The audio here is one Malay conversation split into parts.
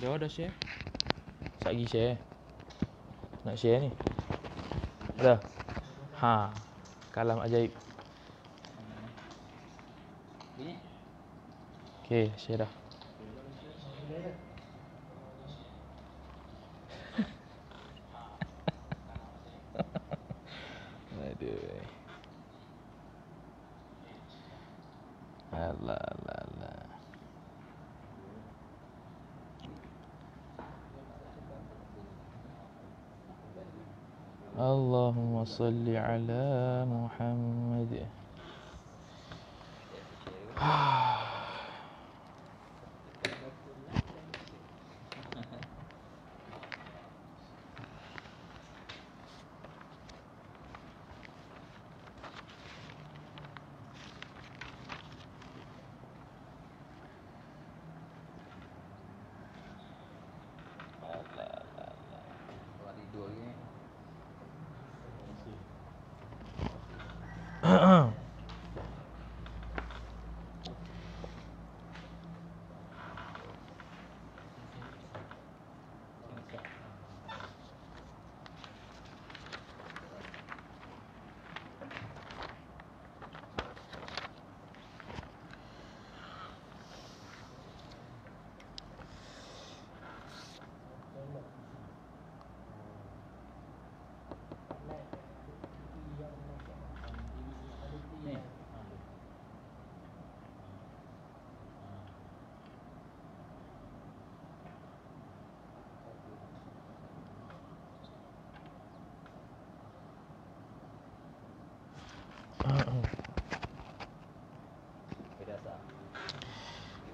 Ada dah share. Sat lagi share. Nak share ni. Ada. Ha. Kalam ajaib. Ni. Okey, share dah. صل على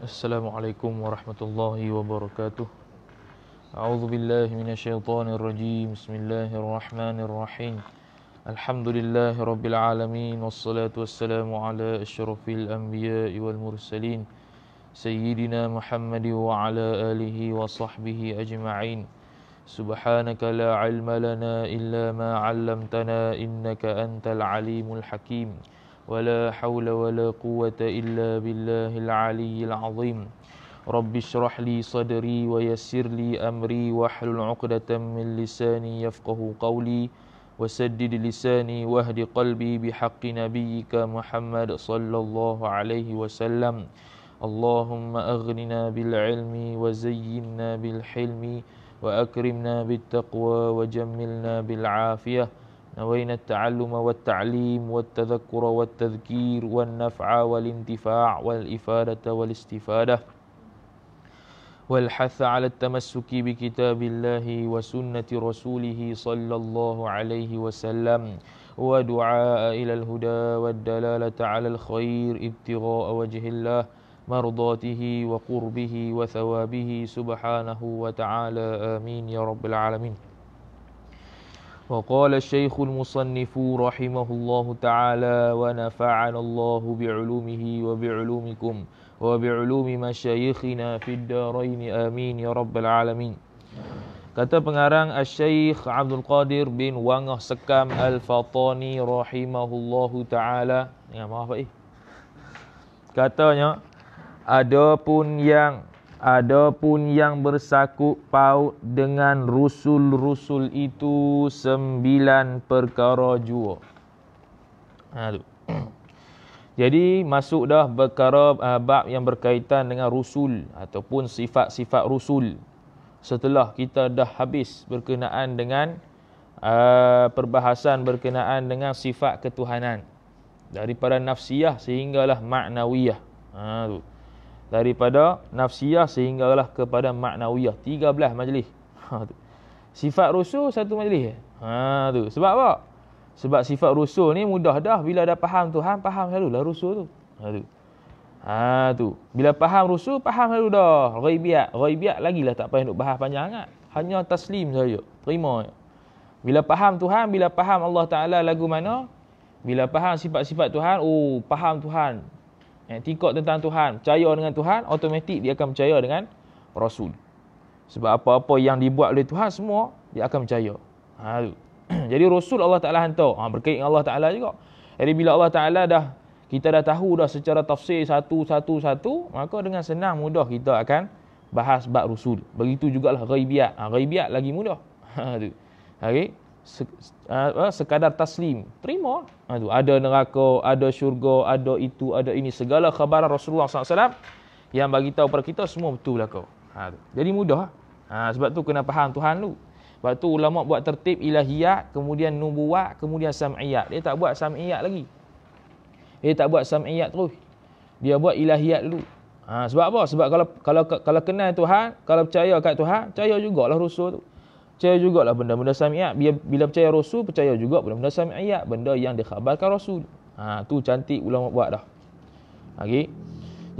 Assalamualaikum warahmatullahi wabarakatuh. A'udzu billahi minasyaitonir rajim. Bismillahirrahmanirrahim. Alhamdulillahirabbil alamin wassalatu wassalamu ala asyrafil anbiya'i wal mursalin sayyidina Muhammad wa ala alihi wa sahbihi ajma'in. Subhanaka la ilma lana illa ma 'allamtana innaka antal alimul hakim. ولا حول ولا قوة إلا بالله العلي العظيم رب اشرح لي صدري ويسر لي أمري واحلل عقدة من لساني يفقه قولي وسدد لساني واهد قلبي بحق نبيك محمد صلى الله عليه وسلم اللهم أغننا بالعلم وزيننا بالحلم وأكرمنا بالتقوى وجملنا بالعافية نوينا التعلم والتعليم والتذكر والتذكير والنفع والانتفاع والإفادة والاستفادة والحث على التمسك بكتاب الله وسنة رسوله صلى الله عليه وسلم ودعاء إلى الهدى والدلالة على الخير ابتغاء وجه الله مرضاته وقربه وثوابه سبحانه وتعالى آمين يا رب العالمين وقال الشيخ المصنف رحمه الله تعالى ونفعنا الله بعلومه وبعلومكم وبعلوم مشايخنا في الدارين آمين يا رب العالمين Kata pengarang Al-Syeikh Abdul Qadir bin Wangah Sekam Al-Fatani Rahimahullahu Ta'ala Ya maaf eh Katanya Adapun yang Adapun yang bersakup paut dengan rusul-rusul itu sembilan perkara jua. Ha, Jadi masuk dah perkara uh, bab yang berkaitan dengan rusul ataupun sifat-sifat rusul. Setelah kita dah habis berkenaan dengan uh, perbahasan berkenaan dengan sifat ketuhanan daripada nafsiyah sehinggalah maknawiyah. Ha daripada nafsiyah sehinggalah kepada maknawiyah 13 majlis ha, tu. sifat rusul satu majlis ha, tu. sebab apa? sebab sifat rusul ni mudah dah bila dah faham Tuhan faham selalu lah rusul tu ha, tu. Ha, tu. bila faham rusul faham selalu dah ghaibiyat ghaibiyat lagi lah tak payah nak bahas panjang sangat hanya taslim saja terima bila faham Tuhan bila faham Allah Ta'ala lagu mana bila faham sifat-sifat Tuhan oh faham Tuhan yang Etikot tentang Tuhan, percaya dengan Tuhan, automatik dia akan percaya dengan Rasul. Sebab apa-apa yang dibuat oleh Tuhan semua, dia akan percaya. Ha, Jadi Rasul Allah Ta'ala hantar. Ha, berkait dengan Allah Ta'ala juga. Jadi bila Allah Ta'ala dah, kita dah tahu dah secara tafsir satu-satu-satu, maka dengan senang mudah kita akan bahas bab Rasul. Begitu jugalah ghaibiyat. Ha, ghaibiyat lagi mudah. Ha, tu. Okay. Ah, sekadar taslim terima aduh ada neraka ada syurga ada itu ada ini segala khabaran Rasulullah SAW yang bagi tahu kepada kita semua betul belaka ha, jadi mudah ha, sebab tu kena faham Tuhan tu sebab tu ulama buat tertib ilahiyat kemudian nubuwat kemudian sam'iyat dia tak buat sam'iyat lagi dia tak buat sam'iyat terus dia buat ilahiyat dulu ha, sebab apa sebab kalau kalau kalau kenal Tuhan kalau percaya kat Tuhan percaya jugalah rusul tu percaya jugalah benda-benda sami'at. Bila, bila percaya Rasul, percaya juga benda-benda sami'at. Benda yang dikhabarkan Rasul. Ha, tu cantik ulama buat dah. Okay.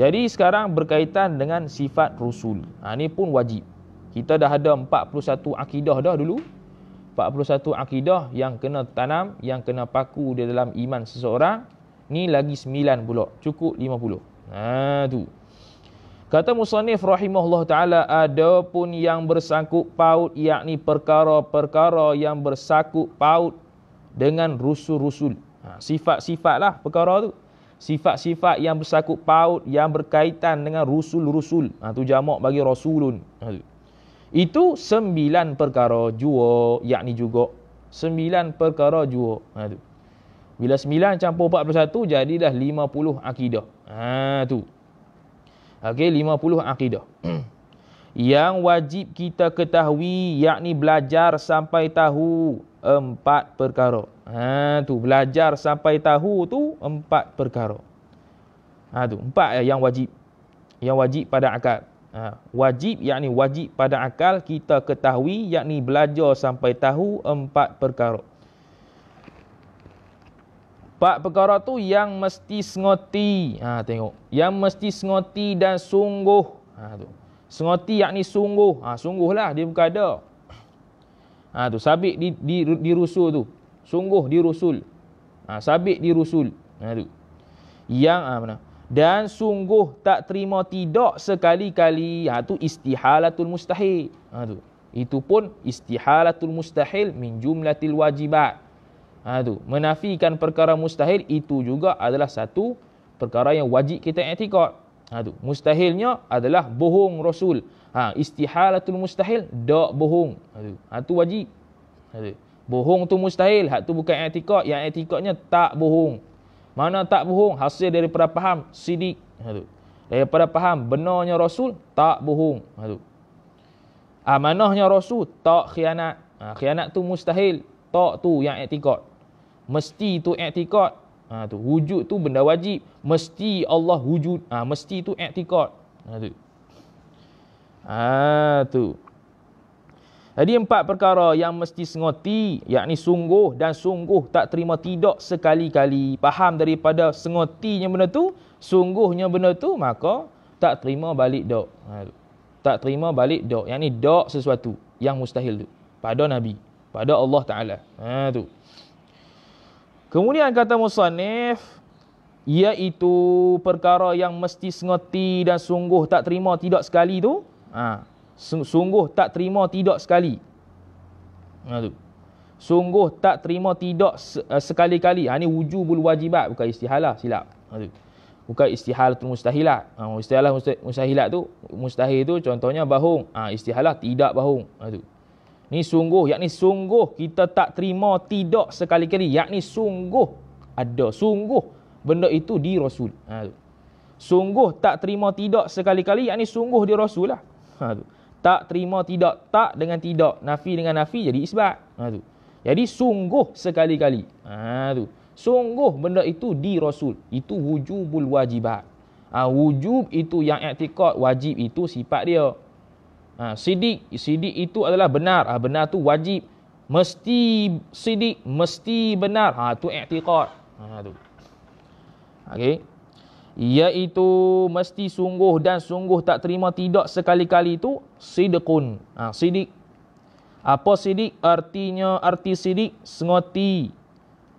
Jadi sekarang berkaitan dengan sifat Rasul. Ha, ini pun wajib. Kita dah ada 41 akidah dah dulu. 41 akidah yang kena tanam, yang kena paku di dalam iman seseorang. Ni lagi 9 pula. Cukup 50. Ha, tu. Kata Musanif rahimahullah ta'ala Ada pun yang bersangkut paut Yakni perkara-perkara yang bersangkut paut Dengan rusul-rusul ha, Sifat-sifat lah perkara tu Sifat-sifat yang bersangkut paut Yang berkaitan dengan rusul-rusul Itu ha, jamak bagi rasulun ha, tu. Itu sembilan perkara jua Yakni juga Sembilan perkara jua ha, tu. Bila sembilan campur empat puluh satu Jadilah lima puluh akidah ha, tu. Okey, 50 akidah. Hmm. Yang wajib kita ketahui yakni belajar sampai tahu empat perkara. Ha tu belajar sampai tahu tu empat perkara. Ha tu empat ya yang wajib. Yang wajib pada akal. Ha, wajib yakni wajib pada akal kita ketahui yakni belajar sampai tahu empat perkara. Empat perkara tu yang mesti sengoti. Ha tengok. Yang mesti sengoti dan sungguh. Ha tu. Sengoti yakni sungguh. Ha sungguhlah dia bukan ada. Ha tu sabit di di di rusul tu. Sungguh di rusul. Ha sabit di rusul. Ha tu. Yang ha, mana? Dan sungguh tak terima tidak sekali-kali. Ha tu istihalatul mustahil. Ha tu. Itu pun istihalatul mustahil min jumlatil wajibat ha, tu menafikan perkara mustahil itu juga adalah satu perkara yang wajib kita etikot. ha tu mustahilnya adalah bohong rasul ha istihalatul mustahil dak bohong ha tu ha tu wajib ha tu bohong tu mustahil hak tu bukan etikot. yang etikotnya tak bohong mana tak bohong hasil daripada faham sidik ha tu daripada faham benarnya rasul tak bohong ha tu amanahnya ha, rasul tak khianat ha, khianat tu mustahil tak tu yang etikot mesti tu i'tikad ha tu wujud tu benda wajib mesti Allah wujud ha mesti tu i'tikad ha tu ha tu jadi empat perkara yang mesti sengoti yakni sungguh dan sungguh tak terima tidak sekali-kali faham daripada sengotinya benda tu sungguhnya benda tu maka tak terima balik dok ha tu tak terima balik dok yakni dok sesuatu yang mustahil tu pada nabi pada Allah taala ha tu Kemudian kata Musanif iaitu perkara yang mesti sengerti dan sungguh tak terima tidak sekali tu. Ha. Sungguh tak terima tidak sekali. Ha tu. Sungguh tak terima tidak eh, sekali-kali. Ha ni wujubul wajibat bukan istihalah silap. Ha tu. Bukan istihal tu mustahilat. Ha, istihalah mustahilat tu mustahil tu contohnya bahung. Ha, istihalah tidak bahung. Ha tu. Ni sungguh, yakni sungguh kita tak terima tidak sekali-kali. Yakni sungguh ada, sungguh benda itu di Rasul. Ha, Sungguh tak terima tidak sekali-kali, yakni sungguh di Rasul lah. Ha, Tak terima tidak, tak dengan tidak. Nafi dengan nafi jadi isbat. Ha, Jadi sungguh sekali-kali. Ha, tu. Sungguh benda itu di Rasul. Itu wujubul wajibat. Ha, wujub itu yang iktikad, wajib itu sifat dia. Ha, sidik, sidik itu adalah benar. Ha, benar tu wajib. Mesti sidik, mesti benar. Ha, tu i'tiqad. Ha, tu. Okey. Iaitu mesti sungguh dan sungguh tak terima tidak sekali-kali itu sidikun. Ha, sidik. Apa sidik? Artinya arti sidik sengoti.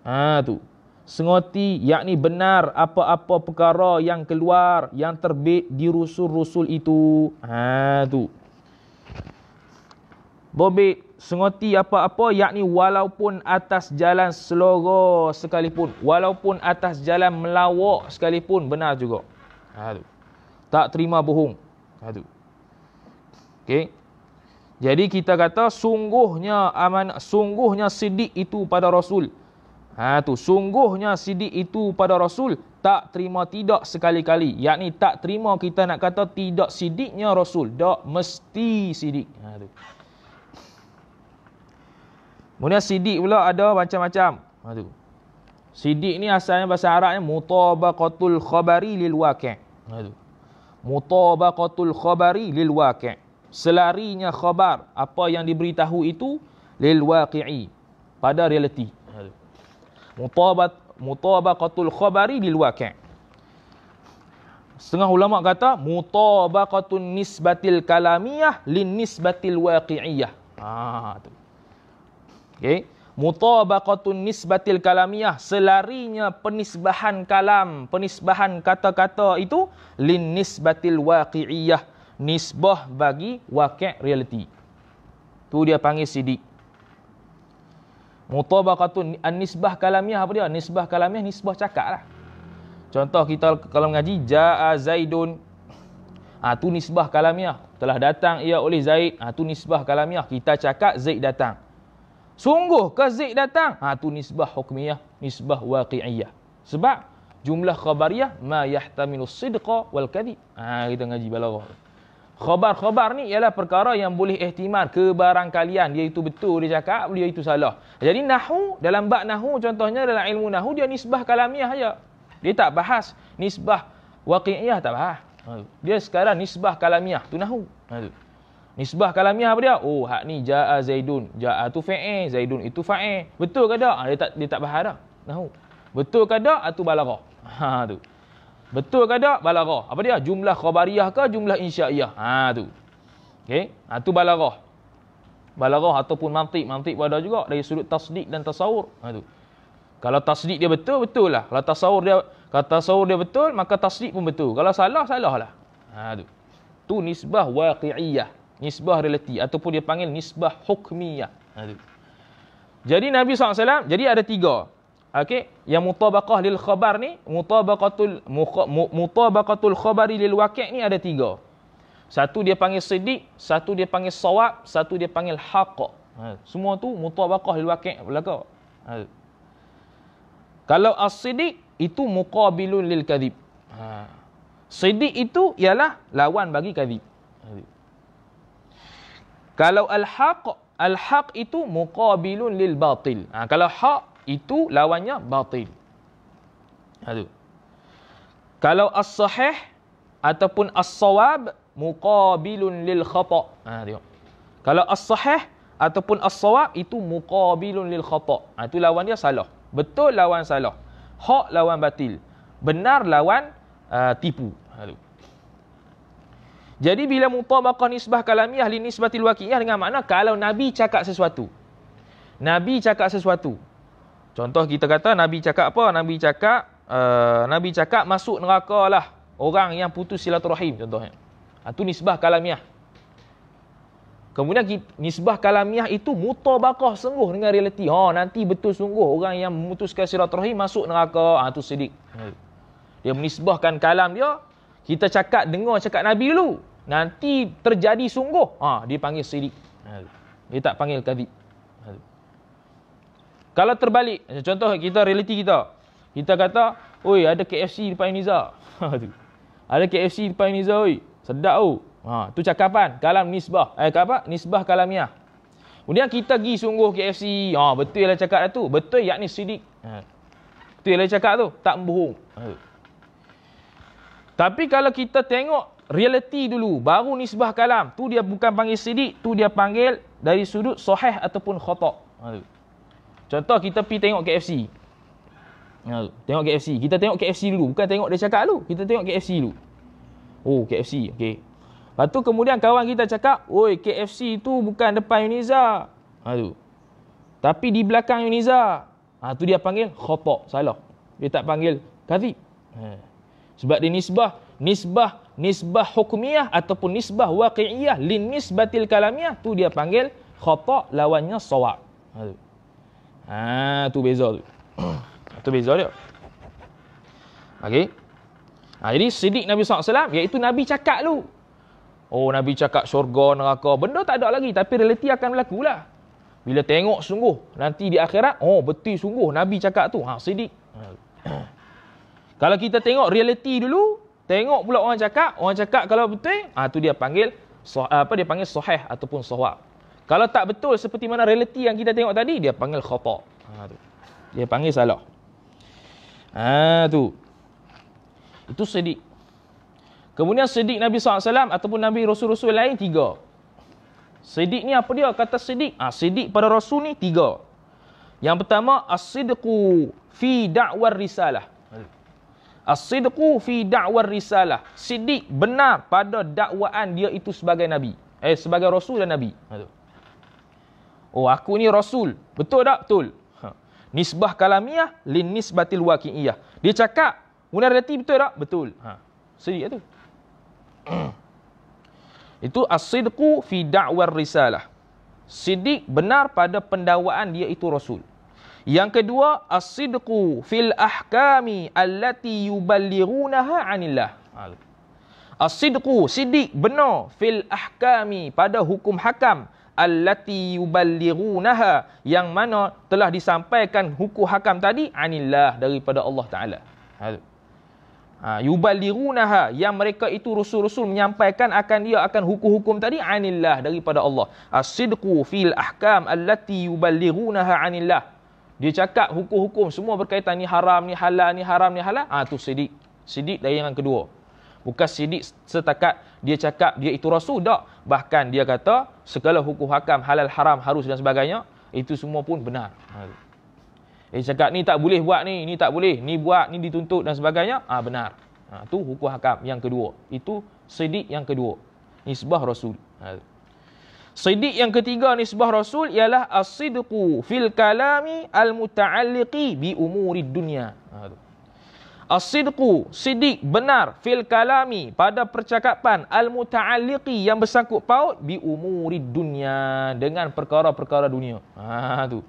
Ha, tu. Sengoti, yakni benar apa-apa perkara yang keluar, yang terbit di rusul-rusul itu. Ha, tu. Ha, tu bobek, sengoti apa-apa yakni walaupun atas jalan seloro sekalipun, walaupun atas jalan melawak sekalipun benar juga. Aduh, Tak terima bohong. Aduh, okay. Jadi kita kata sungguhnya aman sungguhnya sidik itu pada Rasul. Ha tu, sungguhnya sidik itu pada Rasul tak terima tidak sekali-kali. Yakni tak terima kita nak kata tidak sidiknya Rasul, dak mesti sidik. Ha tu. Kemudian sidik pula ada macam-macam. Ha tu. Sidik ni asalnya bahasa Arabnya mutabaqatul khabari lil waqi'. Ha tu. Mutabaqatul khabari lil waqi'. Selarinya khabar apa yang diberitahu itu lil waqi'i pada realiti. Ha tu. Mutabat mutabaqatul khabari lil waqi'. Setengah ulama kata mutabaqatun nisbatil kalamiyah lin nisbatil waqi'iyah. Ha tu. Okay. Mutabaqatun nisbatil kalamiyah selarinya penisbahan kalam penisbahan kata-kata itu lin nisbatil waqi'iyah nisbah bagi waqi' reality tu dia panggil sidik mutabaqatun an nisbah kalamiyah apa dia nisbah kalamiyah nisbah cakap lah contoh kita kalau mengaji jaa zaidun ha, tu nisbah kalamiyah telah datang ia oleh zaid ah tu nisbah kalamiyah kita cakap zaid datang Sungguh ke Zaid datang? Ha tu nisbah hukmiyah, nisbah waqi'iyah. Sebab jumlah khabariyah ma yahtamilu sidqa wal kadhib. Ha kita ngaji balaghah. Khabar-khabar ni ialah perkara yang boleh ihtimal kebarangkalian dia itu betul dia cakap dia itu salah. Jadi nahu dalam bab nahu contohnya dalam ilmu nahu dia nisbah kalamiyah. aja. Dia tak bahas nisbah waqi'iyah tak bahas. Ha, dia sekarang nisbah kalamiyah tu nahu. Ha Nisbah kalamiah apa dia? Oh, hak ni jaa Zaidun. Jaa tu fa'i, Zaidun itu fa'i. Betul ke tak? Ha, dia tak dia tak bahar dah. Nahu. Betul ke tak? Atu ah, balaghah. Ha tu. Betul ke tak? Balaghah. Apa dia? Jumlah khabariyah ke jumlah insya'iyah? Ha tu. Okey. Atu ha, balaghah. Balaghah ataupun mantik, mantik pada juga dari sudut tasdik dan tasawur. Ha tu. Kalau tasdik dia betul, betul lah. Kalau tasawur dia kata tasawur dia betul, maka tasdik pun betul. Kalau salah, salah lah. Ha tu. Tu nisbah waqi'iyah. Nisbah relati ataupun dia panggil nisbah hukmiyah. Ha, jadi Nabi SAW, jadi ada tiga. Okey, yang mutabaqah lil khabar ni, mutabaqatul mutabaqatul khabari lil waqi' ni ada tiga. Satu dia panggil sidik, satu dia panggil sawab, satu dia panggil haqq. Ha, Semua tu mutabaqah lil waqi' belaka. Ha, Kalau as-sidik itu muqabilun lil kadhib. Ha. Sidik itu ialah lawan bagi kadhib. Ha. Kalau al-haq, al-haq itu muqabilun lil batil. Ha, kalau haq itu lawannya batil. Ha, Kalau as-sahih ataupun as-sawab muqabilun lil khata. Ha, tengok. Kalau as-sahih ataupun as-sawab itu muqabilun lil khata. Ha, itu lawan dia salah. Betul lawan salah. Hak lawan batil. Benar lawan uh, tipu. Ha, jadi bila mutabaqah nisbah kalamiah li nisbatil waqiah dengan makna kalau nabi cakap sesuatu. Nabi cakap sesuatu. Contoh kita kata nabi cakap apa? Nabi cakap uh, nabi cakap masuk neraka lah orang yang putus silaturahim contohnya. Ha, itu nisbah kalamiah. Kemudian nisbah kalamiah itu mutabaqah sungguh dengan realiti. Ha nanti betul sungguh orang yang memutuskan silaturahim masuk neraka. Ha tu sidik. Dia menisbahkan kalam dia kita cakap dengar cakap Nabi dulu. Nanti terjadi sungguh. Ha, dia panggil sirik. Dia tak panggil kadib. Kalau terbalik. Contoh kita realiti kita. Kita kata. Oi ada KFC depan Indonesia. ada KFC depan Indonesia. Oi. Sedap tu. Oh. Ha, tu cakapan. Kalam nisbah. Eh apa? Nisbah kalamnya. Kemudian kita pergi sungguh KFC. Ha, betul lah cakap tu. Betul yakni sidik. Ha. Betul lah cakap tu. Tak bohong. Ha. Tapi kalau kita tengok realiti dulu, baru nisbah kalam, tu dia bukan panggil sidik, tu dia panggil dari sudut soheh ataupun khotok. Ha, Contoh kita pergi tengok KFC. Ha, tengok KFC. Kita tengok KFC dulu, bukan tengok dia cakap dulu. Kita tengok KFC dulu. Oh, KFC. Okey. Lepas tu kemudian kawan kita cakap, Oi, KFC tu bukan depan Uniza. Ha, Tapi di belakang Uniza. Ha, tu dia panggil khotok. Salah. Dia tak panggil kazib. Ha. Sebab dia nisbah, nisbah, nisbah hukmiyah ataupun nisbah waqi'iyah lin nisbatil kalamiyah tu dia panggil khata' lawannya sawab. Ha tu. Ha tu beza tu. tu beza dia. Okey. Ha, jadi sidik Nabi SAW iaitu Nabi cakap lu. Oh Nabi cakap syurga neraka benda tak ada lagi tapi realiti akan berlaku lah. Bila tengok sungguh nanti di akhirat oh betul sungguh Nabi cakap tu. Ha sidik. Ha, Kalau kita tengok realiti dulu, tengok pula orang cakap, orang cakap kalau betul, ah ha, tu dia panggil so, ah, apa dia panggil sahih ataupun sahwa. Kalau tak betul seperti mana realiti yang kita tengok tadi, dia panggil khata. Ha, tu. Dia panggil salah. Ah ha, tu. Itu sedik. Kemudian sedik Nabi SAW ataupun Nabi Rasul-Rasul lain tiga. Sedik ni apa dia? Kata sedik? Ah ha, sidik pada rasul ni tiga. Yang pertama as-sidqu fi da'war risalah. As-sidqu fi da'war risalah. Siddiq benar pada dakwaan dia itu sebagai nabi. Eh sebagai rasul dan nabi. Ha, oh aku ni rasul. Betul tak? Betul. Ha. Nisbah kalamiah lin nisbatil waqi'iyah. Dia cakap munar dati betul tak? Betul. Ha. Siddiq tu. itu as-sidqu fi da'war risalah. Siddiq benar pada pendakwaan dia itu rasul. Yang kedua, as-sidqu fil ahkami allati yuballighunaha anillah. Ha, as-sidqu, sidik, benar fil ahkami pada hukum hakam allati yuballighunaha yang mana telah disampaikan hukum hakam tadi anillah daripada Allah Taala. Ha, ha yubalirunaha yang mereka itu rasul-rasul menyampaikan akan dia akan hukum-hukum tadi anillah daripada Allah. As-sidqu fil ahkam allati yubalirunaha anillah dia cakap hukum-hukum semua berkaitan ni haram ni halal ni haram ni halal ah ha, tu sidik sidik dari yang kedua bukan sidik setakat dia cakap dia itu rasul dak bahkan dia kata segala hukum hakam halal haram harus dan sebagainya itu semua pun benar ah, dia cakap ni tak boleh buat ni ni tak boleh ni buat ni dituntut dan sebagainya ah ha, benar ah ha, tu hukum hakam yang kedua itu sidik yang kedua nisbah rasul ha. Sidik yang ketiga nisbah rasul ialah as-sidqu fil kalami al-muta'alliqi bi umuri dunya. Ha tu. As-sidqu, sidik benar fil kalami pada percakapan al-muta'alliqi yang bersangkut paut bi umuri dunya dengan perkara-perkara dunia. Ha tu.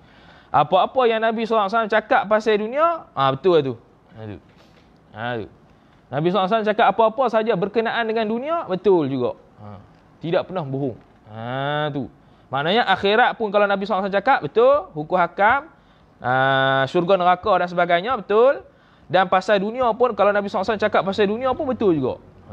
Apa-apa yang Nabi SAW cakap pasal dunia, ha betul tu. Ha tu. Ha tu. Nabi SAW cakap apa-apa saja berkenaan dengan dunia, betul juga. Ha. Tidak pernah bohong. Ha tu. Maknanya akhirat pun kalau Nabi SAW cakap betul, hukum hakam, ha, syurga neraka dan sebagainya betul. Dan pasal dunia pun kalau Nabi SAW cakap pasal dunia pun betul juga. Ha.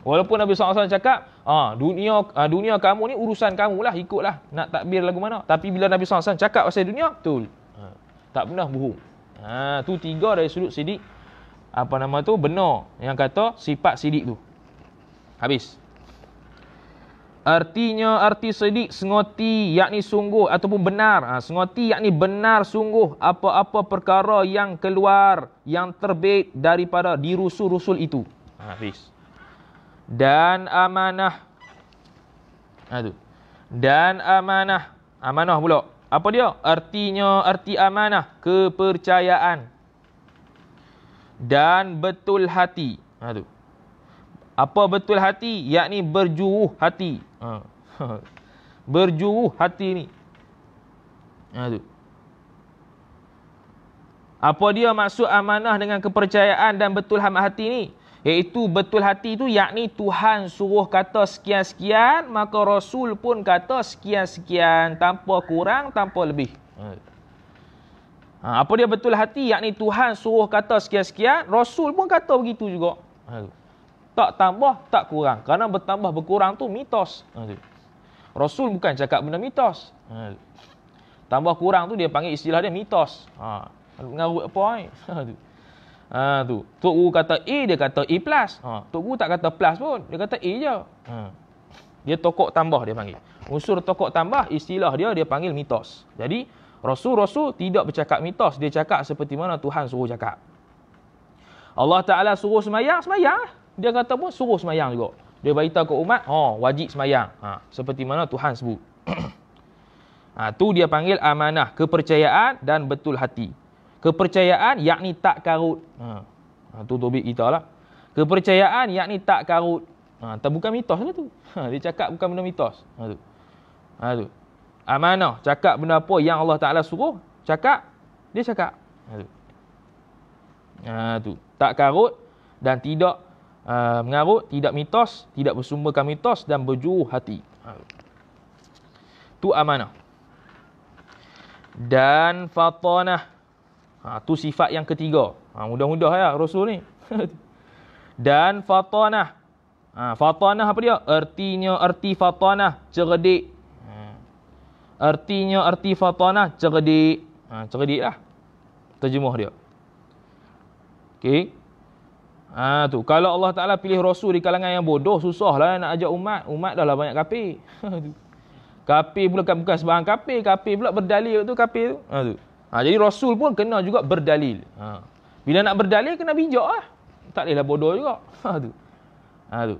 Walaupun Nabi SAW cakap, ah, dunia ah, dunia kamu ni urusan kamu lah, ikutlah nak takbir lagu mana. Tapi bila Nabi SAW cakap pasal dunia, betul. Ha, tak pernah bohong. Ha, tu tiga dari sudut sidik, apa nama tu, benar yang kata sifat sidik tu. Habis. Artinya arti sedik sengoti yakni sungguh ataupun benar. Ha, sengoti yakni benar sungguh apa-apa perkara yang keluar yang terbit daripada dirusul-rusul itu. Ha, habis. Dan amanah. aduh. Ha, Dan amanah. Amanah pula. Apa dia? Artinya arti amanah. Kepercayaan. Dan betul hati. aduh. Ha, Apa betul hati? Yakni berjuruh Hati. Ha. Berjuruh hati ni. Ha tu. Apa dia maksud amanah dengan kepercayaan dan betul hati ni? Iaitu betul hati tu yakni Tuhan suruh kata sekian-sekian, maka Rasul pun kata sekian-sekian tanpa kurang, tanpa lebih. Ha. ha apa dia betul hati? Yakni Tuhan suruh kata sekian-sekian, Rasul pun kata begitu juga. Ha. Tak tambah, tak kurang. Kerana bertambah berkurang tu mitos. Ha, Rasul bukan cakap benda mitos. Ha, tambah kurang tu dia panggil istilah dia mitos. Ha. Ngarut apa ni? Eh? Ha, ha, tu. Tok Guru kata A, dia kata A plus. Ha. Tok Guru tak kata plus pun. Dia kata A je. Ha. Dia tokok tambah dia panggil. Unsur tokok tambah, istilah dia dia panggil mitos. Jadi, Rasul-Rasul tidak bercakap mitos. Dia cakap seperti mana Tuhan suruh cakap. Allah Ta'ala suruh semayang, semayang dia kata pun suruh semayang juga. Dia beritahu ke umat, oh, wajib semayang. Ha, seperti mana Tuhan sebut. ha, tu dia panggil amanah, kepercayaan dan betul hati. Kepercayaan yakni tak karut. Ha, ha tu topik kita lah. Kepercayaan yakni tak karut. Ha, tak bukan mitos lah tu. Ha, dia cakap bukan benda mitos. Ha, tu. Ha, tu. Amanah, cakap benda apa yang Allah Ta'ala suruh, cakap, dia cakap. Ha, tu. Ha, tu. Tak karut dan tidak Ah, mengarut, tidak mitos, tidak bersumberkan mitos dan berjuru hati. Tu amanah. Dan fatanah. Ha, tu sifat yang ketiga. Ha, mudah-mudah ya Rasul ni. dan fatanah. Ha, fatanah apa dia? Artinya arti fatanah, cerdik. Artinya arti fatanah, cerdik. Ha, cerdik lah. terjemuh dia. Okay. Ha, tu. Kalau Allah Ta'ala pilih Rasul di kalangan yang bodoh, susahlah nak ajak umat. Umat dah lah banyak kapi, kapi pula kan bukan sebarang kapi Kapir pula berdalil tu kapi, tu. Ha, tu. Ha, jadi Rasul pun kena juga berdalil. Ha. Bila nak berdalil, kena bijak lah. Tak bolehlah bodoh juga. Ha, tu. Ha, tu.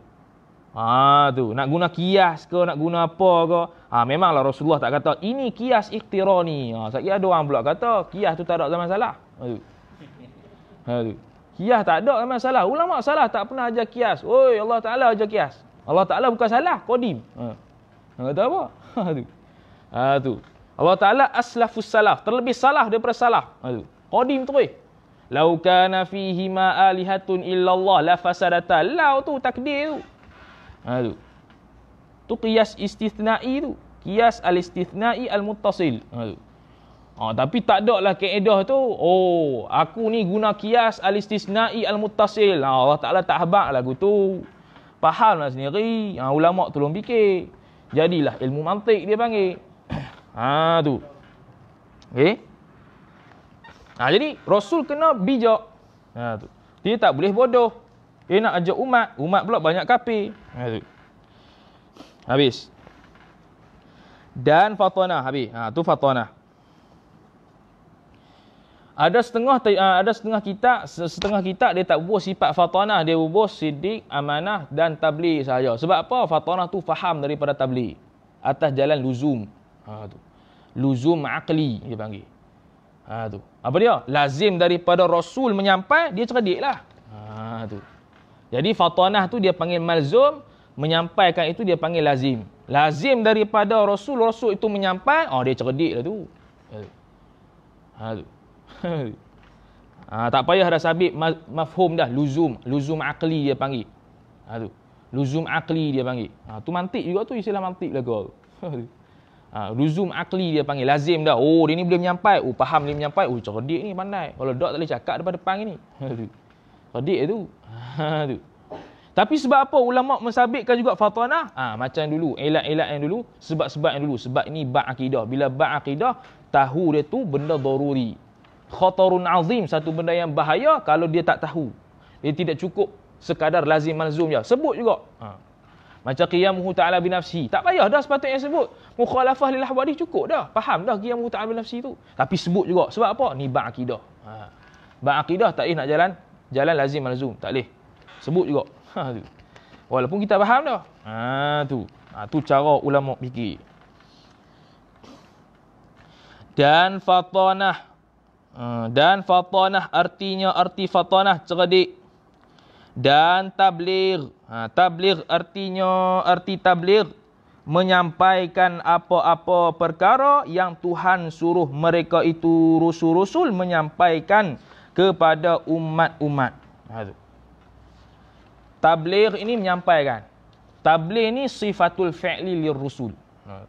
Ha, tu. Nak guna kias ke, nak guna apa ke. Ha, memanglah Rasulullah tak kata, ini kias ikhtirah ni. Ha, ada orang pula kata, kias tu tak ada zaman salah. Ha, tu. Ha, tu. Kias tak ada memang salah. Ulama salah tak pernah ajar kias. Oi, Allah Taala ajar kias. Allah Taala bukan salah, qadim. Ha. Hang kata apa? Ha tu. Ha tu. Allah Taala aslafus salaf, terlebih salah daripada salah. Ha tu. Qadim tu Lau kana fihi ma alihatun illallah la fasadata. Lau tu takdir tu. Ha tu. Tu qiyas istithnai tu. Qiyas al-istithnai al-muttasil. Ha tu. Ha, tapi tak ada lah kaedah tu. Oh, aku ni guna kias al-istisnai al-mutasil. Ha, Allah Ta'ala tak habak lagu tu. Faham lah sendiri. Ha, ulama' tolong fikir. Jadilah ilmu mantik dia panggil. Ha, tu. Okay. Ha, jadi, Rasul kena bijak. Ha, tu. Dia tak boleh bodoh. Dia nak ajak umat. Umat pula banyak kapi. Ha, tu. Habis. Dan fatonah. Habis. Ha, tu fatonah ada setengah ah, ada setengah kita setengah kitab dia tak bubuh sifat fatanah dia bubuh siddiq amanah dan tabli saja sebab apa fatanah tu faham daripada tabli atas jalan luzum ha tu luzum akli dia panggil ha tu apa dia lazim daripada rasul menyampai dia cerdiklah ha tu jadi fatanah tu dia panggil malzum menyampaikan itu dia panggil lazim lazim daripada rasul rasul itu menyampai oh dia cerdiklah ya tu ha tu, ha, tu ha, tak payah dah sabit ma- mafhum dah luzum luzum akli dia panggil ha, tu luzum akli dia panggil ha, tu mantik juga tu istilah mantik lah kau ha, luzum akli dia panggil lazim dah oh dia ni boleh menyampai oh faham dia menyampai oh cerdik ni pandai kalau dok tak boleh cakap depan depan ni cerdik tu ha, tu tapi sebab apa ulama mensabitkan juga fatanah? Ha, macam dulu, elak-elak yang dulu, sebab-sebab yang dulu. Sebab ini ba'akidah. Bila ba'akidah, tahu dia tu benda daruri khatarun azim satu benda yang bahaya kalau dia tak tahu dia tidak cukup sekadar lazim malzum ya sebut juga ha. macam qiyamuhu ta'ala binafsi tak payah dah sepatutnya sebut mukhalafah lil ahwadi cukup dah faham dah qiyamuhu ta'ala binafsi tu tapi sebut juga sebab apa ni ba akidah ha. ba akidah tak boleh nak jalan jalan lazim malzum tak leh sebut juga ha tu walaupun kita faham dah ha tu ha, tu cara ulama fikir dan fatanah Ha, dan fatanah artinya arti fatanah cerdik dan tablir ha, tabligh artinya arti tablir menyampaikan apa-apa perkara yang Tuhan suruh mereka itu rusul-rusul menyampaikan kepada umat-umat. Ha, tablir ini menyampaikan. tablir ini sifatul fi'li lirrusul. Ha,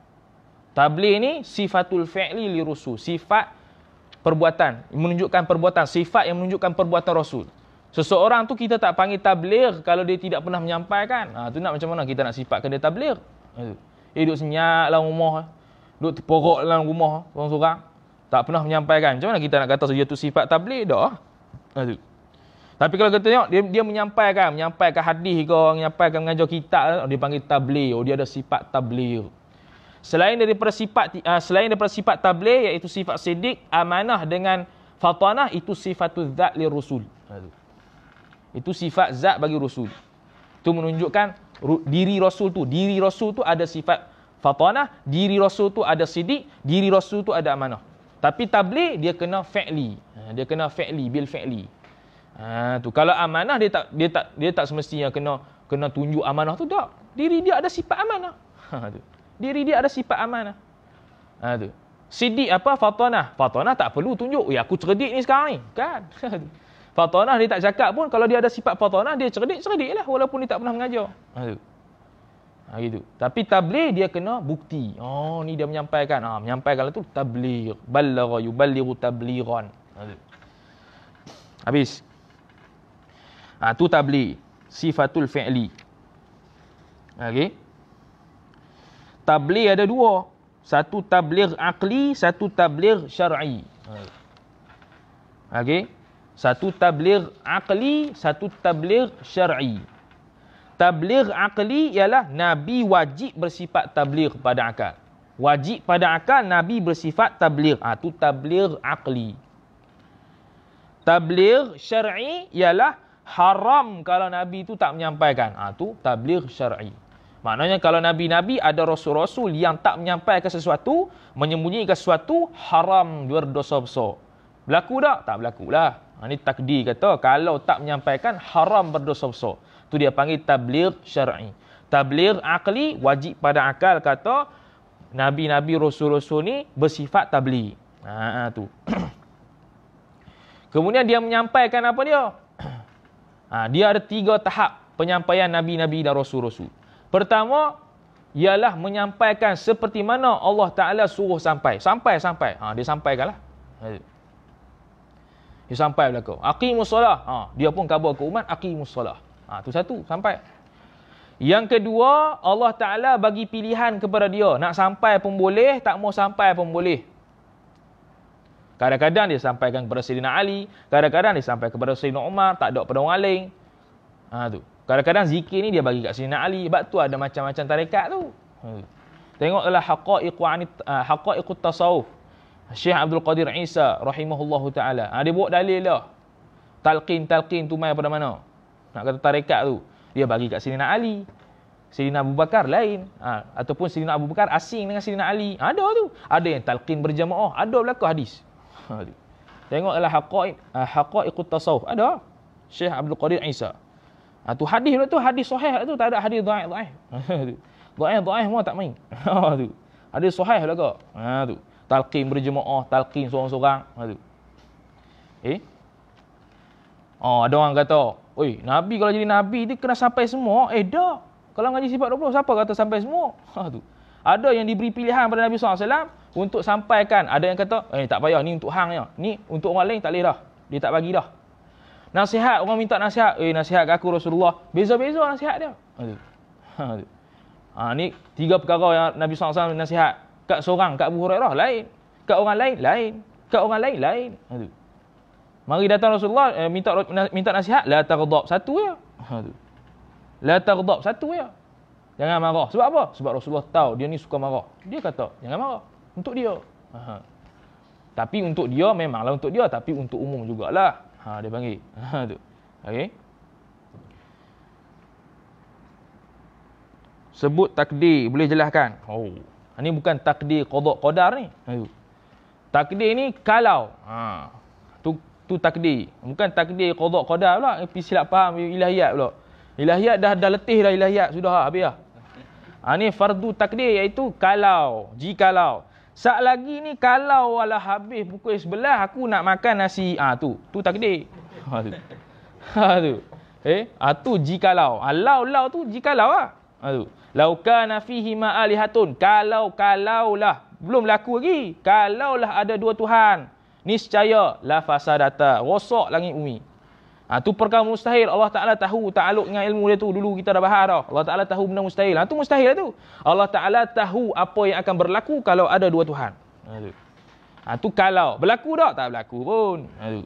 tablir ini sifatul fi'li lirrusul. rusul. sifat perbuatan menunjukkan perbuatan sifat yang menunjukkan perbuatan rasul seseorang tu kita tak panggil tabligh kalau dia tidak pernah menyampaikan ha tu nak macam mana kita nak sifatkan dia tabligh itu ha, eh, duduk senyaplah rumah duduk terporok dalam rumah seorang-seorang tak pernah menyampaikan macam mana kita nak kata dia tu sifat tabligh dah ha tu tapi kalau kita tengok dia dia menyampaikan menyampaikan hadis ke menyampaikan mengajar kitab dia panggil tabligh oh dia ada sifat tabligh selain daripada sifat uh, selain daripada sifat tabligh iaitu sifat siddiq amanah dengan fatanah itu sifatul zat li rusul ha, itu sifat zat bagi rusul itu menunjukkan diri rasul tu diri rasul tu ada sifat fatanah diri rasul tu ada siddiq diri rasul tu ada amanah tapi tabligh dia kena fi'li ha, dia kena fi'li bil fi'li ha tu kalau amanah dia tak dia tak dia tak semestinya kena kena tunjuk amanah tu tak diri dia ada sifat amanah ha tu Diri dia ada sifat amanah. Ha tu. Sidik apa fatanah? Fatanah tak perlu tunjuk. Ya aku cerdik ni sekarang ni. Kan? fatanah dia tak cakap pun kalau dia ada sifat fatanah dia cerdik cerdik lah walaupun dia tak pernah mengajar. Ha tu. Ha gitu. Tapi tabligh dia kena bukti. Oh ni dia menyampaikan. Ha menyampaikan tu tabligh. Ballagha yuballighu tabligan. Ha tu. Habis. Ha tu tabligh. Sifatul fi'li. Okey tabligh ada dua. Satu tabligh akli, satu tabligh syar'i. Okay? Satu tabligh akli, satu tabligh syar'i. Tabligh akli ialah Nabi wajib bersifat tabligh pada akal. Wajib pada akal Nabi bersifat tabligh. Ha, itu tabligh akli. Tabligh syar'i ialah haram kalau Nabi itu tak menyampaikan. Ha, itu tabligh syar'i. Maknanya kalau Nabi-Nabi ada Rasul-Rasul yang tak menyampaikan sesuatu, menyembunyikan sesuatu, haram berdosa besar. Berlaku tak? Tak berlaku lah. Ini ha, takdir kata, kalau tak menyampaikan, haram berdosa besar. Itu dia panggil tablir syar'i. Tablir akli, wajib pada akal kata, Nabi-Nabi Rasul-Rasul ni bersifat tabligh. Ha, ha tu. Kemudian dia menyampaikan apa dia? ha, dia ada tiga tahap penyampaian Nabi-Nabi dan Rasul-Rasul. Pertama ialah menyampaikan seperti mana Allah Taala suruh sampai. Sampai sampai. Ha dia sampaikanlah. Dia sampai belaka. Aqimus solah. Ha dia pun khabar ke umat aqimus solah. Ha tu satu sampai. Yang kedua, Allah Taala bagi pilihan kepada dia. Nak sampai pun boleh, tak mau sampai pun boleh. Kadang-kadang dia sampaikan kepada Sayyidina Ali, kadang-kadang dia sampai kepada Sayyidina Umar, tak ada pada orang lain. Ha tu. Kadang-kadang zikir ni dia bagi kat Sina Ali. Sebab tu ada macam-macam tarekat tu. Hmm. Tengoklah ah, haqa'iqu tasawuf. Syekh Abdul Qadir Isa rahimahullahu ta'ala. Ha, dia buat dalil lah. Talqin-talqin tu mai pada mana. Nak kata tarekat tu. Dia bagi kat Sina Ali. Sina Abu Bakar lain. Ha, ataupun Sina Abu Bakar asing dengan Sina Ali. Ha, ada tu. Ada yang talqin berjamaah. Ada belakang hadis. Ha, Tengoklah haqa'iqu tasawuf. Ada. Syekh Abdul Qadir Isa. Ha, tu hadis tu hadis sahih tu tak ada hadis dhaif dhaif. dhaif dhaif semua tak main. Ha tu. Hadis sahih belaka. Ha tu. Talqin berjemaah, talqin seorang-seorang. Ha tu. Eh? Oh, ada orang kata, "Oi, nabi kalau jadi nabi dia kena sampai semua." Eh, dah. Kalau ngaji sifat 20, siapa kata sampai semua? Ha tu. Ada yang diberi pilihan pada Nabi SAW untuk sampaikan. Ada yang kata, eh tak payah, ni untuk hang ya. Ni untuk orang lain tak leh dah. Dia tak bagi dah. Nasihat, orang minta nasihat. Eh, nasihat ke aku Rasulullah. Beza-beza nasihat dia. Ha, ni tiga perkara yang Nabi SAW nasihat. Kat seorang, kat Abu Hurairah, lain. Kat orang lain, lain. Kat orang lain, lain. Mari datang Rasulullah, eh, minta minta nasihat. La tardab, satu ya. La tardab, satu ya. Jangan marah. Sebab apa? Sebab Rasulullah tahu dia ni suka marah. Dia kata, jangan marah. Untuk dia. Ha. Tapi untuk dia, memanglah untuk dia. Tapi untuk umum jugalah ha, dia panggil ha, tu okey sebut takdir boleh jelaskan oh ini ha, bukan takdir qada qadar ni Ayuh. Ha, takdir ni kalau ha tu tu takdir bukan takdir qada qadar pula ni silap faham ilahiyat pula ilahiyat dah dah letih dah ilahiyat sudah habis dah ha, ni fardu takdir iaitu kalau jikalau kalau Sat lagi ni kalau wala habis pukul 11 aku nak makan nasi. Ah ha, tu. Tu takdir. Ha tu. Ha tu. Eh, atu ah, ha, jikalau. Alau ah, lau tu jikalau ah. Ha tu. Lauka nafihi ma'alihatun. Kalau kalaulah belum laku lagi. Kalaulah ada dua tuhan. Niscaya la fasadata. Rosak langit bumi. Ha, tu perkara mustahil. Allah Ta'ala tahu ta'aluk dengan ilmu dia tu. Dulu kita dah bahar dah. Allah Ta'ala tahu benda mustahil. Ha, tu mustahil lah tu. Allah Ta'ala tahu apa yang akan berlaku kalau ada dua Tuhan. Ha, tu. Ha, tu kalau. Berlaku tak? Tak berlaku pun. Ha, tu.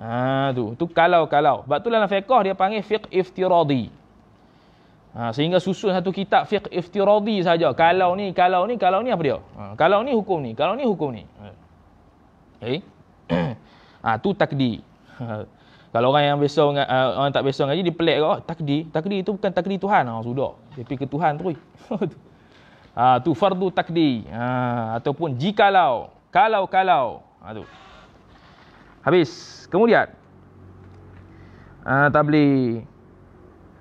Ha, tu. Tu kalau-kalau. Sebab tu dalam fiqah dia panggil fiqh iftiradi. Ha, sehingga susun satu kitab fiqh iftiradi saja. Kalau ni, kalau ni, kalau ni apa dia? Ha, kalau ni hukum ni, kalau ni hukum ni. Ha. Eh? Ha, tu takdir. Ha. Kalau orang yang besar uh, orang tak besar ngaji dia pelik kau oh, takdir. Takdir itu bukan takdir Tuhan. Ah oh, sudah. Dia pergi ke Tuhan terus. ah tu fardu takdir. Ah ataupun jikalau kalau kalau. Ah tu. Habis. Kemudian ah uh, tabli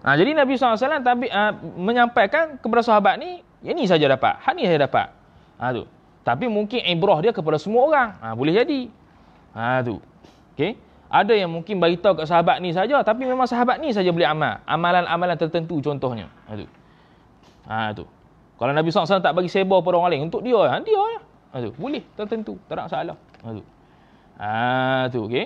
Ah jadi Nabi SAW tabi, uh, menyampaikan kepada sahabat ni, ini saja dapat. Hak ni saya dapat. Ah tu. Tapi mungkin ibrah dia kepada semua orang. Ah boleh jadi. Ah tu. Okey. Ada yang mungkin bagi tahu kat sahabat ni saja tapi memang sahabat ni saja boleh amal. Amalan-amalan tertentu contohnya. Ha tu. Ha tu. Kalau Nabi SAW tak bagi sebar pada orang lain untuk dia, ha dia ya. Ha tu. Boleh tertentu, tak ada masalah. Ha tu. Ha tu okey.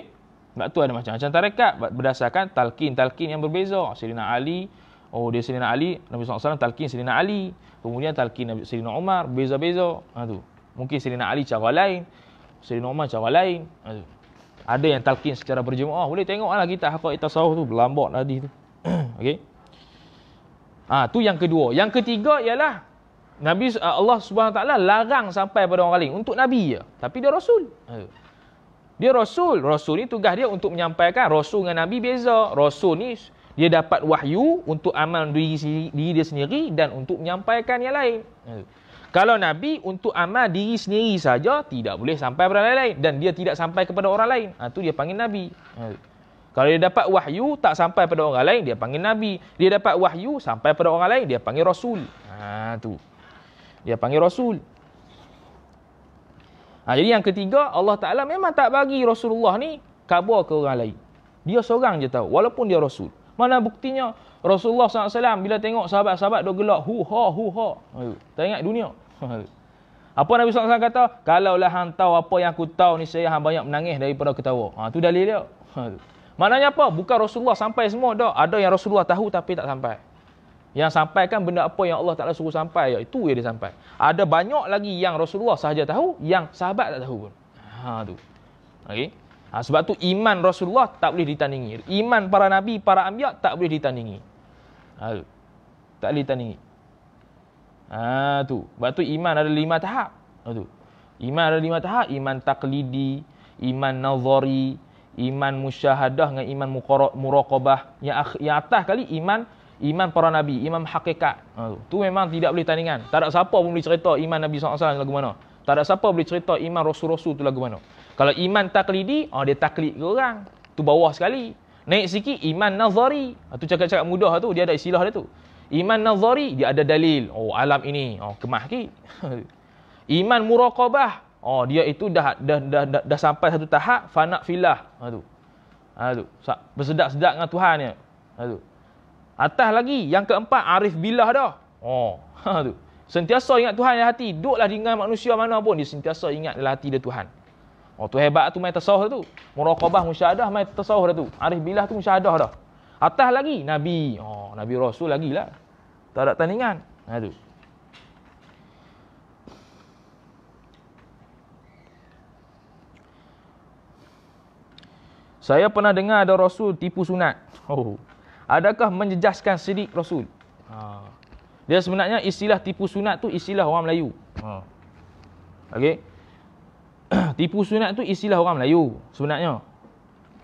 Sebab tu ada macam macam tarekat berdasarkan talqin-talqin yang berbeza. Sayyidina Ali, oh dia Sayyidina Ali, Nabi SAW talqin Sayyidina Ali. Kemudian talqin Nabi Sayyidina Umar, beza-beza. Ha tu. Mungkin Sayyidina Ali cara lain, Sayyidina Umar cara lain. Ha tu ada yang talqin secara berjemaah boleh tengoklah kita hakikat tasawuf tu lambat tadi lah tu okey ah ha, tu yang kedua yang ketiga ialah Nabi eh, Allah Subhanahu taala larang sampai pada orang lain untuk nabi je tapi dia rasul ha. dia rasul rasul ni tugas dia untuk menyampaikan rasul dengan nabi beza rasul ni dia dapat wahyu untuk amal diri, diri dia sendiri dan untuk menyampaikan yang lain. Ha. Kalau Nabi untuk amal diri sendiri saja tidak boleh sampai kepada orang lain dan dia tidak sampai kepada orang lain. Ah ha, dia panggil Nabi. Ha. Kalau dia dapat wahyu tak sampai kepada orang lain dia panggil Nabi. Dia dapat wahyu sampai kepada orang lain dia panggil Rasul. Ah ha, tu. Dia panggil Rasul. Ha, jadi yang ketiga Allah Taala memang tak bagi Rasulullah ni khabar ke orang lain. Dia seorang je tahu walaupun dia Rasul. Mana buktinya Rasulullah SAW bila tengok sahabat-sahabat dok gelak hu ha hu ha. ha tak dunia apa Nabi SAW kata? Kalaulah hang tahu apa yang aku tahu ni saya hang banyak menangis daripada ketawa. Ha tu dalil dia. Maknanya apa? Bukan Rasulullah sampai semua dah. Ada yang Rasulullah tahu tapi tak sampai. Yang sampai kan benda apa yang Allah Ta'ala suruh sampai. Ya, itu yang dia sampai. Ada banyak lagi yang Rasulullah sahaja tahu. Yang sahabat tak tahu pun. Ha, tu. Okay? Ha, sebab tu iman Rasulullah tak boleh ditandingi. Iman para Nabi, para Ambiak tak boleh ditandingi. Ha, Tak boleh ditandingi. Ha tu. Sebab tu iman ada lima tahap. Ha tu. Iman ada lima tahap, iman taklidi, iman nazari, iman musyahadah dengan iman muraqabah. Yang, yang atas kali iman iman para nabi, iman hakikat. Ha tu. tu memang tidak boleh tandingan. Tak ada siapa pun boleh cerita iman Nabi SAW lagu mana. Tak ada siapa boleh cerita iman rasul-rasul tu lagu mana. Kalau iman taklidi, oh dia taklid ke orang. Tu bawah sekali. Naik sikit iman nazari. Ha, tu cakap-cakap mudah tu, dia ada istilah dia tu. Iman nazari, dia ada dalil. Oh, alam ini. Oh, kemah ki. Iman muraqabah. Oh, dia itu dah dah dah, dah, dah, dah sampai satu tahap. fana filah. Ha, tu. Ha, tu. Bersedak-sedak dengan Tuhan dia. Ha, tu. Atas lagi, yang keempat, arif Billah dah. Oh, ha, tu. Sentiasa ingat Tuhan dalam hati. Duduklah dengan manusia mana pun. Dia sentiasa ingat dalam hati dia Tuhan. Oh, tu hebat tu main tasawuf tu. Muraqabah musyadah main tasawuf dah tu. Arif Billah tu musyadah dah. Atas lagi Nabi. Oh, Nabi Rasul lagi lah. Tak ada tandingan. Aduh. Ha, Saya pernah dengar ada Rasul tipu sunat. Oh. Adakah menjejaskan sidik Rasul? Ha. Dia sebenarnya istilah tipu sunat tu istilah orang Melayu. Ha. Okey. Tipu sunat tu istilah orang Melayu sebenarnya.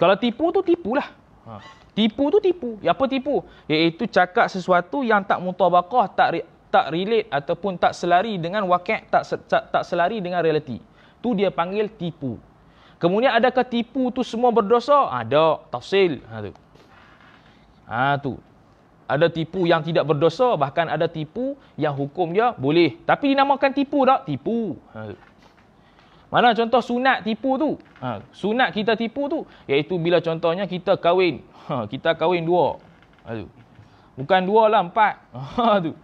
Kalau tipu tu tipulah. Ha. Tipu tu tipu. apa tipu? Iaitu cakap sesuatu yang tak mutabakah, tak re, tak relate ataupun tak selari dengan wakil, tak, tak, tak selari dengan realiti. Tu dia panggil tipu. Kemudian adakah tipu tu semua berdosa? Ada. Ah, tafsil. Ha, tu. Ha, tu. Ada tipu yang tidak berdosa, bahkan ada tipu yang hukum dia boleh. Tapi dinamakan tipu tak? Tipu. Ha, tu. Mana contoh sunat tipu tu? Ha, sunat kita tipu tu iaitu bila contohnya kita kahwin. Ha, kita kahwin dua. Ha, tu. Bukan dua lah, empat. Ha, tu.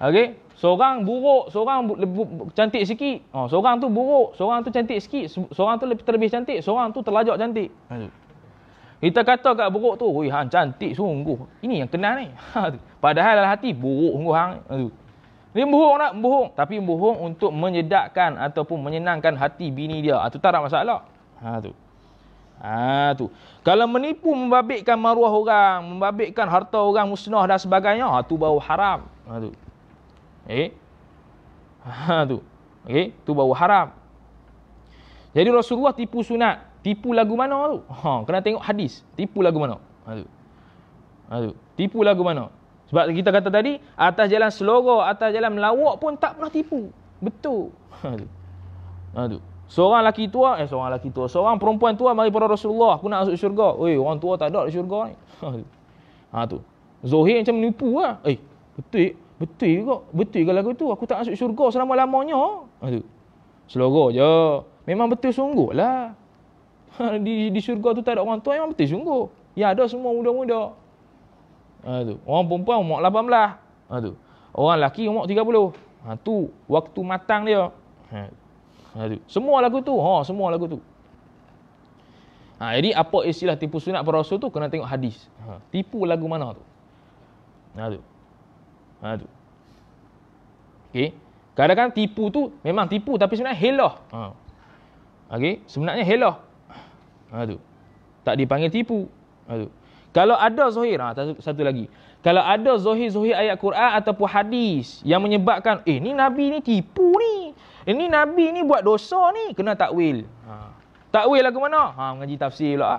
Okay? Seorang buruk, seorang bu- bu- cantik sikit. Ha, seorang tu buruk, seorang tu cantik sikit. Seorang tu lebih terlebih cantik, seorang tu terlajak cantik. Ha, tu. Kita kata kat buruk tu, Hui, han, cantik sungguh. Ini yang kenal ni. Ha, tu. Padahal dalam hati, buruk sungguh. Ha, tu. Dia bohong nak Bohong. Tapi bohong untuk menyedakkan ataupun menyenangkan hati bini dia. Ha, tak ada masalah. Ha, tu. Ha, tu. Kalau menipu membabitkan maruah orang, membabitkan harta orang musnah dan sebagainya, ha, tu baru haram. Ha, tu. Eh? Ha, tu. okay, eh? tu bau haram. Jadi Rasulullah tipu sunat, tipu lagu mana tu? Ha, kena tengok hadis, tipu lagu mana? Ha tu. Ha tu. Tipu lagu mana? Sebab kita kata tadi, atas jalan seloro, atas jalan melawak pun tak pernah tipu. Betul. Aduh, ha, Seorang lelaki tua, eh seorang lelaki tua, seorang perempuan tua mari pada Rasulullah, aku nak masuk syurga. Weh, orang tua tak ada di syurga ni. Ha tu. Zohir macam menipu lah. Eh, betul. Betul juga. Betul ke lagu tu? Aku tak masuk syurga selama-lamanya. Ha tu. Seloro je. Memang betul sungguh lah. Ha, di, di syurga tu tak ada orang tua, memang betul sungguh. Ya ada semua muda-muda. Ha tu. Orang perempuan umur 18. Ha tu. Orang laki umur 30. Ha tu waktu matang dia. Ha. Ha tu. Semua lagu tu. Ha semua lagu tu. Ha jadi apa istilah tipu sunat para rasul tu kena tengok hadis. Ha tipu lagu mana tu? Ha tu. Ha tu. Okey. Kadang-kadang tipu tu memang tipu tapi sebenarnya helah. Ha. Okey, sebenarnya helah. Ha tu. Tak dipanggil tipu. Ha tu. Kalau ada zuhir, ha, satu lagi. Kalau ada zuhir-zuhir ayat Quran ataupun hadis yang menyebabkan, eh ni Nabi ni tipu ni. Eh ni Nabi ni buat dosa ni. Kena takwil. Ha. Takwil lah ke mana? Ha, mengaji tafsir pula. Ha.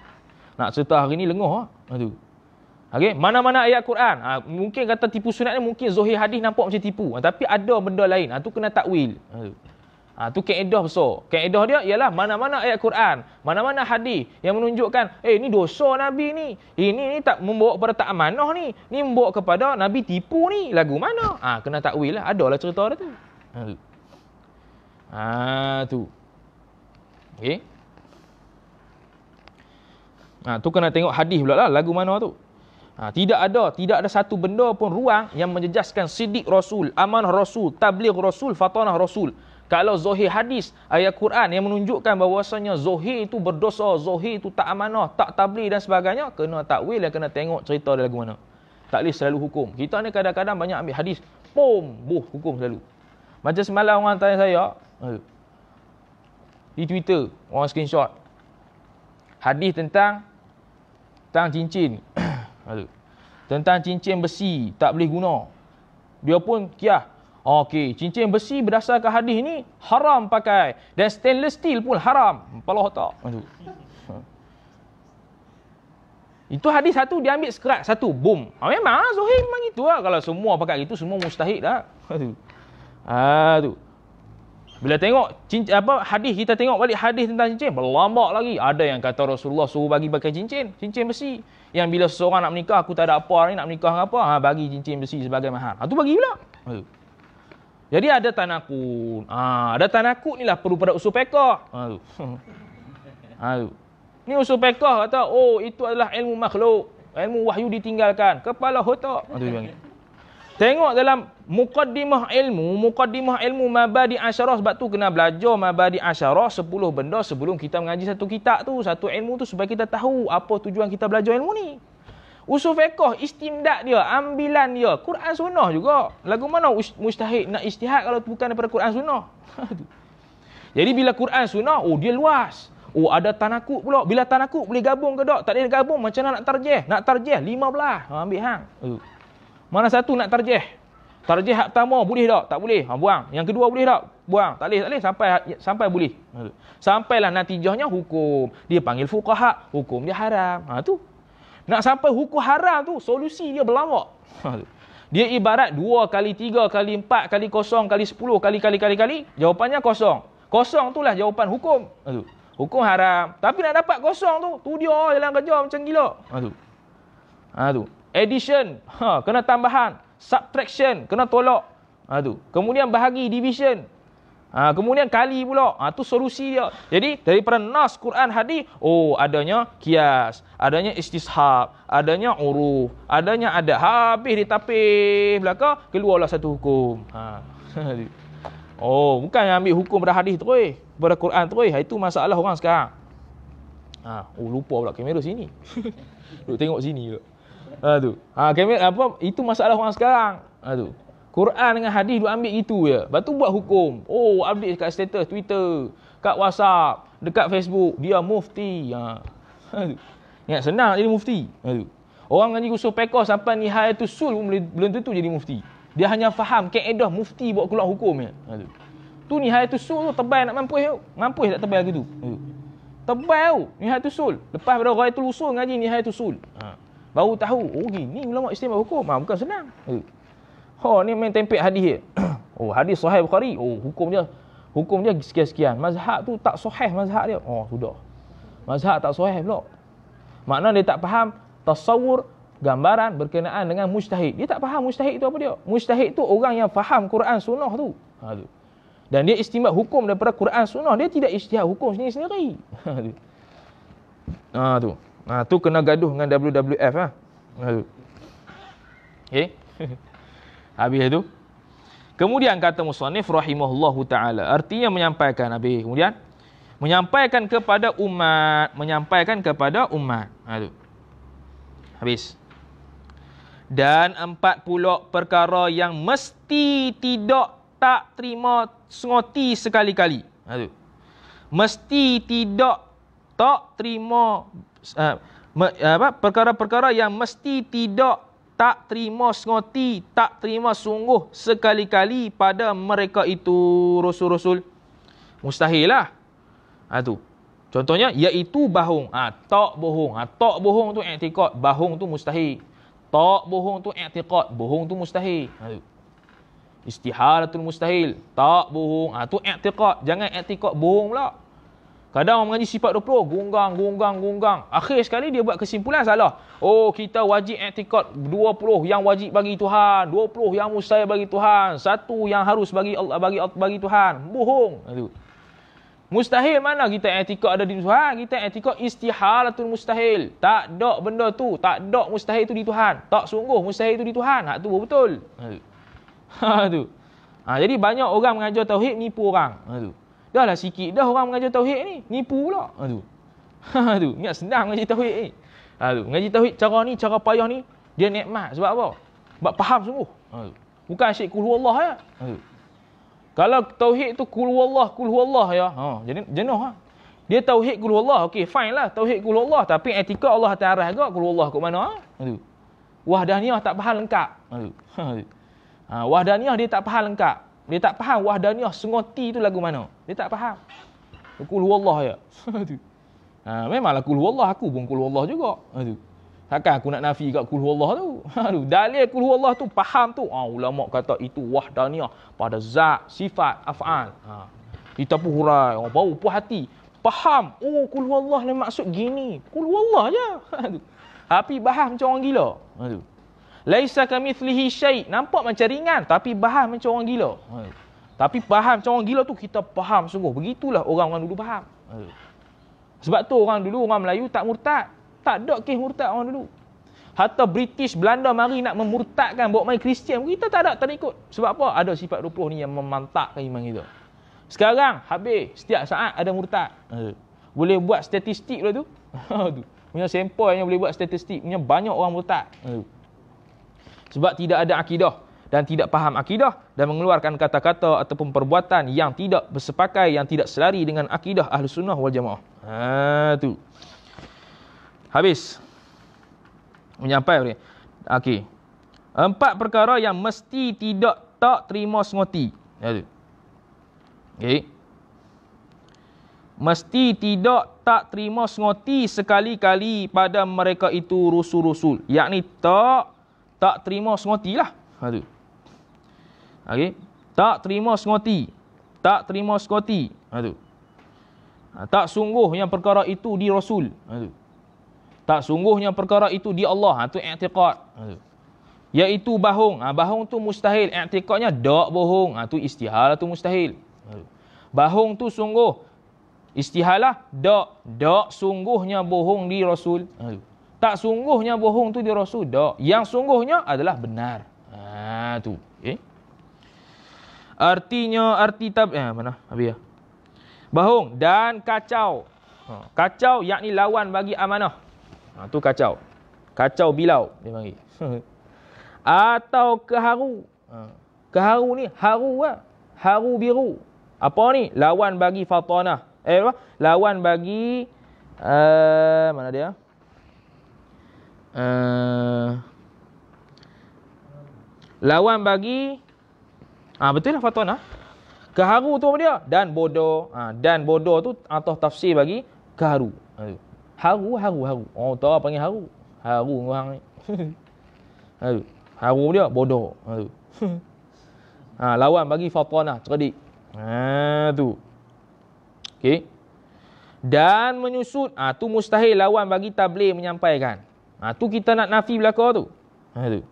Nak cerita hari ni lenguh lah. Ha. Ha, mana-mana ayat Quran. Ha, mungkin kata tipu sunat ni mungkin zahir hadis nampak macam tipu. Ha, tapi ada benda lain. Ha, kena takwil. Ha, Ha, tu kaedah besar. Kaedah dia ialah mana-mana ayat Quran, mana-mana hadis yang menunjukkan, eh ini dosa Nabi ni. Ini ini tak membawa kepada tak amanah ni. Ni membawa kepada Nabi tipu ni. Lagu mana? Ha, kena takwil lah. Adalah cerita dia tu. Ha, tu. Ha, okay. Ha, tu kena tengok hadis pula lah. Lagu mana tu? Ha, tidak ada, tidak ada satu benda pun ruang yang menjejaskan sidik Rasul, amanah Rasul, tabligh Rasul, fatanah Rasul. Kalau zohir hadis ayat Quran yang menunjukkan bahawasanya zohir itu berdosa, zohir itu tak amanah, tak tabli dan sebagainya, kena takwil dan kena tengok cerita dia lagu mana. Tak boleh selalu hukum. Kita ni kadang-kadang banyak ambil hadis, pom, buh, hukum selalu. Macam semalam orang tanya saya, eh, di Twitter, orang screenshot. Hadis tentang tentang cincin. tentang cincin besi, tak boleh guna. Dia pun kiah, Okey, cincin besi berdasarkan hadis ni haram pakai dan stainless steel pun haram. Kepala otak. Aduh. Itu hadis satu dia ambil skrat satu, boom. Ha, ah, memang ah, Zuhair memang gitu lah. Kalau semua pakai gitu semua mustahil dah. Aduh. Aduh. Bila tengok cincin apa hadis kita tengok balik hadis tentang cincin berlambak lagi. Ada yang kata Rasulullah suruh bagi pakai cincin, cincin besi. Yang bila seseorang nak menikah aku tak ada apa hari nak menikah dengan apa, ha bagi cincin besi sebagai mahar. Ha tu bagi pula. Jadi ada tanakun, Ha, ada tanakun ni lah perlu pada usul pekah. Ha, ha, Ni usul pekah kata, oh itu adalah ilmu makhluk. Ilmu wahyu ditinggalkan. Kepala hotak. Ha, tu, Tengok dalam mukaddimah ilmu, mukaddimah ilmu mabadi asyarah. Sebab tu kena belajar mabadi asyarah sepuluh benda sebelum kita mengaji satu kitab tu. Satu ilmu tu supaya kita tahu apa tujuan kita belajar ilmu ni. Usul fiqah, istimdad dia, ambilan dia. Quran sunnah juga. Lagu mana mustahid nak istihad kalau bukan daripada Quran sunnah? Jadi bila Quran sunnah, oh dia luas. Oh ada tanakut pula. Bila tanakut boleh gabung ke tak? Tak boleh gabung. Macam mana nak tarjih? Nak tarjih? 15. Ha, ambil hang. Uh. Mana satu nak tarjih? Tarjih hak pertama boleh tak? Tak boleh. Ha, buang. Yang kedua boleh tak? Buang. Tak boleh, tak boleh. Sampai ha, sampai boleh. Hmm. Sampailah natijahnya hukum. Dia panggil fuqaha. Hukum dia haram. Ha, tu. Nak sampai hukum haram tu, solusi dia berlawak. Dia ibarat 2 kali 3 kali 4 kali 0 kali 10 kali kali kali kali. Jawapannya kosong. Kosong itulah jawapan hukum. Hukum haram. Tapi nak dapat kosong tu, tu dia jalan kerja macam gila. Addition, ha, kena tambahan. Subtraction, kena tolak. Ha, tu. Kemudian bahagi division Ha, kemudian kali pula. Ha, tu solusi dia. Jadi daripada nas Quran hadis, oh adanya kias, adanya istishab, adanya uruf, adanya ada habis ditapih belakang keluarlah satu hukum. Ha. oh, bukan yang ambil hukum pada hadis terus, eh. pada Quran terus. Eh. Itu masalah orang sekarang. Ha, oh lupa pula kamera sini. Duk tengok sini pula. Ha tu. Ha kamera apa itu masalah orang sekarang. Ha tu. Quran dengan hadis duk ambil itu je. Lepas tu buat hukum. Oh, update dekat status Twitter, dekat WhatsApp, dekat Facebook, dia mufti. Ha. Ingat senang jadi mufti. Ha. Orang ngaji kursus pekoh sampai nihai tu sul pun belum tentu jadi mufti. Dia hanya faham kaedah mufti buat keluar hukum je. Ha. Tu nihai tu sul tu tebal nak mampus tu. Mampus tak tebal gitu. Ha. Tebal tu nihai tu sul. Lepas pada Raitul Usul ngaji nihai tu sul. Ha. Baru tahu, oh gini ulama istimewa hukum. Ha. Bukan senang. Ha. Ha ni main tempek hadis dia. oh hadis sahih Bukhari. Oh hukum dia hukum dia sekian-sekian. Mazhab tu tak sahih mazhab dia. Oh sudah. Mazhab tak sahih pula. Makna dia tak faham tasawur gambaran berkenaan dengan mujtahid. Dia tak faham mujtahid tu apa dia? Mujtahid tu orang yang faham Quran sunnah tu. Ha tu. Dan dia istimbat hukum daripada Quran sunnah, dia tidak ijtihad hukum sendiri-sendiri. Ha tu. Ha tu. Ha tu kena gaduh dengan WWF ah. Ha. ha tu. Okay. Eh? Habis itu. Kemudian kata Musanif rahimahullahu ta'ala. Artinya menyampaikan. Nabi. Kemudian. Menyampaikan kepada umat. Menyampaikan kepada umat. Aduh. Ha, habis. Dan empat puluh perkara yang mesti tidak tak terima sengoti sekali-kali. Aduh. Ha, mesti tidak tak terima uh, apa perkara-perkara yang mesti tidak tak terima sengoti, tak terima sungguh sekali-kali pada mereka itu rasul-rasul. Mustahillah. Ha tu. Contohnya iaitu bahung. Ha, tak bohong. Ha, tak bohong tu i'tikad, bahung tu mustahil. Tak bohong tu i'tikad, bohong tu mustahil. Ha tu. Istihalatul mustahil. Tak bohong. Ha tu i'tikad. Jangan i'tikad bohong pula. Kadang orang mengaji sifat 20, gunggang, gunggang, gunggang. Akhir sekali dia buat kesimpulan salah. Oh, kita wajib etikot 20 yang wajib bagi Tuhan, 20 yang mustahil bagi Tuhan, satu yang harus bagi Allah bagi bagi Tuhan. Bohong. Mustahil mana kita etikot ada di Tuhan? Ha, kita etikot istihalatul mustahil. Tak ada benda tu, tak ada mustahil tu di Tuhan. Tak sungguh mustahil tu di Tuhan. Hak tu betul. Ha tu. Ha, jadi banyak orang mengajar tauhid nipu orang. Ha, tu. Dah lah sikit dah orang mengajar tauhid ni. Nipu pula. Ha tu. Ha tu. Ingat senang mengajar tauhid ni. Ha tu. Mengajar tauhid cara ni, cara payah ni, dia nikmat. Sebab apa? Sebab faham sungguh. Ha tu. Bukan asyik kul huwallah ya. Ha tu. Kalau tauhid tu kul huwallah, kul huwallah ya. Ha, jadi jenuh ha. Dia tauhid kul huwallah. Okey, fine lah. Tauhid kul huwallah. Tapi etika Allah Taala juga kul huwallah kat mana? Ha tu. Wahdaniyah tak faham lengkap. Ha tu. Ha, wahdaniyah dia tak faham lengkap. Dia tak faham wahdaniyah Sungoti ti tu lagu mana. Dia tak faham. Kul huwallah ya. ha, memanglah kul huwallah. Aku pun kul huwallah juga. Ha, tu. Takkan aku nak nafi kat kul huwallah tu. Aduh, dalil kul huwallah tu faham tu. Ah, ulama kata itu wahdaniyah pada zat, sifat, af'al. Ha. Kita pun hurai, orang baru pun hati. Faham. Oh, kul huwallah ni maksud gini. Kul huwallah je. Tapi bahas macam orang gila. Aduh. Laisa kamithlihi syait. Nampak macam ringan tapi bahas macam orang gila. Aduh. Tapi faham macam orang gila tu kita faham sungguh. Begitulah orang-orang dulu faham. Hmm. Sebab tu orang dulu orang Melayu tak murtad. Tak ada kes murtad orang dulu. Hatta British Belanda mari nak memurtadkan bawa main Kristian. Kita tak ada tak ikut. Sebab apa? Ada sifat 20 ni yang memantapkan iman kita. Sekarang habis setiap saat ada murtad. Hmm. Boleh buat statistik lah tu. tu. Punya sampel yang boleh buat statistik. Punya banyak orang murtad. Hmm. Sebab tidak ada akidah dan tidak faham akidah dan mengeluarkan kata-kata ataupun perbuatan yang tidak bersepakai, yang tidak selari dengan akidah Ahlus Sunnah wal Jamaah. Ha, tu. Habis. menyampaikan, Okey. Empat perkara yang mesti tidak tak terima sengoti. Ya, tu. Okey. Mesti tidak tak terima sengoti sekali-kali pada mereka itu rusul-rusul. Yakni tak tak terima sengoti lah. Ha, Okey. Tak terima sengoti. Tak terima sengoti. Ha tu. Ha, tak sungguhnya perkara itu di Rasul. Ha tu. Tak sungguhnya perkara itu di Allah. Ha tu i'tiqad. Ha tu. Iaitu bahong. Ha, bahong tu mustahil. I'tiqadnya dak bohong. Ha tu istihalah tu mustahil. Ha tu. Bahong tu sungguh. Istihalah dak. Dak sungguhnya bohong di Rasul. Ha tu. Tak sungguhnya bohong tu di Rasul. Dak. Yang sungguhnya adalah benar. Ha tu. Okey. Eh? Artinya arti tab eh, mana? Abi ya. Bahung dan kacau. Ha, kacau yakni lawan bagi amanah. Ha, tu kacau. Kacau bilau dia panggil. Atau keharu. Ha, keharu ni haru lah. Haru biru. Apa ni? Lawan bagi fatanah. Eh apa? Lawan bagi uh, mana dia? Uh, lawan bagi Ah ha, betul lah fatwa nah. Keharu tu apa dia? Dan bodoh. Ha, dan bodoh tu atas tafsir bagi keharu. Ah, haru, haru, haru. Oh, tahu apa panggil haru? Haru orang ni. haru. Ah, haru dia bodoh. Haru. ha, lawan bagi fatwa nah, cerdik. Ha, tu. Okey. Dan menyusut, ah ha, tu mustahil lawan bagi tabligh menyampaikan. Ah ha, tu kita nak nafi belaka tu. Ha, tu.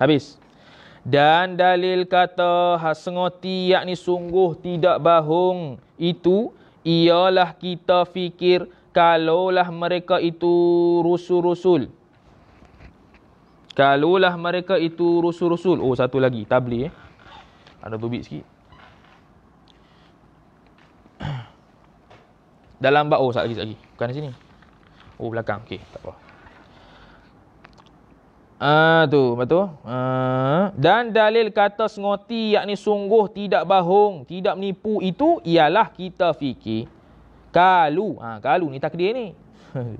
Habis. Dan dalil kata hasngoti yakni sungguh tidak bahung itu ialah kita fikir kalaulah mereka itu rusul-rusul. Kalaulah mereka itu rusul-rusul. Oh satu lagi tabli eh. Ada bubik sikit. Dalam bab oh satu lagi satu lagi. Bukan di sini. Oh belakang. Okey, tak apa. Ah tu, betul. Ah ha. dan dalil kata sengoti yakni sungguh tidak bohong, tidak menipu itu ialah kita fikir kalu, ah kalu ni takdir ni.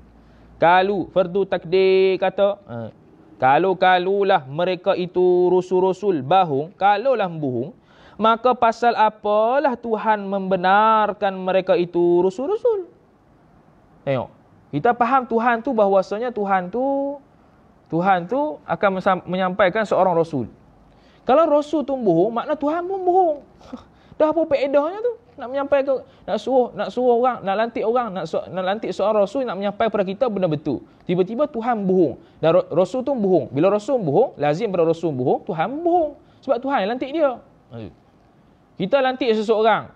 kalu fardu takdir kata, ha, kalau kalulah mereka itu rusul-rusul bohong, kalulah membohong, maka pasal apalah Tuhan membenarkan mereka itu rusul-rusul? Tengok. Kita faham Tuhan tu bahwasanya Tuhan tu Tuhan tu akan menyampaikan seorang rasul. Kalau rasul tu bohong, makna Tuhan pun bohong. Dah apa peredahnya tu? Nak menyampaikan, nak suruh, nak suruh orang, nak lantik orang, nak, nak lantik seorang rasul nak menyampaikan kepada kita benda betul. Tiba-tiba Tuhan bohong. Dan rasul tu bohong. Bila rasul bohong, lazim pada rasul bohong, Tuhan bohong. Sebab Tuhan yang lantik dia. Ha. Kita lantik seseorang.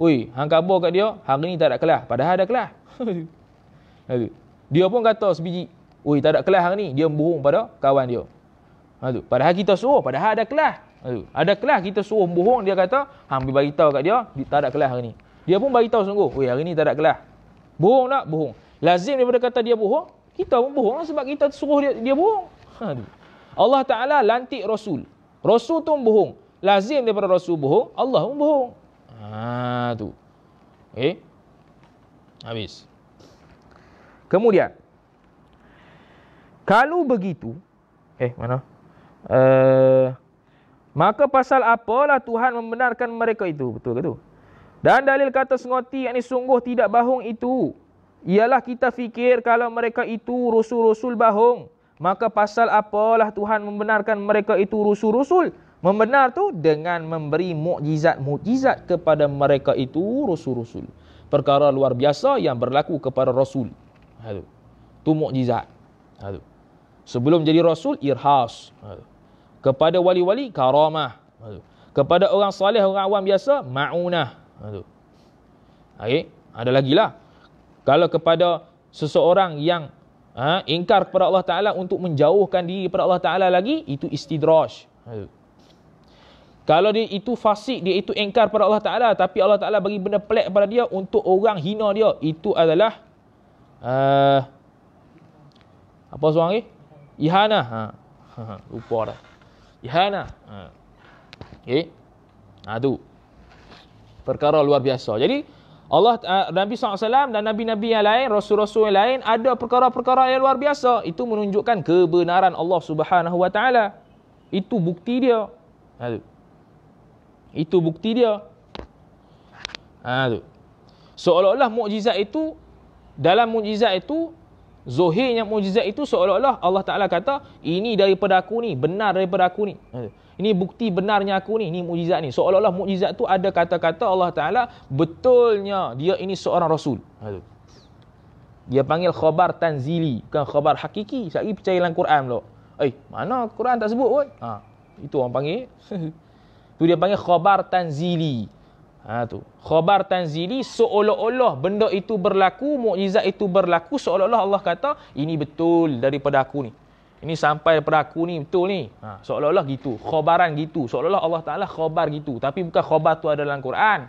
Ui, hang kabur kat dia, hari ni tak ada kelas. Padahal ada kelas. Ha. dia pun kata sebiji, Ui tak ada kelas hari ni Dia membohong pada kawan dia Aduh, ha, Padahal kita suruh Padahal ada kelas Aduh, ha, Ada kelas kita suruh membohong Dia kata Hang pergi beritahu kat dia Tak ada kelas hari ni Dia pun beritahu sungguh Ui hari ni tak ada kelas Bohong tak? Bohong Lazim daripada kata dia bohong Kita pun bohong lah Sebab kita suruh dia, dia bohong Aduh. Ha, Allah Ta'ala lantik Rasul Rasul tu membohong Lazim daripada Rasul bohong Allah pun bohong Haa tu Okay eh? Habis Kemudian kalau begitu, eh mana? Uh, maka pasal apalah Tuhan membenarkan mereka itu? Betul ke tu? Dan dalil kata sengoti yang ini sungguh tidak bahong itu. Ialah kita fikir kalau mereka itu rusul-rusul bahong. Maka pasal apalah Tuhan membenarkan mereka itu rusul-rusul. Membenar tu dengan memberi mukjizat-mukjizat kepada mereka itu rusul-rusul. Perkara luar biasa yang berlaku kepada Rasul. tu mukjizat. Itu sebelum jadi rasul irhas kepada wali-wali karamah kepada orang soleh orang awam biasa maunah okay. ada lagi lah kalau kepada seseorang yang ha, ingkar kepada Allah Ta'ala untuk menjauhkan diri kepada Allah Ta'ala lagi, itu istidraj. Kalau dia itu fasik, dia itu ingkar kepada Allah Ta'ala, tapi Allah Ta'ala bagi benda pelik kepada dia untuk orang hina dia, itu adalah uh, apa seorang ni? ihana ha. ha, ha. lupa dah ihana ha. okey ha, tu perkara luar biasa jadi Allah ha, Nabi SAW dan Nabi-Nabi yang lain, Rasul-Rasul yang lain ada perkara-perkara yang luar biasa. Itu menunjukkan kebenaran Allah Subhanahu Wa Itu bukti dia. Aduh. Itu bukti dia. Aduh. Seolah-olah mukjizat itu dalam mukjizat itu Zohirnya mujizat itu seolah-olah Allah Ta'ala kata, ini daripada aku ni, benar daripada aku ni. Ini bukti benarnya aku ni, ini mujizat ni. Seolah-olah mujizat tu ada kata-kata Allah Ta'ala, betulnya dia ini seorang Rasul. Dia panggil khabar tanzili, bukan khabar hakiki. Sekali percaya dalam Quran pula. Eh, mana Quran tak sebut pun? Ha, itu orang panggil. tu dia panggil khabar tanzili. Ha tu. Khabar tanzili seolah-olah benda itu berlaku, mukjizat itu berlaku seolah-olah Allah kata ini betul daripada aku ni. Ini sampai daripada aku ni betul ni. Ha seolah-olah gitu. Khabaran gitu. Seolah-olah Allah Taala khabar gitu. Tapi bukan khabar tu ada dalam Quran.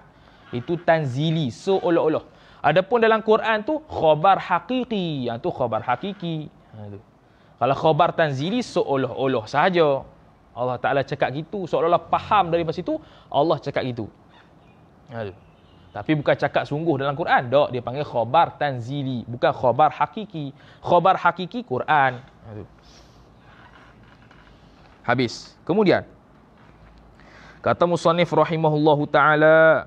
Itu tanzili seolah-olah. Adapun dalam Quran tu khabar hakiki. Yang ha, tu khabar hakiki. Ha tu. Kalau khabar tanzili seolah-olah saja. Allah Taala cakap gitu seolah-olah faham dari masa Allah cakap gitu. Tapi bukan cakap sungguh dalam Quran. Dok, dia panggil khobar tanzili. Bukan khobar hakiki. Khobar hakiki Quran. Habis. Kemudian. Kata Musanif rahimahullahu ta'ala.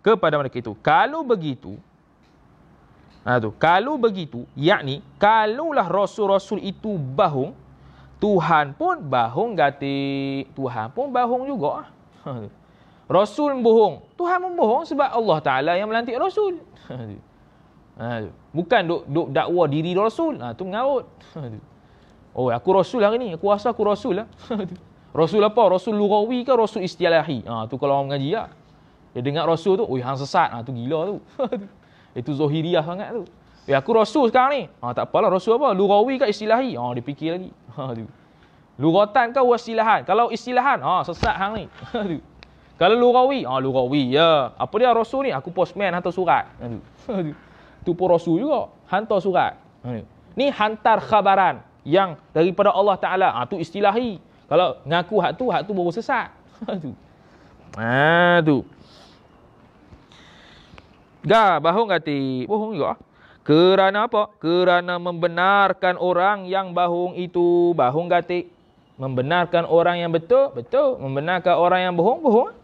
Kepada mereka itu. Kalau begitu. Nah kalau begitu, yakni kalaulah rasul-rasul itu bahung, Tuhan pun bahung gati, Tuhan pun bahung juga. Rasul bohong. Tuhan pun bohong sebab Allah Ta'ala yang melantik Rasul. Ha, Bukan duk, duk dakwa diri Rasul. Ha, tu mengarut. Ha, oh, aku Rasul hari ni. Aku rasa aku Rasul lah. Rasul apa? Rasul lugawi ke Rasul Istialahi? Ha, tu kalau orang mengaji lah. Dia dengar Rasul tu, oh, hang sesat. Ha, tu gila tu. Itu Zohiriah sangat tu. Ya, aku Rasul sekarang ni. Ah, tak apalah, Rasul apa? Lugawi ke Istialahi? Ha, dia fikir lagi. Ha, tu. Lugatan ke wasilahan? Kalau istilahan, ha, sesat hang ni. Ha, kalau lugawi, ah lugawi ya. Apa dia rasul ni? Aku postman hantar surat. tu pun rasul juga, hantar surat. Ni hantar khabaran yang daripada Allah Taala. Ah tu istilahi. Kalau ngaku hak tu, hak tu baru sesat. tu. Ah tu. Dah bohong kata, bohong juga. Ah. Kerana apa? Kerana membenarkan orang yang bohong itu, bohong kata. Membenarkan orang yang betul, betul. Membenarkan orang yang bohong, bohong. Ah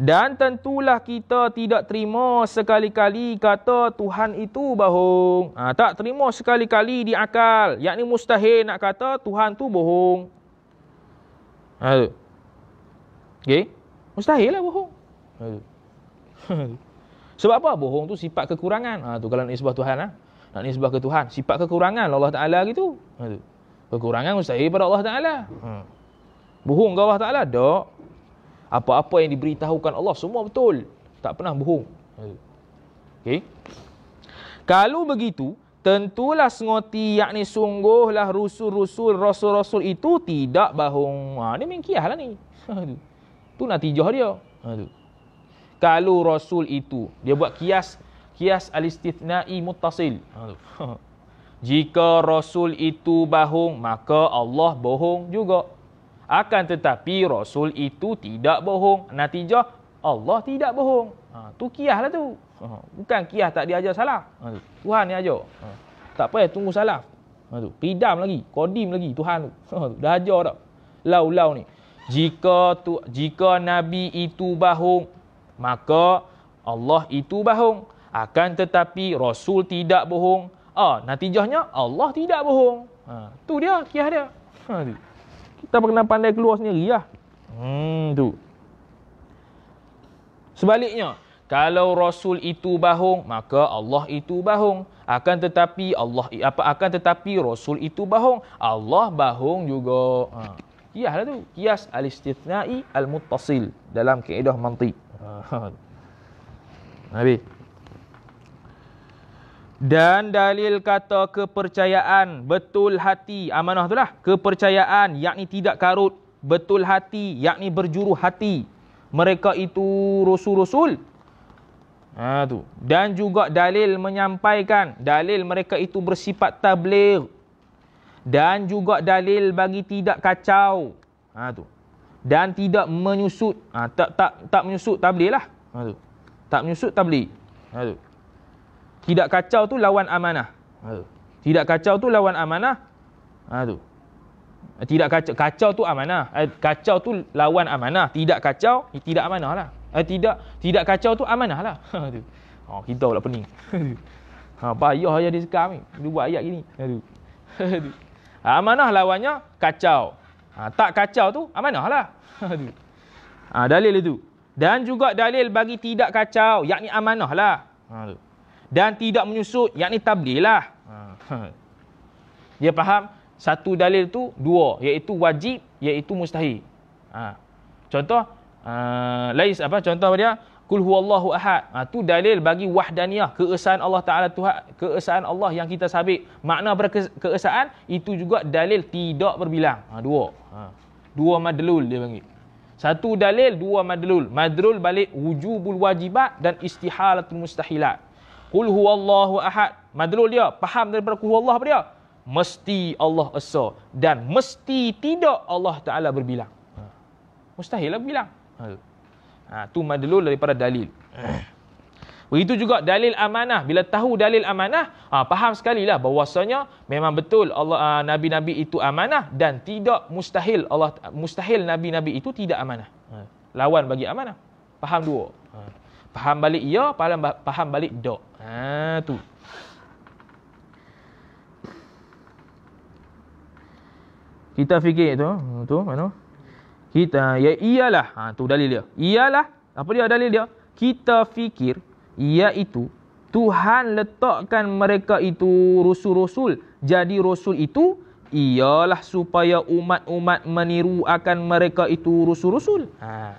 dan tentulah kita tidak terima sekali-kali kata Tuhan itu bohong. Ha, tak terima sekali-kali di akal. Yang ini mustahil nak kata Tuhan tu bohong. Ha, tu. Okay? Mustahil lah bohong. Ha, Sebab apa? Bohong tu sifat kekurangan. Ha, tu kalau nak nisbah Tuhan lah. Ha? Nak nisbah ke Tuhan. Sifat kekurangan Allah Ta'ala gitu. Ha, tu. Kekurangan mustahil pada Allah Ta'ala. Ha. Bohong ke Allah Ta'ala? Tak apa-apa yang diberitahukan Allah semua betul. Tak pernah bohong. Okey. Kalau begitu, tentulah sengoti yakni sungguhlah rusul-rusul rasul-rasul itu tidak bohong. Ha lah ni mengkiahlah ni. tu natijah dia. Ha tu. Kalau rasul itu, dia buat kias kias al-istithna'i muttasil. Ha tu. Jika rasul itu bohong, maka Allah bohong juga. Akan tetapi Rasul itu tidak bohong. Natijah Allah tidak bohong. Ha, tu kiah lah tu. Ha, bukan kiah tak diajar salah. Ha, tu. Tuhan yang ajar. Ha. Tak payah tunggu salah. Ha, tu. Pidam lagi. Kodim lagi. Tuhan tu. Ha, tu. Dah ajar tak? Lau-lau ni. Jika tu, jika Nabi itu bohong, maka Allah itu bohong. Akan tetapi Rasul tidak bohong. Ah, ha, natijahnya Allah tidak bohong. Ha, tu dia kiah dia. Ha, tu kita kena pandai keluar sendiri lah. Hmm, tu. Sebaliknya, kalau Rasul itu bahong, maka Allah itu bahong. Akan tetapi Allah apa akan tetapi Rasul itu bahong, Allah bahong juga. Ha. Kias lah tu. Kias al-istithnai al-muttasil dalam kaedah mantik. Ha. Dan dalil kata kepercayaan betul hati amanah itulah kepercayaan yakni tidak karut betul hati yakni berjuru hati mereka itu rasul-rasul ha tu dan juga dalil menyampaikan dalil mereka itu bersifat tabligh dan juga dalil bagi tidak kacau ha tu dan tidak menyusut ha, tak tak tak menyusut tabligh lah ha tu tak menyusut tabligh ha tu tidak kacau tu lawan amanah. Tidak kacau tu lawan amanah. Ha tu. Tidak kacau ha, kacau tu amanah. Eh, kacau tu lawan amanah. Tidak kacau eh, tidak amanah lah. Eh, tidak tidak kacau tu amanah lah. Ha tu. Ha kita pula pening. Ha, ha payah aja dia sekam ni. Dia buat ayat gini. Ha, ha tu. Ha, amanah lawannya kacau. Ha, tak kacau tu amanah lah. Ha tu. Ha dalil itu. Dan juga dalil bagi tidak kacau, yakni amanah lah. Ha tu dan tidak menyusut yakni tabligh lah ha, ha. dia faham satu dalil tu dua iaitu wajib iaitu mustahil ha. contoh uh, lais apa contoh dia kul huwallahu ahad ha, tu dalil bagi wahdaniyah keesaan Allah taala tuhan keesaan Allah yang kita sabit makna keesaan itu juga dalil tidak berbilang ha, dua ha. dua madlul dia panggil satu dalil dua madlul madlul balik wujubul wajibat dan istihalatul mustahilat Qul huwallahu ahad. Madlul dia. Faham daripada Qul huwallahu apa dia? Mesti Allah esa. Dan mesti tidak Allah Ta'ala berbilang. Ha. Mustahil lah berbilang. Ha. ha, tu madlul daripada dalil. Begitu juga dalil amanah. Bila tahu dalil amanah, ha, faham sekali lah bahawasanya memang betul Allah uh, Nabi-Nabi itu amanah dan tidak mustahil Allah mustahil Nabi-Nabi itu tidak amanah. Lawan bagi amanah. Faham dua. Faham balik ya, faham, faham balik dok. Ha tu. Kita fikir tu, tu mana? Kita ya ialah, ha tu dalil dia. Ialah apa dia dalil dia? Kita fikir iaitu Tuhan letakkan mereka itu rusul-rusul. Jadi rusul itu ialah supaya umat-umat meniru akan mereka itu rusul-rusul. Ha.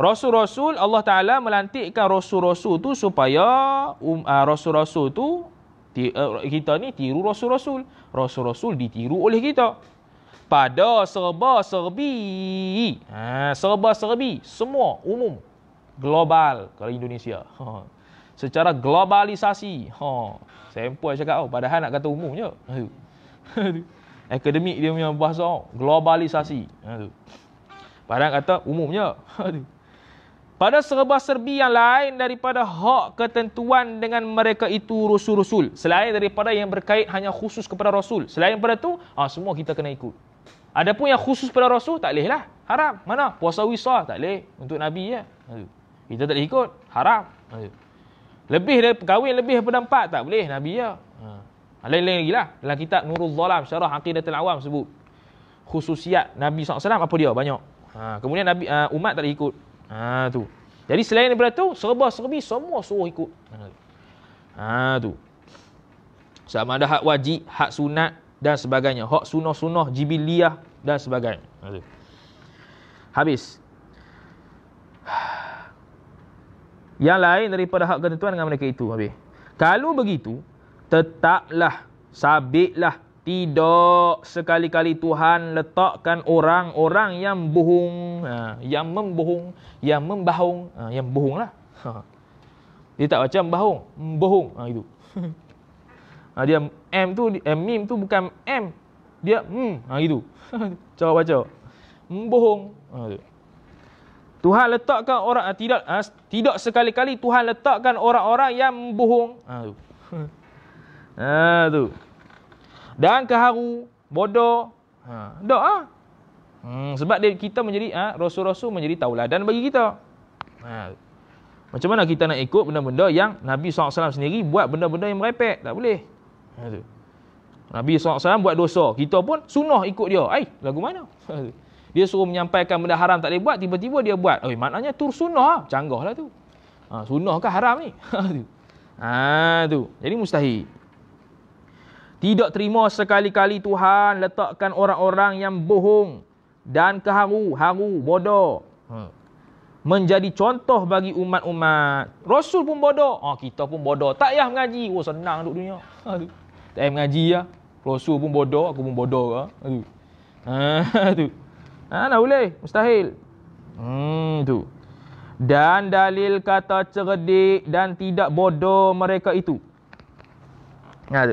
Rasul-rasul Allah Taala melantikkan rasul-rasul tu supaya um, uh, rasul-rasul tu ti, uh, kita ni tiru rasul-rasul. Rasul-rasul ditiru oleh kita. Pada serba-serbi. Ha, serba-serbi semua umum global kalau Indonesia. Ha. Secara globalisasi. Ha. Sampai cakap oh, padahal nak kata umum je. Ha, ha, Akademik dia punya bahasa globalisasi. Ha, Padahal kata umumnya pada serba-serbi yang lain daripada hak ketentuan dengan mereka itu rasul-rasul selain daripada yang berkait hanya khusus kepada rasul selain daripada tu ha, semua kita kena ikut Ada pun yang khusus kepada rasul tak boleh lah haram mana puasa wisa tak boleh untuk nabi ya kita tak boleh ikut haram lebih dari perkahwin lebih daripada empat tak boleh nabi ya ha. Ah, lain-lain lagi lah dalam kitab Nurul Zalam syarah Aqidatul Awam sebut khususiat Nabi SAW apa dia banyak ha. kemudian nabi uh, umat tak boleh ikut Ha tu. Jadi selain daripada tu, serba-serbi semua suruh ikut. Ha tu. Sama ada hak wajib, hak sunat dan sebagainya. Hak sunah-sunah, jibiliyah dan sebagainya. Ha tu. Habis. Yang lain daripada hak ketentuan dengan mereka itu habis. Kalau begitu, tetaplah, sabitlah tidak sekali-kali Tuhan letakkan orang-orang yang bohong, ha, yang membohong, yang membahong, ha, yang bohong lah. Ha. Dia tak macam bohong, bohong. Ha, itu. dia M tu, M eh, mim tu bukan M. Dia M, mm. ha, itu. Cakap baca. Bohong. Ha, Tuhan letakkan orang tidak ha, tidak sekali-kali Tuhan letakkan orang-orang yang bohong. Ha, itu. ha, itu dan keharu bodoh ha dak ah hmm sebab dia, kita menjadi ha, rasul-rasul menjadi taulah dan bagi kita ha macam mana kita nak ikut benda-benda yang Nabi SAW sendiri buat benda-benda yang merepek tak boleh ha tu Nabi SAW buat dosa kita pun sunnah ikut dia ai lagu mana ha, dia suruh menyampaikan benda haram tak boleh buat tiba-tiba dia buat oi maknanya tur sunnah ha? canggahlah tu ha sunnah ke haram ni ha tu ha tu jadi mustahil tidak terima sekali-kali Tuhan letakkan orang-orang yang bohong dan keharu, haru, bodoh. Ha. Menjadi contoh bagi umat-umat. Rasul pun bodoh. Oh, kita pun bodoh. Tak payah mengaji. Oh, senang duduk dunia. Tak payah mengaji lah. Rasul pun bodoh. Aku pun bodoh lah. Aduh. tu. Ha, ha, nak boleh. Mustahil. Hmm, tu. Dan dalil kata cerdik dan tidak bodoh mereka itu. Ha,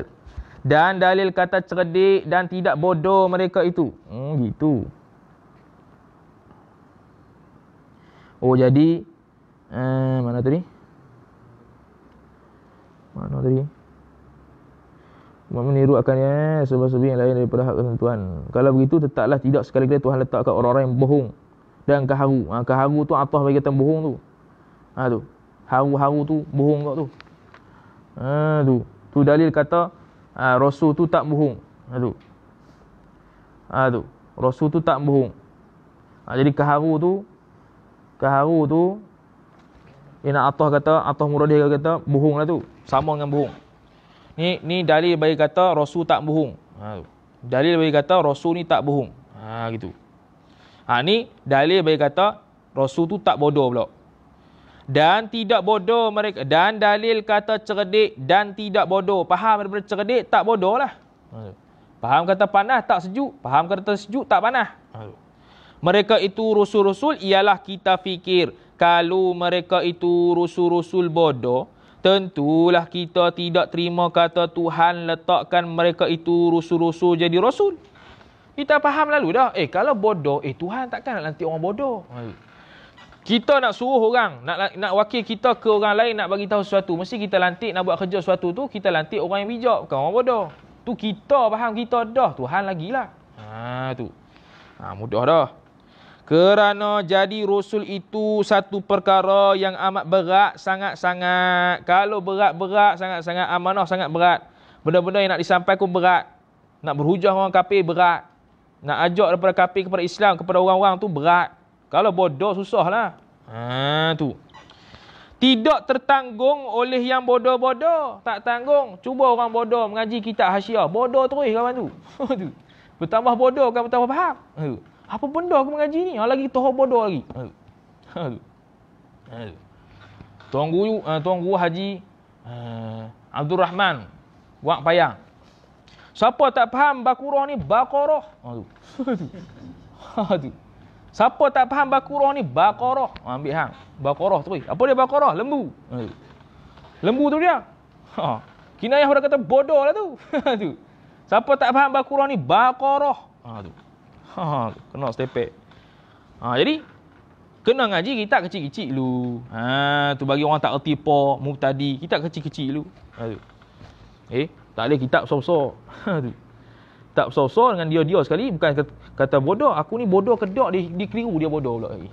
dan dalil kata cerdik dan tidak bodoh mereka itu. Hmm, gitu. Oh, jadi eh, mana tadi? Mana tadi? Meniru akan ya sebab-sebab yang lain daripada hak ketentuan. Kalau begitu tetaplah tidak sekali-kali Tuhan letak ke orang-orang yang bohong dan kaharu. Ha, kaharu tu atas bagi kata bohong tu. Ha tu. Haru-haru tu bohong kat tu. Ha tu. Tu dalil kata ha, Rasul tu tak bohong Aduh ha, Aduh ha, Rasul tu tak bohong ha, ah, Jadi keharu tu Keharu tu Ina Atoh kata Atoh Muradih kata Bohong lah tu Sama dengan bohong Ni ni dalil bagi kata Rasul tak bohong Aduh ha, Dalil bagi kata Rasul ni tak bohong. Ha ah, gitu. Ha ni dalil bagi kata Rasul tu tak bodoh pula dan tidak bodoh mereka dan dalil kata cerdik dan tidak bodoh faham daripada cerdik tak bodoh lah faham kata panah tak sejuk faham kata sejuk tak panah mereka itu rusul-rusul ialah kita fikir kalau mereka itu rusul-rusul bodoh tentulah kita tidak terima kata Tuhan letakkan mereka itu rusul-rusul jadi rasul kita faham lalu dah eh kalau bodoh eh Tuhan takkan nak nanti orang bodoh kita nak suruh orang, nak, nak wakil kita ke orang lain nak bagi tahu sesuatu. Mesti kita lantik nak buat kerja sesuatu tu, kita lantik orang yang bijak, bukan orang bodoh. Tu kita faham kita dah, Tuhan lagi lah. Ha, tu. Ha, mudah dah. Kerana jadi Rasul itu satu perkara yang amat berat sangat-sangat. Kalau berat-berat sangat-sangat, amanah sangat berat. Benda-benda yang nak disampaikan berat. Nak berhujah orang kafir berat. Nak ajak daripada kafir kepada Islam, kepada orang-orang tu berat. Kalau bodoh susahlah. Ha tu. Tidak tertanggung oleh yang bodoh-bodoh. Tak tanggung. Cuba orang bodoh mengaji kitab hasyiah. Bodoh terus kawan tu. Bertambah bodoh kan bertambah faham. Apa benda aku mengaji ni? Ha, lagi tohok bodoh lagi. Ha tu. Ha tu. Ha, tuan guru, ha, tuan guru haji Abdul Rahman. Wak payang. Siapa tak faham Bakurah ni? Bakurah. Ha tu. Siapa tak faham Bakurah ni? Bakarah. Ambil hang. Bakarah tu. Apa dia Bakarah? Lembu. Eh. Lembu tu dia. Ha. Kinayah orang kata bodoh lah tu. tu. Siapa tak faham Bakurah ni? Bakarah. Ha tu. Ha, ha. kena stepek. Ha jadi kena ngaji kita kecil-kecil lu. Ha tu bagi orang tak erti apa mu tadi. Kita kecil-kecil lu. Ha tu. Eh, tak boleh kita besar-besar. Ha tu tak bersosor dengan dia-dia sekali bukan kata bodoh aku ni bodoh kedok di di keliru dia bodoh pula lagi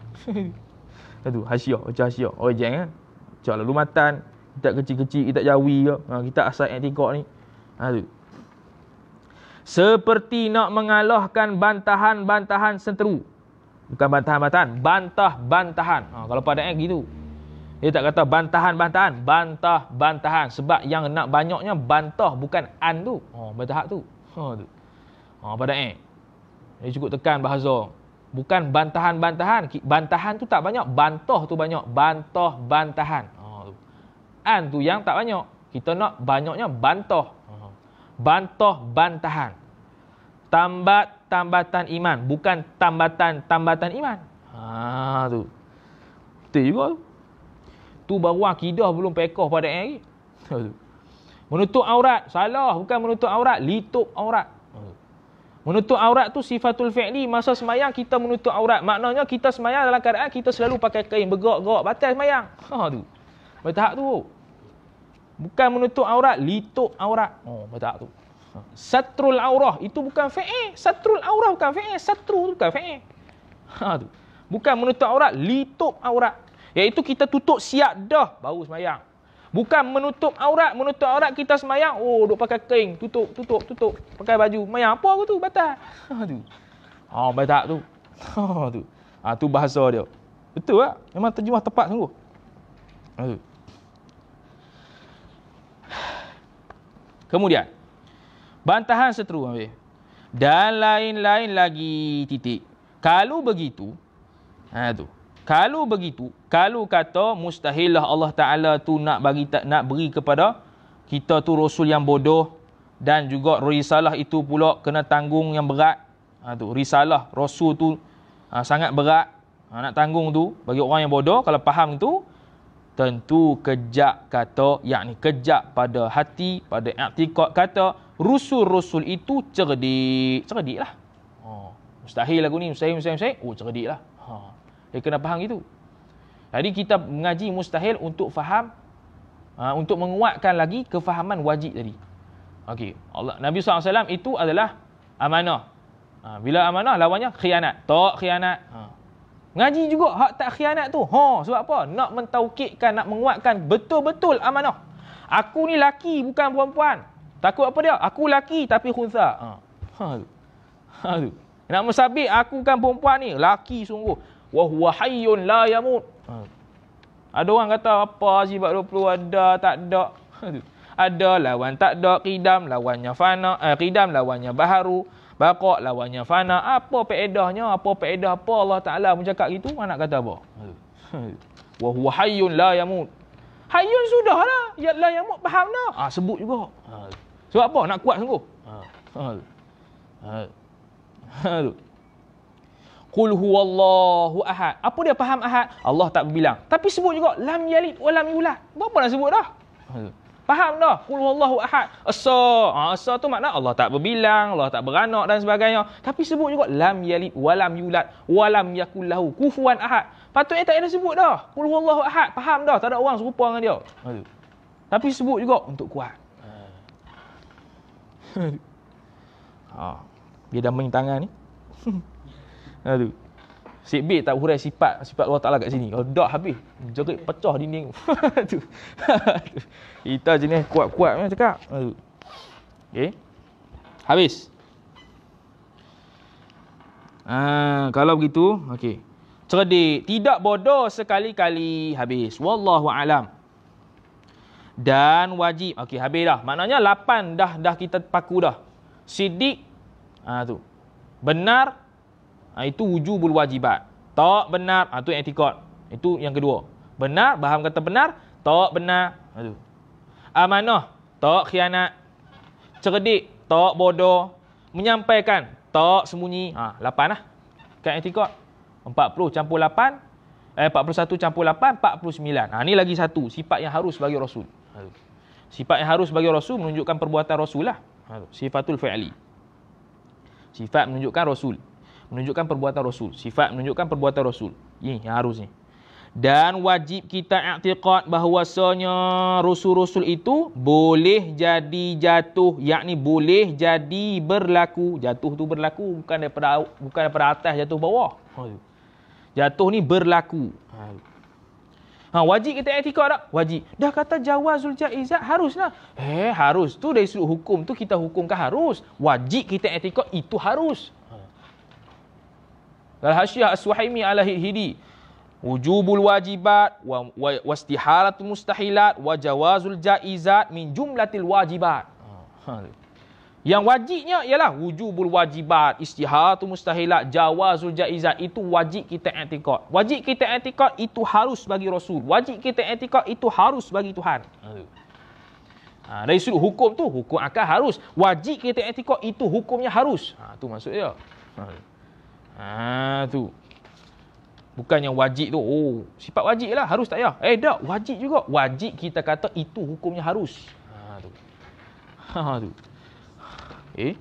satu hasiah macam hasiah oh, orang jeng kan macam lalu matan kita kecil-kecil kita jawi ke ha, kita asal yang tingkok ni ha, tu. seperti nak mengalahkan bantahan-bantahan senteru bukan bantahan-bantahan bantah-bantahan ha, kalau pada yang eh, gitu dia tak kata bantahan-bantahan bantah-bantahan sebab yang nak banyaknya bantah bukan andu. tu oh, ha, bantahan tu Oh, tu. Ha pada eh. Ini cukup tekan bahasa. Bukan bantahan-bantahan. Bantahan tu tak banyak, bantah tu banyak. Bantah bantahan. Ha tu. An tu yang tak banyak. Kita nak banyaknya bantah. Ha, ha. Bantah bantahan. Tambat tambatan iman, bukan tambatan tambatan iman. Ha tu. Betul juga tu. Tu baru akidah belum pekoh pada eh. Ha, menutup aurat, salah. Bukan menutup aurat, litup aurat. Menutup aurat tu sifatul fi'li masa semayang kita menutup aurat. Maknanya kita semayang dalam keadaan kita selalu pakai kain begok gerak batal semayang. Ha tu. Pada tahap tu. Bukan menutup aurat, litup aurat. Oh, pada tahap tu. Ha. Satrul aurah itu bukan fi'il. Satrul aurah bukan fi'il. Satru tu bukan fi'il. Ha tu. Bukan menutup aurat, litup aurat. Iaitu kita tutup siap dah baru semayang. Bukan menutup aurat, menutup aurat kita semayang, oh duk pakai kain, tutup, tutup, tutup, pakai baju, semayang apa aku tu, batal. Ha tu. Ha oh, batal tu. Ha tu. Ha tu bahasa dia. Betul tak? Memang terjemah tepat sungguh. Ha tu. Kemudian bantahan seteru ambil. Dan lain-lain lagi titik. Kalau begitu, ha tu. Kalau begitu, kalau kata mustahillah Allah Taala tu nak bagi nak beri kepada kita tu rasul yang bodoh dan juga risalah itu pula kena tanggung yang berat. Ha tu, risalah rasul tu ha, sangat berat. Ha, nak tanggung tu bagi orang yang bodoh kalau faham tu tentu kejak kata yakni kejak pada hati pada i'tiqad kata rusul-rusul itu cerdik cerdiklah oh mustahil aku ni mustahil mustahil, mustahil. oh cerdiklah dia kena faham itu. Jadi kita mengaji mustahil untuk faham ha, untuk menguatkan lagi kefahaman wajib tadi. Okey, Allah Nabi SAW itu adalah amanah. Ha, bila amanah lawannya khianat. Tak khianat. Mengaji ha. juga hak tak khianat tu. Ha, sebab apa? Nak mentaukidkan, nak menguatkan betul-betul amanah. Aku ni laki bukan perempuan. Takut apa dia? Aku laki tapi khunsa. Ha. Ha Ha Nak mensabit aku kan perempuan ni, laki sungguh wa huwa hayyun la yamut. Ha. Ada orang kata apa sifat 20 ada tak ada. ada lawan tak ada qidam lawannya fana eh, qidam lawannya baharu baqa lawannya fana apa faedahnya apa faedah apa Allah Taala mencakap gitu mana nak kata apa wa huwa hayyun la yamut hayyun sudahlah ya la yamut faham dah Ah sebut juga ha. sebab apa nak kuat sungguh ha. Ha. Ha. Ha. Qul huwallahu ahad. Apa dia faham ahad? Allah tak berbilang. Tapi sebut juga lam yalid wa lam yulad. Berapa nak sebut dah? Faham dah? Qul huwallahu ahad. Asa. Ha, asa tu makna Allah tak berbilang, Allah tak beranak dan sebagainya. Tapi sebut juga lam yalid wa lam yulad wa lam yakul lahu kufuwan ahad. Patutnya eh, tak ada sebut dah. Qul huwallahu ahad. Faham dah? Tak ada orang serupa dengan dia. Tapi sebut juga untuk kuat. ha. Dia dah main tangan ni. Ha tu. Sibik tak hurai sifat sifat Allah Taala kat sini. Kalau dah habis, jerit pecah dinding. tu. Kita jenis kuat-kuat macam cakap. Ha tu. Okey. Habis. Ah, ha, kalau begitu, okey. Cerdik, tidak bodoh sekali-kali. Habis. Wallahu alam. Dan wajib. Okey, habis dah. Maknanya 8 dah dah kita paku dah. Sidik. Ah ha, tu. Benar, ha, itu wujubul wajibat. Tak benar, ha, itu etikot. Itu yang kedua. Benar, baham kata benar, tak benar. Ha, itu. Amanah, tak khianat. Cerdik, tak bodoh. Menyampaikan, tak sembunyi. Ha, lapan lah. Kan etikot. Empat puluh campur lapan. Eh, empat puluh satu campur lapan, empat puluh sembilan. Ha, ini lagi satu, sifat yang harus bagi Rasul. Ha, sifat yang harus bagi Rasul menunjukkan perbuatan Rasul lah. Ha, sifatul fi'li. Sifat menunjukkan Rasul menunjukkan perbuatan Rasul. Sifat menunjukkan perbuatan Rasul. Ini yang harus ni. Dan wajib kita i'tiqad bahawasanya Rasul-Rasul itu boleh jadi jatuh. Yakni boleh jadi berlaku. Jatuh tu berlaku bukan daripada, bukan daripada atas jatuh bawah. Jatuh ni berlaku. Ha, wajib kita i'tiqad tak? Wajib. Dah kata jawazul ja'izat haruslah. Eh, harus. Tu dari sudut hukum tu kita hukumkan harus. Wajib kita i'tiqad itu harus. Al-Hashiyah As-Suhaimi ala hidi Wujubul wajibat wa, mustahilat wajawazul jawazul jaizat min jumlatil wajibat. Ha. Yang wajibnya ialah wujubul wajibat, istihalatul mustahilat, jawazul jaizat. Itu wajib kita etikot. Wajib kita etikot itu harus bagi Rasul. Wajib kita etikot itu harus bagi Tuhan. Ha. ha, dari sudut hukum tu, hukum akan harus. Wajib kita etikot itu hukumnya harus. Ha, tu maksud Ha. Ah tu. Bukan yang wajib tu. Oh, sifat wajib lah. Harus tak ya? Eh, tak. Wajib juga. Wajib kita kata itu hukumnya harus. Ha, tu. Ha, tu. Eh?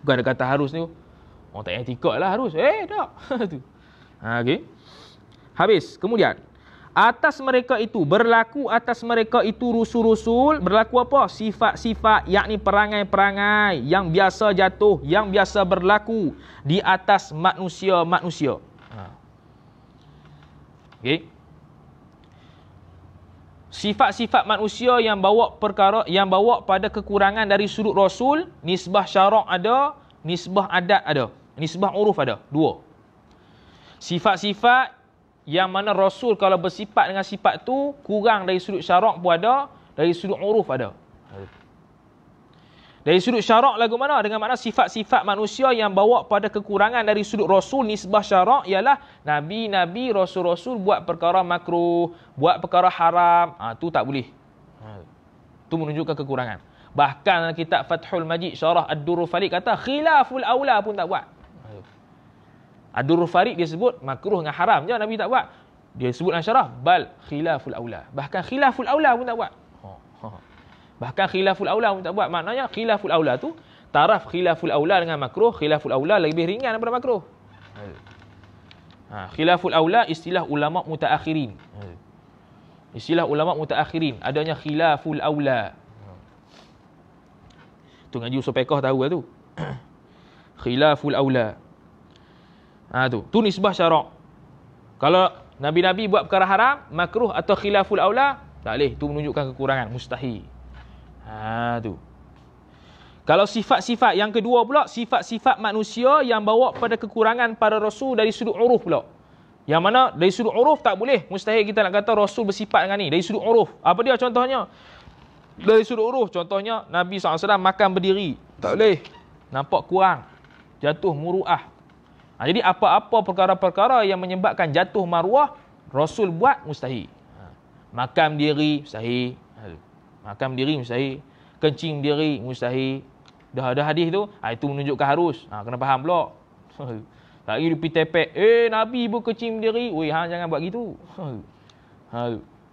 Bukan ada kata harus ni. Orang oh, tak etika lah harus. Eh, tak. Ha, tu. Ha, okay. Habis. Kemudian. Atas mereka itu, berlaku atas mereka itu rusul-rusul, berlaku apa? Sifat-sifat, yakni perangai-perangai yang biasa jatuh, yang biasa berlaku di atas manusia-manusia. Ha. Okay. Sifat-sifat manusia yang bawa perkara yang bawa pada kekurangan dari sudut rasul, nisbah syarak ada, nisbah adat ada, nisbah uruf ada, dua. Sifat-sifat yang mana Rasul kalau bersifat dengan sifat tu kurang dari sudut syarak pun ada, dari sudut uruf ada. Dari sudut syarak lagu mana? Dengan mana sifat-sifat manusia yang bawa pada kekurangan dari sudut Rasul nisbah syarak ialah Nabi-Nabi Rasul-Rasul buat perkara makruh, buat perkara haram. Ha, tu tak boleh. Tu menunjukkan kekurangan. Bahkan dalam kitab Fathul Majid Syarah Ad-Durul kata khilaful aula pun tak buat. Adur Farid dia sebut makruh dengan haram je Nabi tak buat. Dia sebut dalam syarah bal khilaful aula. Bahkan khilaful aula pun tak buat. Ha, ha. Bahkan khilaful aula pun tak buat. Maknanya khilaful aula tu taraf khilaful aula dengan makruh, khilaful aula lebih ringan daripada makruh. Ha, ha khilaful aula istilah ulama mutaakhirin. Istilah ulama mutaakhirin adanya khilaful aula. Tu ngaji usul fiqh tahu lah tu. khilaful aula. Ha, tu. tu nisbah syarak. Kalau Nabi-Nabi buat perkara haram, makruh atau khilaful aula, tak boleh. Itu menunjukkan kekurangan. Mustahil. Ha, tu. Kalau sifat-sifat yang kedua pula, sifat-sifat manusia yang bawa pada kekurangan para Rasul dari sudut uruf pula. Yang mana dari sudut uruf tak boleh. Mustahil kita nak kata Rasul bersifat dengan ni. Dari sudut uruf. Apa dia contohnya? Dari sudut uruf. Contohnya Nabi SAW makan berdiri. Tak boleh. Nampak kurang. Jatuh muruah. Ha, jadi apa-apa perkara-perkara yang menyebabkan jatuh maruah, Rasul buat mustahil. Ha, makam diri mustahil. Ha, makam diri mustahil. Kencing diri mustahil. Dah ada hadis tu, ha, itu menunjukkan harus. Ha, kena faham pula. Tak pergi pergi tepek. Eh, Nabi pun kencing diri. Weh, ha, jangan buat gitu. Ha. ha,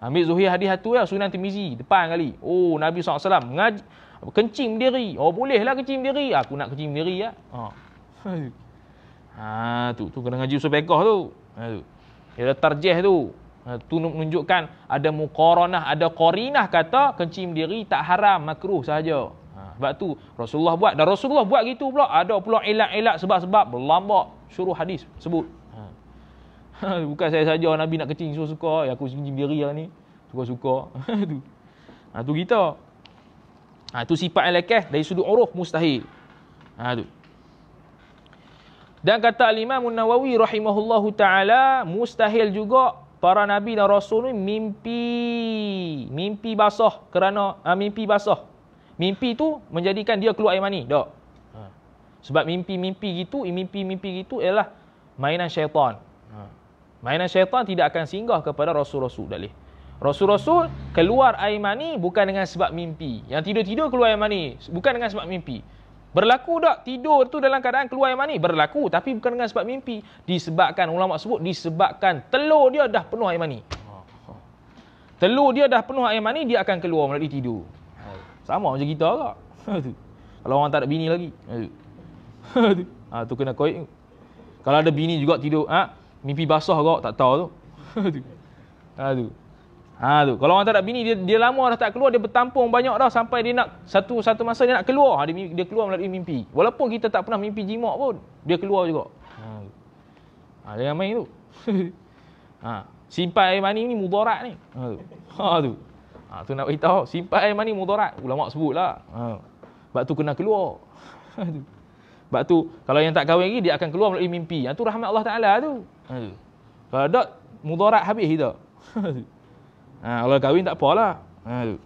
ambil zuhir hadis satu ya, sunan timizi. Depan kali. Oh, Nabi SAW mengaji. Kencing diri. Oh, bolehlah kencing diri. Aku nak kencing diri ya. Ha. ha. Ha tu tu kena ngaji usul fiqh tu. Ha tu. Dia ada tarjih tu. Ha, tu menunjukkan ada muqaranah, ada qarinah kata kencing diri tak haram, makruh sahaja. Ha, sebab tu Rasulullah buat dan Rasulullah buat gitu pula. Ada pula elak-elak sebab-sebab berlambak suruh hadis sebut. Ha. ha bukan saya saja Nabi nak kencing suka-suka, ya aku kencing diri lah ni. Suka-suka. Ha, tu. Ha tu kita. Ha tu sifat elakah dari sudut uruf mustahil. Ha tu. Dan kata Imam Nawawi rahimahullahu taala mustahil juga para nabi dan rasul ni mimpi mimpi basah kerana uh, mimpi basah. Mimpi tu menjadikan dia keluar air mani, tak? Ha. Sebab mimpi-mimpi gitu, mimpi-mimpi gitu ialah mainan syaitan. Ha. Mainan syaitan tidak akan singgah kepada rasul-rasul dalih. Rasul-rasul keluar air mani bukan dengan sebab mimpi. Yang tidur-tidur keluar air mani bukan dengan sebab mimpi. Berlaku tak tidur tu dalam keadaan keluar air mani? Berlaku tapi bukan dengan sebab mimpi. Disebabkan ulama sebut disebabkan telur dia dah penuh air mani. Telur dia dah penuh air mani dia akan keluar melalui tidur. Sama macam kita ke? Kalau orang tak ada bini lagi. ha, tu kena koi. Kalau ada bini juga tidur, ha? mimpi basah ke tak tahu tu. ha, tu. Ha tu. Kalau orang tak ada bini dia dia lama dah tak keluar dia bertampung banyak dah sampai dia nak satu satu masa dia nak keluar ha, dia, dia keluar melalui mimpi. Walaupun kita tak pernah mimpi jima pun dia keluar juga. Ha. Ha jangan main tu. ha simpan air mani ni mudarat ni. Ha tu. Ha tu. Ha tu nak beritahu simpan air mani mudarat ulama sebutlah. Ha. Sebab tu kena keluar. Ha tu. Sebab tu kalau yang tak kahwin lagi dia akan keluar melalui mimpi. Ha tu rahmat Allah Taala tu. Ha tu. Kalau tak mudarat habis kita. Ha Ha, kalau kahwin tak apalah. Ha, tu.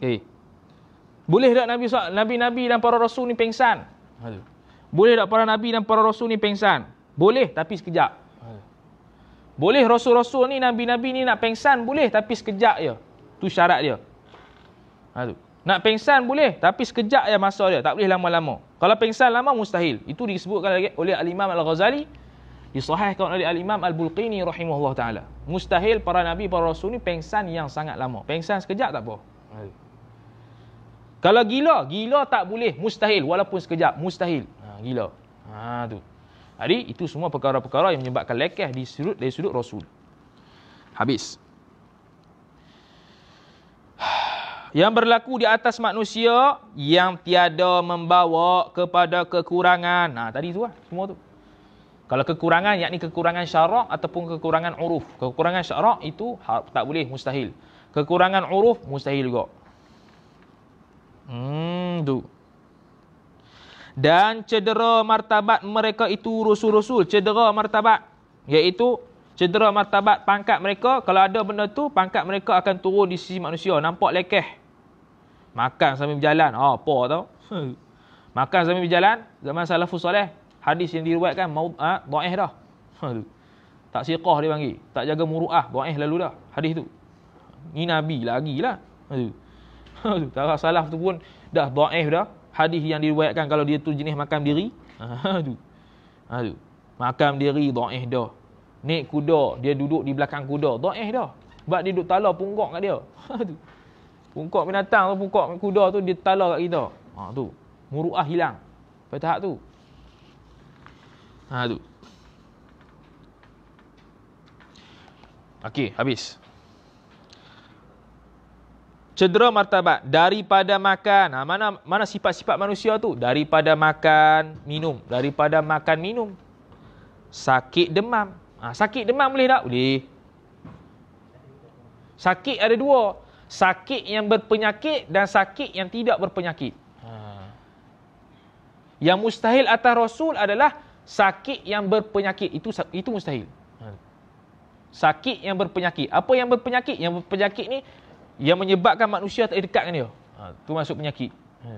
Okay. Eh, boleh tak Nabi Nabi-Nabi dan para Rasul ni pengsan? Ha, tu. Boleh tak para Nabi dan para Rasul ni pengsan? Boleh tapi sekejap. Ha, boleh Rasul-Rasul ni, Nabi-Nabi ni nak pengsan? Boleh tapi sekejap je. Tu syarat dia. Ha, tu. Nak pengsan boleh tapi sekejap je masa dia. Tak boleh lama-lama. Kalau pengsan lama mustahil. Itu disebutkan oleh Al-Imam Al-Ghazali disahihkan oleh al-Imam Al-Bulqini rahimahullah taala. Mustahil para nabi para rasul ni pengsan yang sangat lama. Pengsan sekejap tak apa. Kalau gila, gila tak boleh, mustahil walaupun sekejap, mustahil. Ha, gila. Ha tu. Jadi itu semua perkara-perkara yang menyebabkan lekeh di sudut dari sudut rasul. Habis. Yang berlaku di atas manusia yang tiada membawa kepada kekurangan. Nah, ha, tadi tu lah, semua tu. Kalau kekurangan, yakni kekurangan syarak ataupun kekurangan uruf. Kekurangan syarak itu ha, tak boleh, mustahil. Kekurangan uruf, mustahil juga. Hmm, tu. Dan cedera martabat mereka itu rusul-rusul. Cedera martabat. Iaitu cedera martabat pangkat mereka. Kalau ada benda tu, pangkat mereka akan turun di sisi manusia. Nampak lekeh. Makan sambil berjalan. Oh, apa tau. Makan sambil berjalan. Zaman salafus soleh hadis yang diriwayatkan maudhu' ha, dhaif dah. Ha, tak siqah dia panggil, tak jaga muruah, dhaif lalu dah hadis tu. Ni nabi lagi lah. Ha, tak salah tu pun dah dhaif dah hadis yang diriwayatkan kalau dia tu jenis makan diri. tu. Ha tu. Makam diri dhaif dah. Naik kuda, dia duduk di belakang kuda, dhaif dah. Sebab dia duduk tala punggok kat dia. Ha tu. Pungkok binatang tu, pungkok kuda tu, dia tala kat kita. Ha tu. Muruah hilang. Pada tahap tu. Aduh. Ha, Okey, habis. Cedera martabat daripada makan. Ha, mana mana sifat-sifat manusia tu? Daripada makan, minum. Daripada makan, minum. Sakit demam. Ha, sakit demam boleh tak? Boleh. Sakit ada dua. Sakit yang berpenyakit dan sakit yang tidak berpenyakit. Ha. Yang mustahil atas Rasul adalah sakit yang berpenyakit itu itu mustahil ha. sakit yang berpenyakit apa yang berpenyakit yang berpenyakit ni yang menyebabkan manusia tak dekat dengan dia ha tu masuk penyakit ha.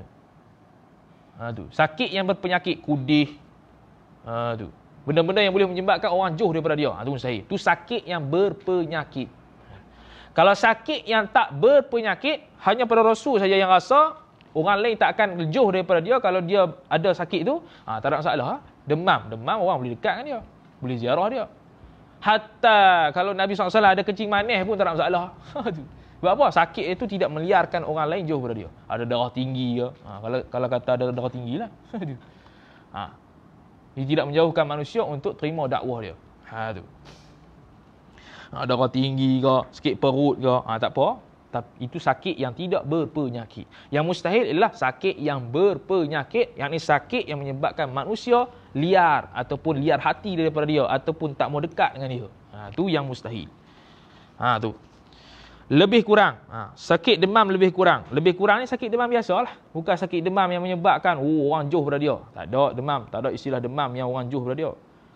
ha tu sakit yang berpenyakit kudih ha tu benda-benda yang boleh menyebabkan orang jauh daripada dia ha, tu mustahil tu sakit yang berpenyakit kalau sakit yang tak berpenyakit hanya pada rasul saja yang rasa orang lain tak akan jauh daripada dia kalau dia ada sakit tu ha tak ada masalah ha? Demam. Demam orang boleh dekat dengan dia. Boleh ziarah dia. Hatta kalau Nabi SAW ada kencing manis pun tak ada masalah. Sebab apa? Sakit itu tidak meliarkan orang lain jauh daripada dia. Ada darah tinggi ke? Ha, kalau kalau kata ada darah tinggi lah. ha. Dia tidak menjauhkan manusia untuk terima dakwah dia. Ha, tu. Ha, darah tinggi ke? Sikit perut ke? Ha, tak apa. Tapi itu sakit yang tidak berpenyakit. Yang mustahil ialah sakit yang berpenyakit. Yang ini sakit yang menyebabkan manusia liar ataupun liar hati daripada dia ataupun tak mau dekat dengan dia. Ha tu yang mustahil. Ha tu. Lebih kurang. Ha, sakit demam lebih kurang. Lebih kurang ni sakit demam biasalah. Bukan sakit demam yang menyebabkan oh, orang jauh berada dia. Tak ada demam. Tak ada istilah demam yang orang jauh berada dia.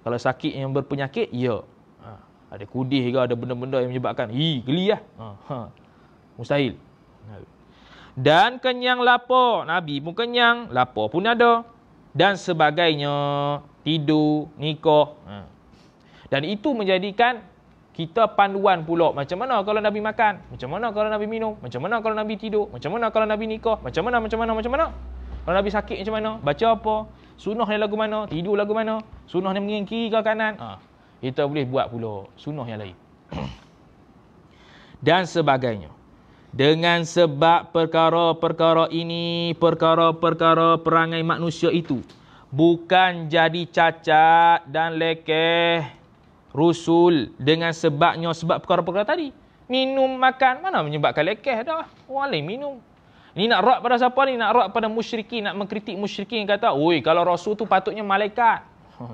Kalau sakit yang berpenyakit, ya. Ha, ada kudih ke, ada benda-benda yang menyebabkan. Hi, geli lah. Ha, ha. Mustahil. Ha. Dan kenyang lapar. Nabi pun kenyang. Lapar pun ada dan sebagainya tidur nikah ha. dan itu menjadikan kita panduan pula macam mana kalau nabi makan macam mana kalau nabi minum macam mana kalau nabi tidur macam mana kalau nabi nikah macam mana macam mana macam mana kalau nabi sakit macam mana baca apa sunnah yang lagu mana tidur lagu mana sunnah yang mengiring ke kanan ha. kita boleh buat pula sunnah yang lain dan sebagainya dengan sebab perkara-perkara ini, perkara-perkara perangai manusia itu bukan jadi cacat dan lekeh rusul dengan sebabnya sebab perkara-perkara tadi. Minum makan mana menyebabkan lekeh dah. Orang lain minum. Ni nak rak pada siapa ni? Nak rak pada musyriki, nak mengkritik musyriki yang kata, "Oi, kalau rasul tu patutnya malaikat."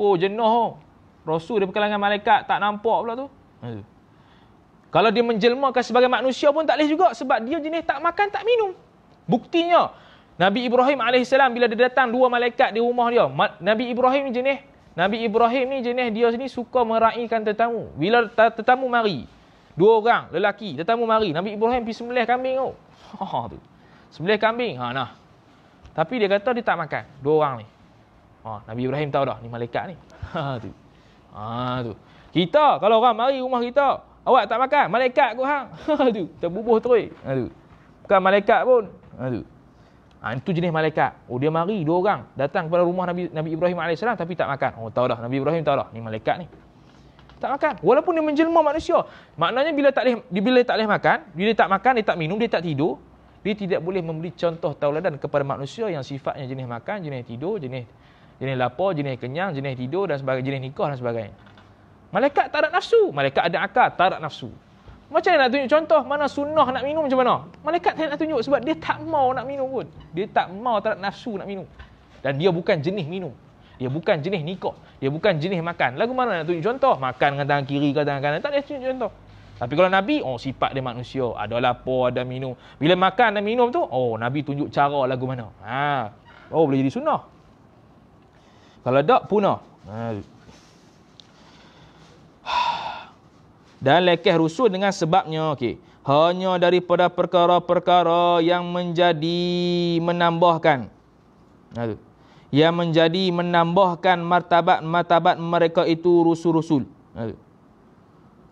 oh, jenuh. Oh. Rasul dari kalangan malaikat tak nampak pula tu. Hmm. Kalau dia menjelmakan sebagai manusia pun tak boleh juga sebab dia jenis tak makan tak minum. Buktinya Nabi Ibrahim alaihissalam bila dia datang dua malaikat di rumah dia. Nabi Ibrahim ni jenis Nabi Ibrahim ni jenis dia sini suka meraikan tetamu. Bila tetamu mari, dua orang lelaki tetamu mari, Nabi Ibrahim pergi sembelih kambing tau. Ha, ha tu. Sembelih kambing. Ha nah. Tapi dia kata dia tak makan dua orang ni. Ha Nabi Ibrahim tahu dah ni malaikat ni. Ha tu. Ha tu. Kita kalau orang mari rumah kita, Awak tak makan, malaikat kau hang. Aduh, terbubuh terus. Aduh. Bukan malaikat pun. Aduh. Ha, itu jenis malaikat. Oh dia mari dua orang datang kepada rumah Nabi Nabi Ibrahim alaihissalam tapi tak makan. Oh tahu dah Nabi Ibrahim tahu dah. Ni malaikat ni. Tak makan. Walaupun dia menjelma manusia. Maknanya bila tak boleh bila tak boleh makan, bila dia tak makan, dia tak minum, dia tak tidur, dia tidak boleh memberi contoh tauladan kepada manusia yang sifatnya jenis makan, jenis tidur, jenis jenis lapar, jenis kenyang, jenis tidur dan sebagainya, jenis nikah dan sebagainya. Malaikat tak ada nafsu. Malaikat ada akal, tak ada nafsu. Macam mana nak tunjuk contoh mana sunnah nak minum macam mana? Malaikat tak nak tunjuk sebab dia tak mau nak minum pun. Dia tak mau tak ada nafsu nak minum. Dan dia bukan jenis minum. Dia bukan jenis nikah. Dia bukan jenis makan. Lagu mana nak tunjuk contoh? Makan dengan tangan kiri ke tangan kanan. Tak ada tunjuk contoh. Tapi kalau Nabi, oh sifat dia manusia. Ada lapar, ada minum. Bila makan dan minum tu, oh Nabi tunjuk cara lagu mana. Ha. Oh boleh jadi sunnah. Kalau tak, punah. Ha. dan lekeh rusuh dengan sebabnya okey hanya daripada perkara-perkara yang menjadi menambahkan yang menjadi menambahkan martabat-martabat mereka itu rusul-rusul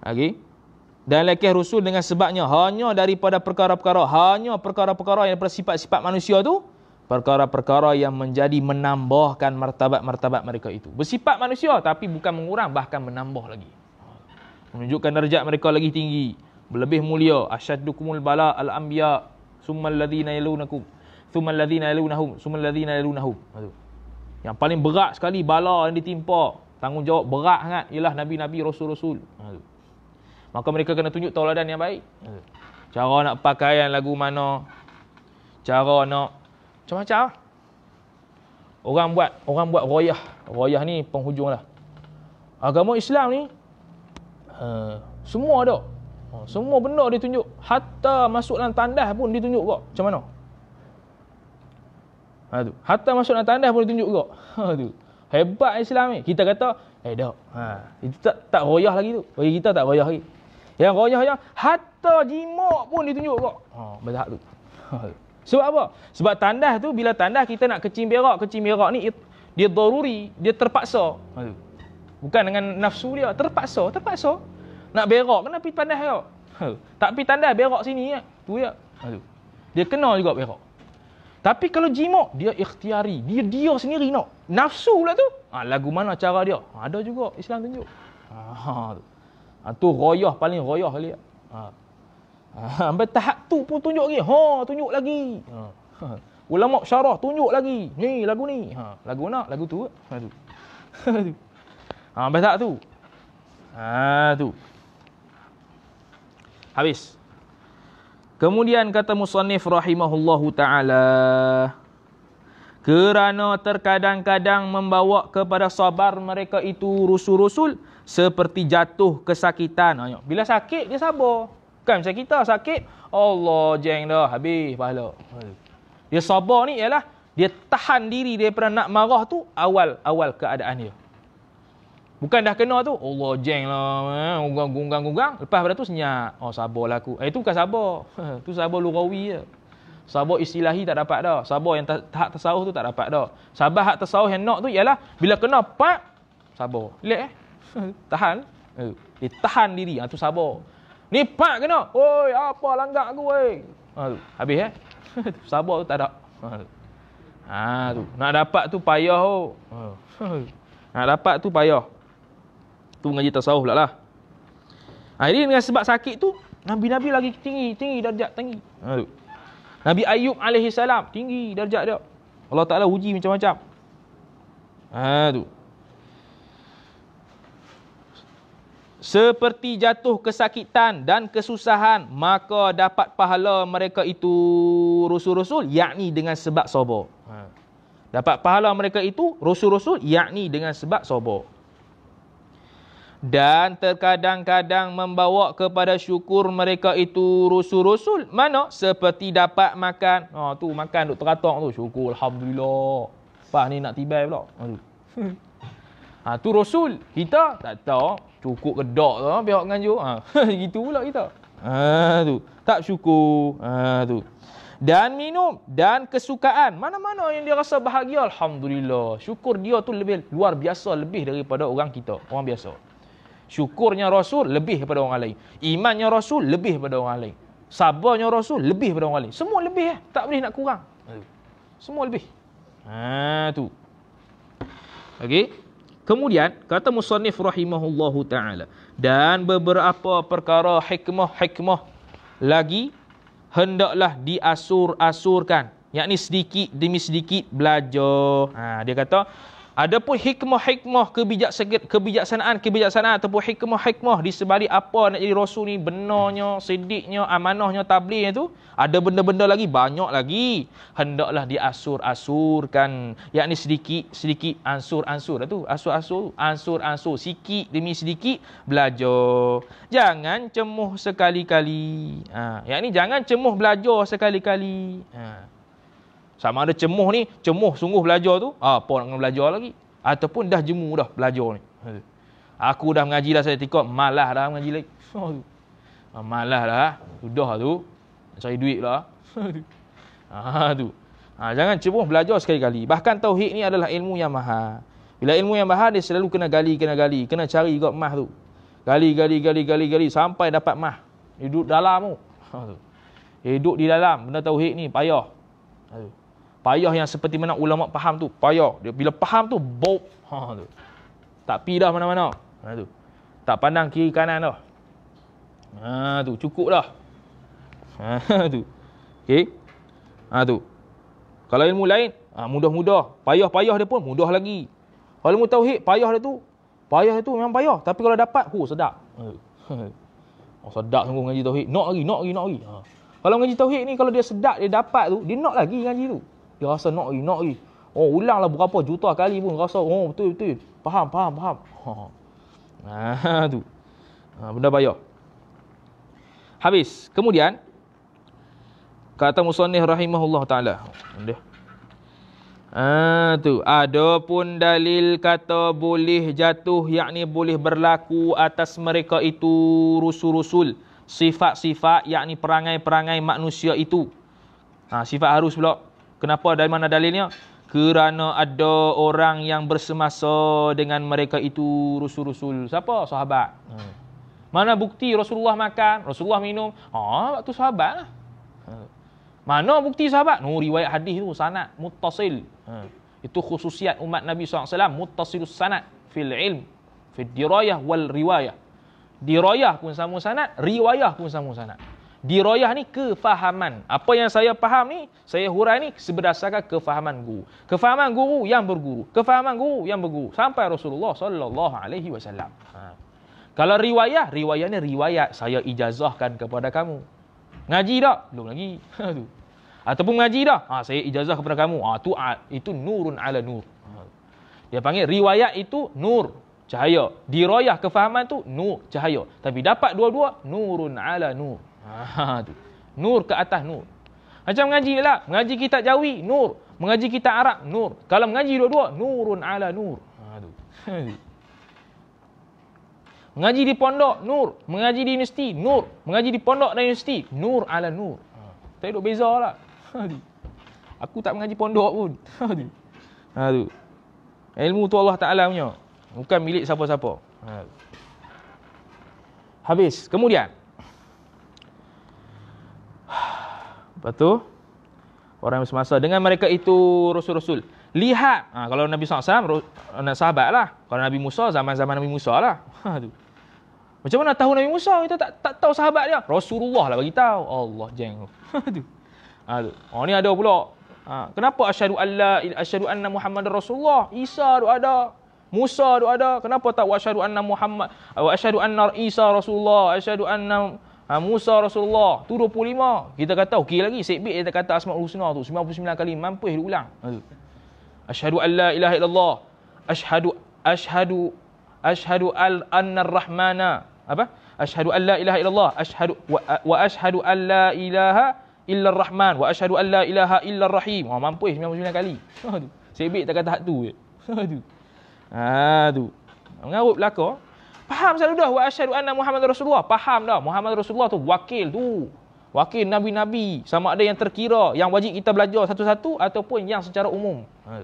okey dan lekeh rusul dengan sebabnya hanya daripada perkara-perkara hanya perkara-perkara yang bersifat-sifat manusia tu perkara-perkara yang menjadi menambahkan martabat-martabat mereka itu. Bersifat manusia tapi bukan mengurang bahkan menambah lagi menunjukkan darjat mereka lagi tinggi lebih mulia asyaddukumul bala al anbiya summal ladzina yalunakum summal ladzina yalunahum summal ladzina yalunahum yang paling berat sekali bala yang ditimpa tanggungjawab berat sangat ialah nabi-nabi rasul-rasul maka mereka kena tunjuk tauladan yang baik cara nak pakaian lagu mana cara nak macam-macam orang buat orang buat royah royah ni penghujung lah agama Islam ni Ah, semua ada. Uh, semua benda dia tunjuk. Hatta masuk dalam tandas pun dia tunjuk juga. Macam mana? Ha, tu. Hatta masuk dalam tandas pun dia tunjuk juga. Ha, tu. Hebat Islam ni. Kita kata, eh dah. Ha, itu tak tak royah lagi tu. Bagi kita tak royah lagi. Yang royah yang hatta jimak pun ditunjuk kok. Ha, berhak tu. Sebab apa? Sebab tandas tu bila tandas kita nak kecing berak, kecing berak ni dia daruri, dia terpaksa. Ha, Bukan dengan nafsu dia. Terpaksa, terpaksa. Nak berok, kena pergi pandai kau. Ha, tak pergi tandas, berok sini. Ya. Tu ya. Aduh. Dia kenal juga berok. Tapi kalau jimak, dia ikhtiari. Dia dia sendiri nak. Nafsu lah tu. Ha, lagu mana cara dia? Ha, ada juga Islam tunjuk. Ha, tu. Ha, tu royah, paling royah kali. Ya. Ha. ha. Ambil tahap tu pun tunjuk lagi. Ha, tunjuk lagi. Ha. ha. Ulama syarah tunjuk lagi. Ni lagu ni. Ha, lagu nak, lagu tu. Aduh. Ha, best tak tu? Ha, tu. Habis. Kemudian kata Musannif rahimahullahu ta'ala. Kerana terkadang-kadang membawa kepada sabar mereka itu rusul-rusul. Seperti jatuh kesakitan. Ah, Bila sakit, dia sabar. Bukan macam kita sakit. Allah jeng dah. Habis pahala. Dia sabar ni ialah. Dia tahan diri daripada nak marah tu awal-awal keadaan dia. Bukan dah kena tu. Allah jeng lah. Gunggang, ha, gunggang, Lepas pada tu senyap. Oh sabar lah aku. Eh itu bukan sabar. Itu sabar lurawi je. Sabar istilahi tak dapat dah. Sabar yang tak tersawuh tu tak dapat dah. Sabar hak tersawuh yang nak tu ialah bila kena pak, sabar. Lek eh. Tahan. Eh, dia tahan diri. Ha, tu sabar. Ni pak kena. Oi, apa langgak aku eh. Ha, tu. Habis eh. sabar tu tak ada. Ha, ha, tu. Nak dapat tu payah Oh. Ha, nak dapat tu payah tu mengaji tasawuf pula lah. Akhirnya dengan sebab sakit tu, Nabi-Nabi lagi tinggi, tinggi darjat, tinggi. Aduh. Ha, Nabi Ayub alaihi salam tinggi darjat dia. Allah Taala uji macam-macam. Ha tu. Seperti jatuh kesakitan dan kesusahan maka dapat pahala mereka itu rasul-rasul yakni dengan sebab sobo. Ha. Dapat pahala mereka itu rasul-rasul yakni dengan sebab sobo dan terkadang-kadang membawa kepada syukur mereka itu rusul-rusul mana seperti dapat makan ha oh, tu makan duk teratak tu syukur alhamdulillah pas ni nak tiba pula ha tu rusul kita tak tahu cukup kedak tu pihak nganjur ha gitu pula kita ha tu tak syukur ha tu dan minum dan kesukaan mana-mana yang dia rasa bahagia alhamdulillah syukur dia tu lebih luar biasa lebih daripada orang kita orang biasa Syukurnya Rasul lebih daripada orang lain. Imannya Rasul lebih daripada orang lain. Sabarnya Rasul lebih daripada orang lain. Semua lebih eh. Tak boleh nak kurang. Semua lebih. Ha tu. Okey. Kemudian kata musannif rahimahullahu taala dan beberapa perkara hikmah-hikmah lagi hendaklah diasur-asurkan. Yakni sedikit demi sedikit belajar. Ha, dia kata ada pun hikmah-hikmah kebijaksanaan, kebijaksanaan kebijaksanaan ataupun hikmah-hikmah di sebalik apa nak jadi rasul ni benarnya, sidiknya, amanahnya, tabligh itu ada benda-benda lagi banyak lagi. Hendaklah diasur-asurkan, Yang yakni sedikit-sedikit ansur-ansur lah tu, asur-asur, ansur-ansur sikit demi sedikit belajar. Jangan cemuh sekali-kali. Ha, yakni jangan cemuh belajar sekali-kali. Ha. Sama ada cemuh ni, cemuh sungguh belajar tu, ha, apa nak belajar lagi? Ataupun dah jemu dah belajar ni. Aku dah mengaji dah saya tikok, malah dah mengaji lagi. Ah, malah dah, sudah tu. Cari duit lah. Ha, tu. Ha, jangan cemuh belajar sekali-kali. Bahkan tauhid ni adalah ilmu yang maha. Bila ilmu yang maha dia selalu kena gali, kena gali. Kena cari juga mah tu. Gali, gali, gali, gali, gali. Sampai dapat mah. Hidup dalam tu. Hidup di dalam. Benda tauhid ni payah. Aduh payah yang seperti mana ulama faham tu payah dia bila faham tu bob ha tu tak pi dah mana-mana ha tu tak pandang kiri kanan dah ha tu cukup dah ha tu okey ha tu kalau ilmu lain ha, mudah-mudah payah-payah dia pun mudah lagi kalau ilmu tauhid payah dia tu payah dia tu memang payah tapi kalau dapat hu sedap ha tu oh, sedap sungguh ngaji tauhid nak lagi nak lagi nak lagi ha kalau ngaji tauhid ni kalau dia sedap dia dapat tu dia nak lagi ngaji tu dia rasa nak i, nak i. Oh, ulang lah berapa juta kali pun rasa, oh betul, betul. Faham, faham, faham. Ha. tu. Ha, benda bayar. Habis. Kemudian, kata Musanih rahimahullah ta'ala. Benda. Ha, tu. Adapun dalil kata boleh jatuh, yakni boleh berlaku atas mereka itu rusul-rusul. Sifat-sifat, yakni perangai-perangai manusia itu. Ha, sifat harus pula. Kenapa dari mana dalilnya? Kerana ada orang yang bersemasa dengan mereka itu rusul-rusul. Siapa? Sahabat. Hmm. Mana bukti Rasulullah makan, Rasulullah minum? Ah, oh, waktu sahabat lah. Hmm. Mana bukti sahabat? Nuh, riwayat hadis tu, sanat, mutasil. Hmm. Itu khususiat umat Nabi SAW, mutasilus sanat, fil ilm, fil dirayah wal riwayah. Dirayah pun sama sanat, riwayah pun sama sanat diroyah ni kefahaman. Apa yang saya faham ni, saya hurai ni berdasarkan kefahaman guru. Kefahaman guru yang berguru. Kefahaman guru yang berguru. Sampai Rasulullah sallallahu alaihi wasallam. Ha. Kalau riwayah, riwayah ni riwayat. Saya ijazahkan kepada kamu. Ngaji tak? Belum lagi. Ha, Ataupun ngaji dah. Ha, saya ijazah kepada kamu. Ha, tu, ha, itu nurun ala nur. Dia panggil riwayat itu nur. Cahaya. Diroyah kefahaman tu nur. Cahaya. Tapi dapat dua-dua nurun ala nur. Ha tu. Nur ke atas nur. Macam mengaji lah. Mengaji kita Jawi, nur. Mengaji kita Arab, nur. Kalau mengaji dua-dua, nurun ala nur. Ha tu. mengaji di pondok, nur. Mengaji di universiti, nur. Mengaji di pondok dan universiti, nur ala nur. Ha. Tak ada beza lah. Ha tu. Aku tak mengaji pondok pun. Ha tu. Ha tu. Ilmu tu Allah Ta'ala punya. Bukan milik siapa-siapa. Ha. Habis. Kemudian. Lepas tu orang yang semasa dengan mereka itu rasul-rasul. Lihat, ha, kalau Nabi SAW, nak sahabat lah. Kalau Nabi Musa, zaman-zaman Nabi Musa lah. Ha, tu. Macam mana tahu Nabi Musa? Kita tak, tak tahu sahabat dia. Rasulullah lah bagi tahu. Allah jeng. Ha, tu. Ha, tu. Oh, ni ada pula. Ha, kenapa asyadu Allah, asyhadu anna Muhammad Rasulullah? Isa tu ada. Musa tu ada. Kenapa tak wa asyadu anna Muhammad, wa asyhadu anna Isa Rasulullah, asyhadu anna ha, Musa Rasulullah tu 25 kita kata okey lagi sekbit dia kata asmaul husna tu 99 kali mampus dia ulang ha, asyhadu alla ilaha illallah asyhadu asyhadu asyhadu al anna rahmana apa asyhadu alla ilaha illallah asyhadu wa, wa asyhadu alla ilaha illa rahman wa asyhadu alla ilaha illa rahim ha, mampus 99 kali sekbit tak kata hak tu je ha, tu ha tu mengarut belaka Faham selalu dah wa asyhadu anna Muhammad Rasulullah. Faham dah Muhammad Rasulullah tu wakil tu. Wakil nabi-nabi sama ada yang terkira yang wajib kita belajar satu-satu ataupun yang secara umum. Ha.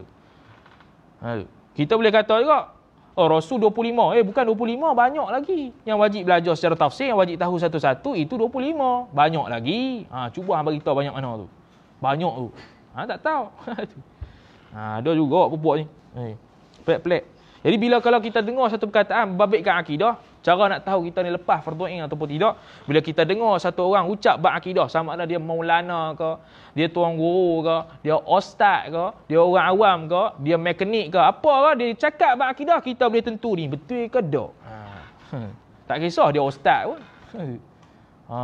Ha. Kita boleh kata juga Oh Rasul 25 Eh bukan 25 Banyak lagi Yang wajib belajar secara tafsir Yang wajib tahu satu-satu Itu 25 Banyak lagi ha, Cuba hang beritahu banyak mana tu Banyak tu ha, Tak tahu ha, ha, Ada juga pupuk ni pelik eh, plek hey. Jadi bila kalau kita dengar satu perkataan babitkan akidah, cara nak tahu kita ni lepas fardu ain ataupun tidak, bila kita dengar satu orang ucap bab akidah sama ada dia Maulana ke, dia tuan guru ke, dia ustaz ke, dia orang awam ke, dia mekanik ke, apa ke lah dia cakap bab akidah, kita boleh tentu ni betul ke tak. Ha. Hmm. tak kisah dia ustaz pun. Ha.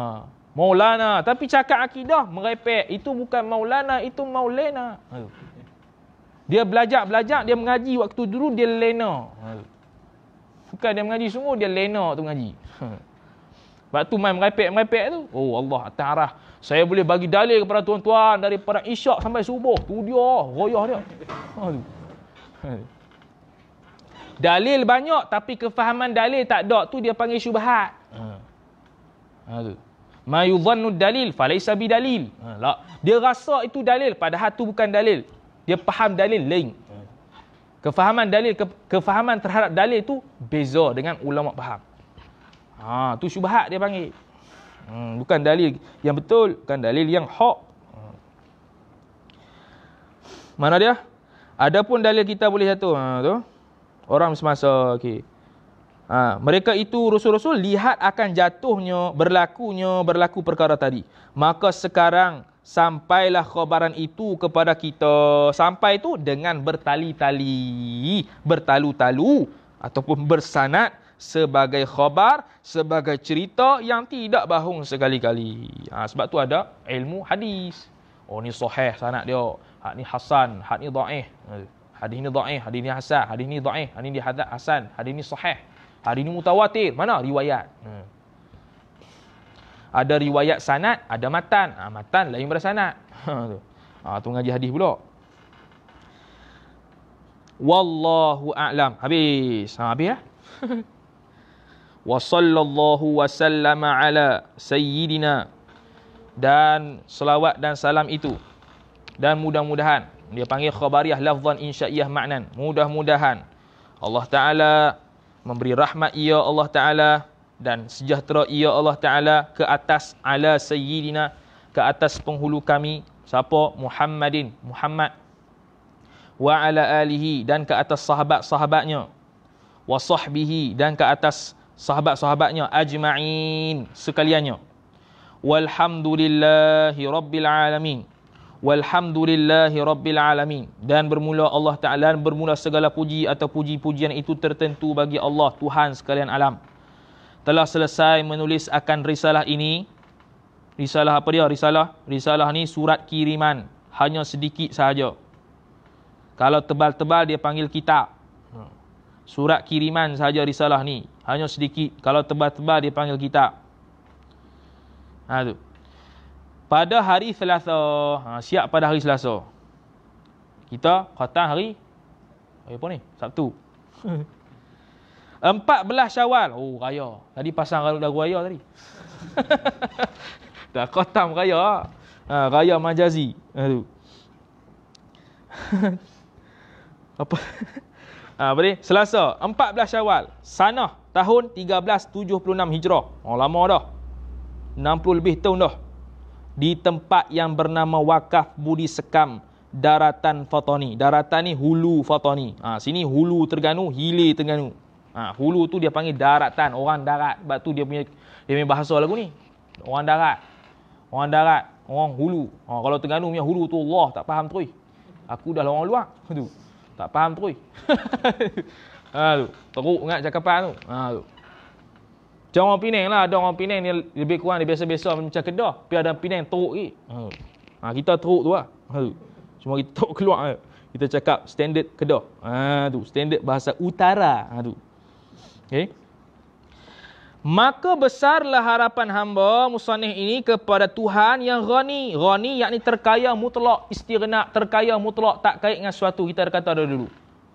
Maulana, tapi cakap akidah merepek, itu bukan Maulana, itu maulena. Ha. Dia belajar-belajar, dia mengaji waktu dulu, dia lena. Bukan dia mengaji semua, dia lena tu mengaji. Sebab tu main merepek-merepek tu. Oh Allah, atarah. Saya boleh bagi dalil kepada tuan-tuan daripada isyak sampai subuh. Tu dia, royah dia. dalil banyak tapi kefahaman dalil tak ada tu dia panggil syubhat. Ha. Ha tu. Ma dalil falaysa bidalil. Ha, lah. Dia rasa itu dalil padahal tu bukan dalil. Dia faham dalil lain. Kefahaman dalil ke, kefahaman terhadap dalil tu beza dengan ulama faham. Ha tu syubhat dia panggil. Hmm, bukan dalil yang betul, bukan dalil yang hak. Mana dia? Ada pun dalil kita boleh satu. Ha tu. Orang semasa okey. Ha, mereka itu rasul-rasul lihat akan jatuhnya berlakunya berlaku perkara tadi. Maka sekarang sampailah khabaran itu kepada kita sampai tu dengan bertali-tali bertalu-talu ataupun bersanad sebagai khabar sebagai cerita yang tidak bahung sekali-kali ha, sebab tu ada ilmu hadis oh ni soheh, sanad dia hak ni hasan hak ni dhaif ha, hadis ni dhaif hadis ni hasan hadis ni dhaif hadis ni hasan hadis ni soheh, hadis ni mutawatir mana riwayat hmm ada riwayat sanad, ada matan. Ha, matan lain daripada sanad. Ha tu. Ha tu ngaji hadis pula. Wallahu a'lam. Habis. Ha habis ya. Wa sallallahu wa sallama ala sayyidina dan selawat dan salam itu dan mudah-mudahan dia panggil khabariyah lafzan insya'iyah maknan mudah-mudahan Allah Ta'ala memberi rahmat ia Allah Ta'ala dan sejahtera Ia Allah Ta'ala ke atas ala sayyidina, ke atas penghulu kami, siapa? Muhammadin, Muhammad. Wa ala alihi dan ke atas sahabat-sahabatnya. Wa sahbihi dan ke atas sahabat-sahabatnya ajma'in sekaliannya. Walhamdulillahi rabbil alamin. Walhamdulillahi rabbil alamin. Dan bermula Allah Ta'ala, bermula segala puji atau puji-pujian itu tertentu bagi Allah Tuhan sekalian alam telah selesai menulis akan risalah ini. Risalah apa dia? Risalah. Risalah ni surat kiriman. Hanya sedikit sahaja. Kalau tebal-tebal dia panggil kitab. Hmm. Surat kiriman sahaja risalah ni. Hanya sedikit. Kalau tebal-tebal dia panggil kitab. Ha, tu. Pada hari Selasa. Ha, siap pada hari Selasa. Kita khatan hari. Apa ni? Sabtu. Empat 14 Syawal. Oh, raya. Tadi pasang lagu raya tadi. Dah khatam raya. Ha, raya Majazi. Ha, tu. Apa? Ha, apa ni? Selasa, 14 Syawal. Sana, tahun 1376 Hijrah. Oh, lama dah. 60 lebih tahun dah. Di tempat yang bernama Wakaf Budi Sekam. Daratan Fatoni. Daratan ni hulu Fatoni. Ha, sini hulu Terganu, hilir Terganu. Ha, hulu tu dia panggil daratan, orang darat. Sebab tu dia punya dia punya bahasa lagu ni. Orang darat. Orang darat, orang hulu. Ha, kalau Terengganu punya hulu tu Allah tak faham terus. Aku dah orang luar ha, tu. Tak faham terus. ha tu, teruk ingat cakapan tu. Ha tu. Jangan orang Penang lah, ada orang Penang ni lebih kurang dia biasa-biasa macam Kedah. Tapi ada Penang teruk lagi. Ha. ha kita teruk tu lah. Ha tu. Cuma kita teruk keluar. Ha, kita cakap standard Kedah. Ha tu, standard bahasa utara. Ha tu. Okay. Maka besarlah harapan hamba musanih ini kepada Tuhan yang ghani. Ghani yakni terkaya mutlak istighna, terkaya mutlak tak kait dengan sesuatu kita dah kata dah dulu.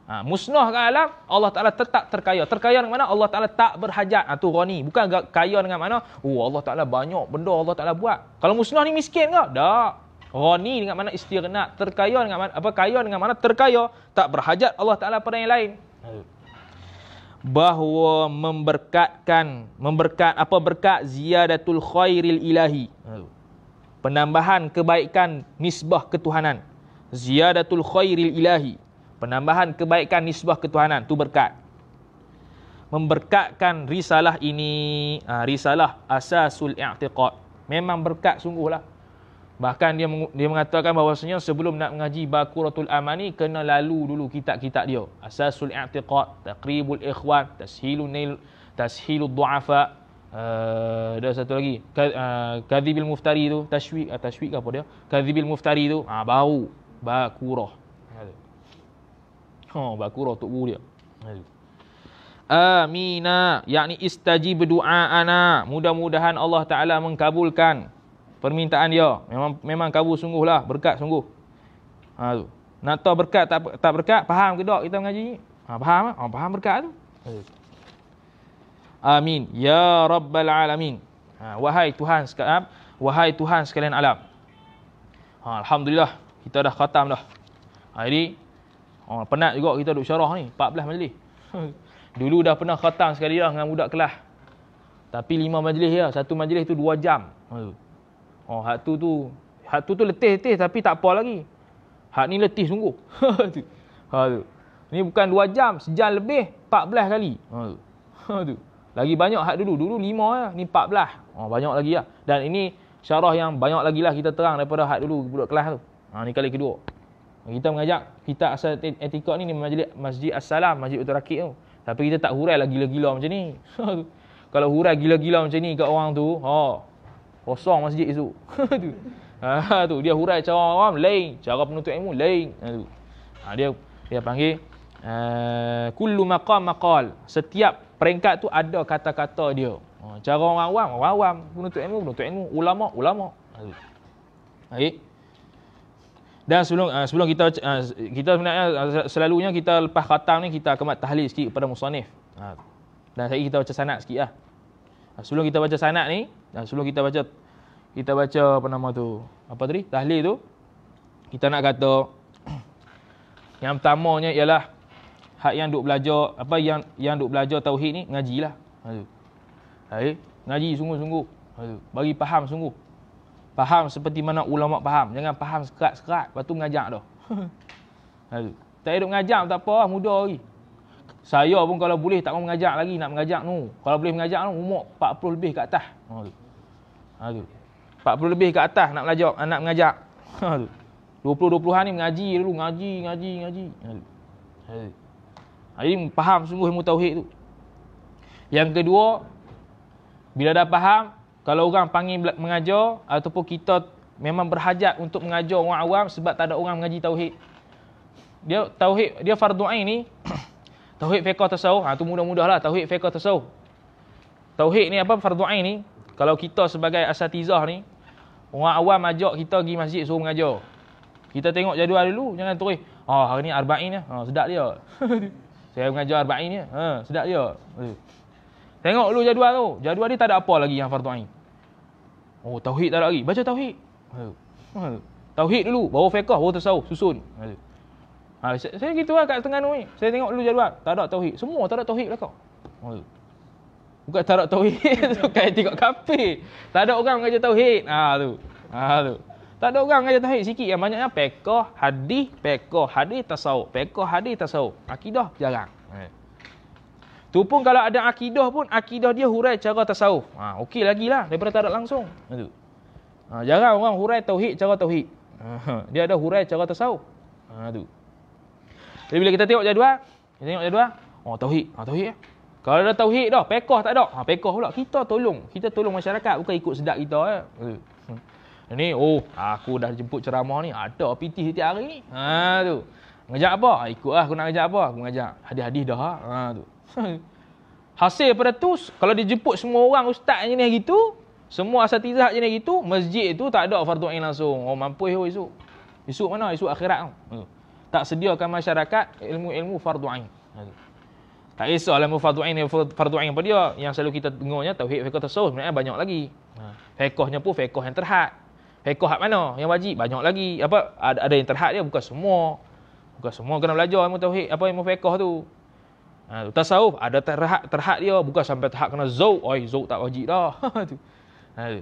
Ha, musnah ke alam, Allah Ta'ala tetap terkaya. Terkaya dengan mana? Allah Ta'ala tak berhajat. Itu ha, ghani. Bukan kaya dengan mana? Oh, Allah Ta'ala banyak benda Allah Ta'ala buat. Kalau musnah ni miskin ke? Tak. Ghani dengan mana istighna, terkaya dengan mana? Apa kaya dengan mana? Terkaya tak berhajat Allah Ta'ala pada yang lain. Hmm bahawa memberkatkan memberkat apa berkat ziyadatul khairil ilahi penambahan kebaikan nisbah ketuhanan ziyadatul khairil ilahi penambahan kebaikan nisbah ketuhanan tu berkat memberkatkan risalah ini ah, risalah asasul i'tiqad memang berkat sungguhlah Bahkan dia dia mengatakan bahawasanya sebelum nak mengaji Baquratul Amani kena lalu dulu kitab-kitab dia. Asasul I'tiqad, Taqribul Ikhwan, Tashilun Nail, Tashilud Du'afa. Uh, ada satu lagi. Eh, Kadzibil uh, Muftari tu, Tashwiq atau uh, eh, Tashwiq apa dia? Kadzibil Muftari tu, ah uh, baru Baqurah. Ha, Baqurah tu buku dia. Amina, yakni istajib doa ana. Mudah-mudahan Allah Taala mengkabulkan permintaan dia memang memang kau sungguhlah berkat sungguh ha tu nak tahu berkat tak tak berkat faham ke dak kita mengaji ha faham ah ha, faham berkat tu amin ya rabbal alamin ha wahai tuhan sekalian ha, wahai tuhan sekalian alam ha alhamdulillah kita dah khatam dah ha jadi oh penat juga kita duk syarah ni 14 majlis dulu dah pernah khatam sekali dah dengan budak kelas tapi lima majlis ya satu majlis tu dua jam ha, Oh, hak tu tu. Hak tu tu letih-letih tapi tak apa lagi. Hak ni letih sungguh. tu. Ha tu. Ni bukan 2 jam, sejam lebih 14 kali. Ha tu. Ha tu. Lagi banyak hak dulu. Dulu 5 ah, ya. ni 14. Oh, ha, banyak lagi lah. Dan ini syarah yang banyak lagi lah kita terang daripada hak dulu budak kelas tu. Ha ni kali kedua. Kita mengajak kita asal etika ni ni majlis Masjid as-salam, Masjid Utara Rakib tu. Tapi kita tak hurai lagi gila-gila macam ni. Ha, Kalau hurai gila-gila macam ni kat orang tu, ha. Oh, kosong masjid tu. tu. Ha tu dia hurai cara orang lain, cara penuntut ilmu lain. Ha tu. Ha dia dia panggil Uh, kullu maqam maqal setiap peringkat tu ada kata-kata dia uh, cara orang awam orang awam penuntut ilmu penuntut ilmu ulama ulama okay. Ha, dan sebelum uh, sebelum kita uh, kita sebenarnya uh, selalunya kita lepas khatam ni kita akan tahlil sikit kepada musannif uh, dan saya kita baca sanad sikitlah uh. Ah, sebelum kita baca sanad ni, ah, sebelum kita baca kita baca apa nama tu? Apa tadi? Tahlil tu. Kita nak kata yang pertamanya ialah hak yang duk belajar apa yang yang duk belajar tauhid ni ngajilah. Ha ah, tu. Hai, eh, ngaji sungguh-sungguh. Ha tu. Bagi faham sungguh. Faham seperti mana ulama faham. Jangan faham sekat-sekat, lepas tu ngajak dah. Ha tu. Tak hidup ngajak tak apa, lah, mudah lagi. Saya pun kalau boleh tak mau mengajak lagi nak mengajak tu. Kalau boleh mengajak tu umur 40 lebih ke atas. Ha tu. Ha tu. 40 lebih ke atas nak belajar, anak eh, mengajak. Ha tu. 20-20-an ni mengaji dulu, mengaji, mengaji, mengaji. Ha tu. Ha tu. Jadi ha, faham sungguh ilmu tauhid tu. Yang kedua, bila dah faham, kalau orang panggil mengajar ataupun kita memang berhajat untuk mengajar orang awam sebab tak ada orang mengaji tauhid. Dia tauhid, dia fardu ain ni Tauhid fiqah tasawuf. Ha, tu mudah-mudahlah tauhid fiqah tasawuf. Tauhid ni apa fardhu ni? Kalau kita sebagai asatizah ni orang awam ajak kita pergi masjid suruh mengajar. Kita tengok jadual dulu jangan terus. Ha oh, hari ni arba'in ya. oh, sedap dia. Saya mengajar arba'in ya. Ha sedap dia. Eh. Tengok dulu jadual tu. Jadual ni tak ada apa lagi yang fardu'ain. Oh tauhid tak ada lagi. Baca tauhid. Eh. Eh. Tauhid dulu baru fiqah baru tasawuf susun. Aduh. Ha, saya, saya gitu lah kat tengah ni. Saya tengok dulu jadual. Tak ada tauhid. Semua tak ada tauhid lah kau. Oh, Bukan tak ada tauhid. Kayak tengok kafe. Tak ada orang mengajar tauhid. Ha tu. Ha tu. Tak ada orang mengajar tauhid sikit. Yang banyaknya pekoh hadis, pekoh hadis tasawuf. Pekoh hadis tasawuf. Akidah jarang. Eh. Tu pun kalau ada akidah pun, akidah dia hurai cara tasawuf. Ha, Okey lagi lah. Daripada tak ada langsung. Ha, tu. ha, jarang orang hurai tauhid cara tauhid. Ha, dia ada hurai cara tasawuf. Ha, tu. Jadi bila kita tengok jadual, kita tengok jadual, oh tauhid, ah tauhid. Eh? Kalau dah tauhid dah, pekah tak ada. Ha pekah pula. Kita tolong, kita tolong masyarakat bukan ikut sedap kita eh. Hmm. Ini oh, aku dah jemput ceramah ni. Ada PT setiap hari ni. Ha tu. Ngajak apa? Ha, ikutlah aku nak ngajak apa? Aku ngajak hadis-hadis dah. Ha tu. Hasil pada tu, kalau dijemput semua orang ustaz yang jenis gitu, semua asatizah jenis gitu, masjid tu tak ada fardu ain langsung. Oh mampus oh esok. Esok mana? Esok akhirat tu. Hmm tak sediakan masyarakat ilmu-ilmu fardu ain. Tak kisah lah ilmu fardu ain fardu ain apa dia yang selalu kita dengarnya tauhid fiqh tasawuf sebenarnya banyak lagi. Ha. Fiqhnya pun fiqh yang terhad. Fiqh hak mana? Yang wajib banyak lagi. Apa ada, ada yang terhad dia bukan semua. Bukan semua kena belajar ilmu tauhid apa ilmu fiqh tu. Ha, tu. tasawuf ada terhad terhad dia bukan sampai terhad kena zauq. Oi zauq tak wajib dah. Ha, tu. ha,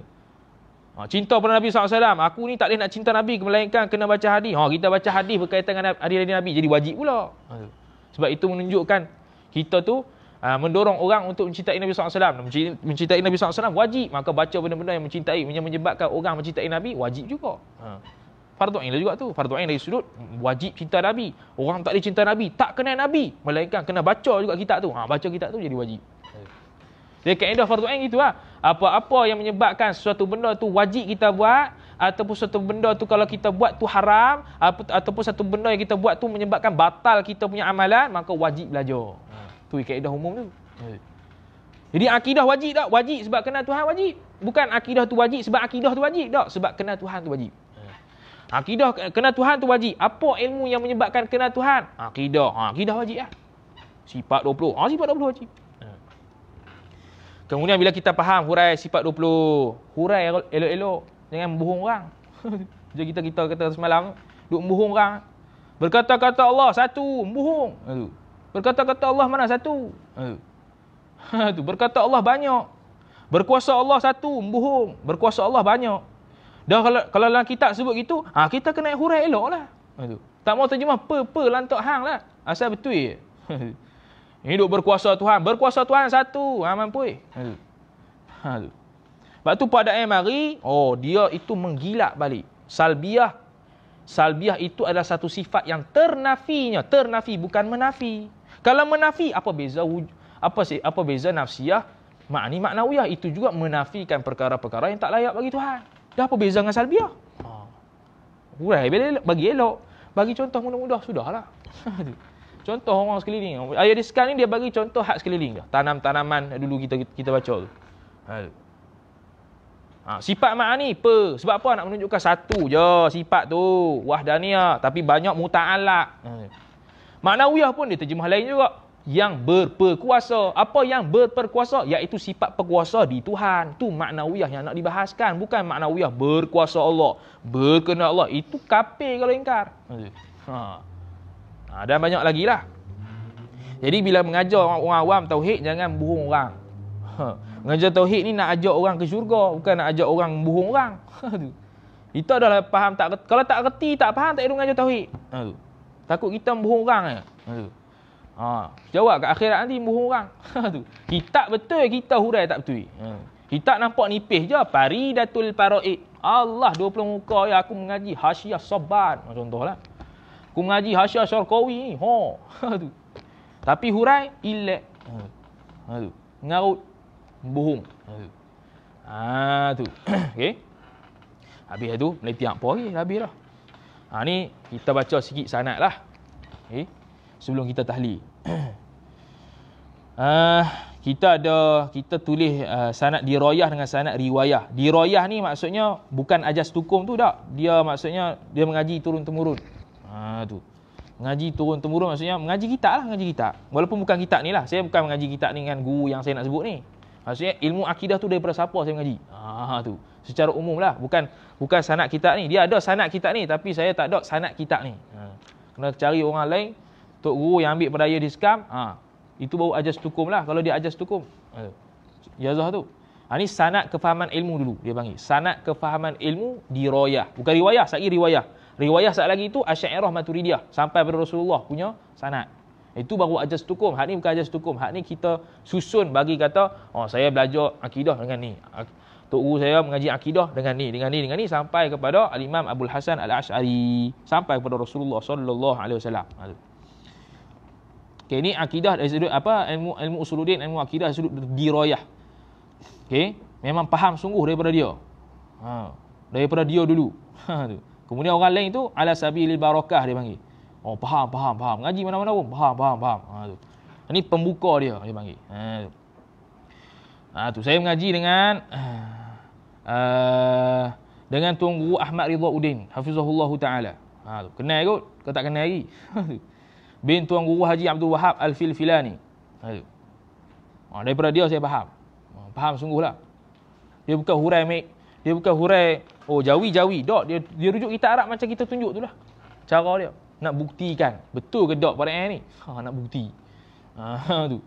Ha, cinta pada Nabi SAW. Aku ni tak boleh nak cinta Nabi. Melainkan kena baca hadis. Ha, kita baca hadis berkaitan dengan hadis-hadis Nabi. Jadi wajib pula. Ha, sebab itu menunjukkan kita tu ha, mendorong orang untuk mencintai Nabi SAW. Mencintai Nabi SAW wajib. Maka baca benda-benda yang mencintai. Yang menyebabkan orang mencintai Nabi wajib juga. Ha. Fardu'in lah juga tu. Fardu'in dari sudut wajib cinta Nabi. Orang tak boleh cinta Nabi. Tak kena Nabi. Melainkan kena baca juga kitab tu. Ha, baca kitab tu jadi wajib. Dia kaedah fardu ain itulah. Apa-apa yang menyebabkan suatu benda tu wajib kita buat ataupun suatu benda tu kalau kita buat tu haram apa, ataupun satu benda yang kita buat tu menyebabkan batal kita punya amalan maka wajib belajar. Ha. Tu kaedah umum tu. Jadi akidah wajib tak? Wajib sebab kena Tuhan wajib. Bukan akidah tu wajib sebab akidah tu wajib tak? Sebab kena Tuhan tu wajib. Ha. Akidah kenal Tuhan tu wajib. Apa ilmu yang menyebabkan kena Tuhan? Akidah. Ha akidah wajib lah. Sifat 20. Ha sifat 20 wajib. Kemudian bila kita faham hurai sifat 20, hurai elok-elok jangan bohong orang. Jadi kita kita kata semalam duk bohong orang. Berkata-kata Allah satu, bohong. Berkata-kata Allah mana satu? Tu berkata Allah banyak. Berkuasa Allah satu, bohong. Berkuasa Allah banyak. Dah kalau kalau dalam kitab sebut gitu, ha, kita kena hurai eloklah. Tak mau terjemah pe-pe lantok hang lah. Asal betul je. Hidup berkuasa Tuhan. Berkuasa Tuhan satu. Ha, mampu. Eh. Ha, tu. Sebab tu pada air mari, oh dia itu menggilak balik. Salbiah. Salbiah itu adalah satu sifat yang ternafinya. Ternafi bukan menafi. Kalau menafi, apa beza apa sih apa beza nafsiyah makni maknawiyah itu juga menafikan perkara-perkara yang tak layak bagi Tuhan. Dah apa beza dengan salbiah? Ha. bagi elok. Bagi contoh mudah-mudah sudahlah. Contoh orang sekeliling. Ayat Rizkan ni dia bagi contoh hak sekeliling dia. Tanam-tanaman dulu kita kita baca tu. Ha. Ha, sifat ma'an ni apa? Sebab apa nak menunjukkan satu je sifat tu. Wahdaniyah. Ah, tapi banyak muta'alak. Ha. Ma'nawiyah pun dia terjemah lain juga. Yang berperkuasa. Apa yang berperkuasa? Iaitu sifat perkuasa di Tuhan. Itu ma'nawiyah yang nak dibahaskan. Bukan ma'nawiyah berkuasa Allah. Berkena Allah. Itu kapir kalau ingkar. Ha. Ha, dan banyak lagi lah. Jadi bila mengajar orang awam tauhid, jangan bohong orang. Ha. Mengajar tauhid ni nak ajak orang ke syurga, bukan nak ajak orang bohong orang. Ha, itu adalah faham tak Kalau tak reti, tak faham, tak hidup mengajar tauhid. Ha, Takut kita bohong orang. Ya. Ha, Ha. Jawab kat akhirat nanti bohong orang. Ha, tu. Kitab betul, kita hurai tak betul. Ha. Kitab nampak nipis je. Paridatul Paro'id. Allah 20 muka ya aku mengaji. Hasyiah Soban. Ha, contohlah. Ha. Ku mengaji Hasyah Syarkawi ni. Ha. ha tu. Tapi hurai ilek. Ha tu. Ngarut. Bohong. Ha tu. Ha tu. Okey. Habis tu meletih apa lagi? Dah habis dah. Ha ni kita baca sikit sanad lah. Okey. Sebelum kita tahli. Ah uh, kita ada kita tulis uh, sanad diroyah dengan sanad riwayah. Diroyah ni maksudnya bukan ajas tukum tu tak. Dia maksudnya dia mengaji turun temurun. Ha tu. Mengaji turun temurun maksudnya mengaji kitab lah, mengaji kitab. Walaupun bukan kitab ni lah. Saya bukan mengaji kitab ni dengan guru yang saya nak sebut ni. Maksudnya ilmu akidah tu daripada siapa saya mengaji? Ha tu. Secara umum lah. Bukan bukan sanak kitab ni. Dia ada sanak kitab ni tapi saya tak ada sanak kitab ni. Ha. Kena cari orang lain. Tok guru yang ambil pedaya di sekam. Ha. Itu baru ajar setukum lah. Kalau dia ajar setukum. Ha tu. Yazah tu. Ha, ni sanak kefahaman ilmu dulu dia panggil. Sanak kefahaman ilmu di royah. Bukan riwayah. Saya riwayah. Riwayah saat lagi itu Asy'ariyah Maturidiyah sampai pada Rasulullah punya sanad. Itu baru ajaz tukum. Hak ni bukan ajaz tukum. Hak ni kita susun bagi kata, oh saya belajar akidah dengan ni. Tok guru saya mengaji akidah dengan ni, dengan ni, dengan ni sampai kepada Al-Imam Abdul Hasan Al-Asy'ari sampai kepada Rasulullah sallallahu alaihi wasallam. Okay, ini akidah dari sudut apa ilmu ilmu usuluddin ilmu akidah dari sudut dirayah. Okey, memang faham sungguh daripada dia. Ha, daripada dia dulu. Ha tu. Kemudian orang lain tu ala sabilil barakah dia panggil. Oh faham faham faham. Ngaji mana-mana pun faham faham faham. Ha tu. Ini pembuka dia dia panggil. Ha tu. Ha tu saya mengaji dengan uh, dengan Tuan Guru Ahmad Ridha Udin, hafizahullah taala. Ha tu. Kenal kot? Kau tak kenal lagi. Ha, Bin Tuan Guru Haji Abdul Wahab Al-Filfilani. Ha tu. Ha, daripada dia saya faham. Ha, faham sungguhlah. Dia bukan hurai dia bukan hurai Oh jawi jawi Dok dia dia rujuk kita Arab macam kita tunjuk tu lah Cara dia Nak buktikan Betul ke dok pada ni ha, Nak bukti ha, tu.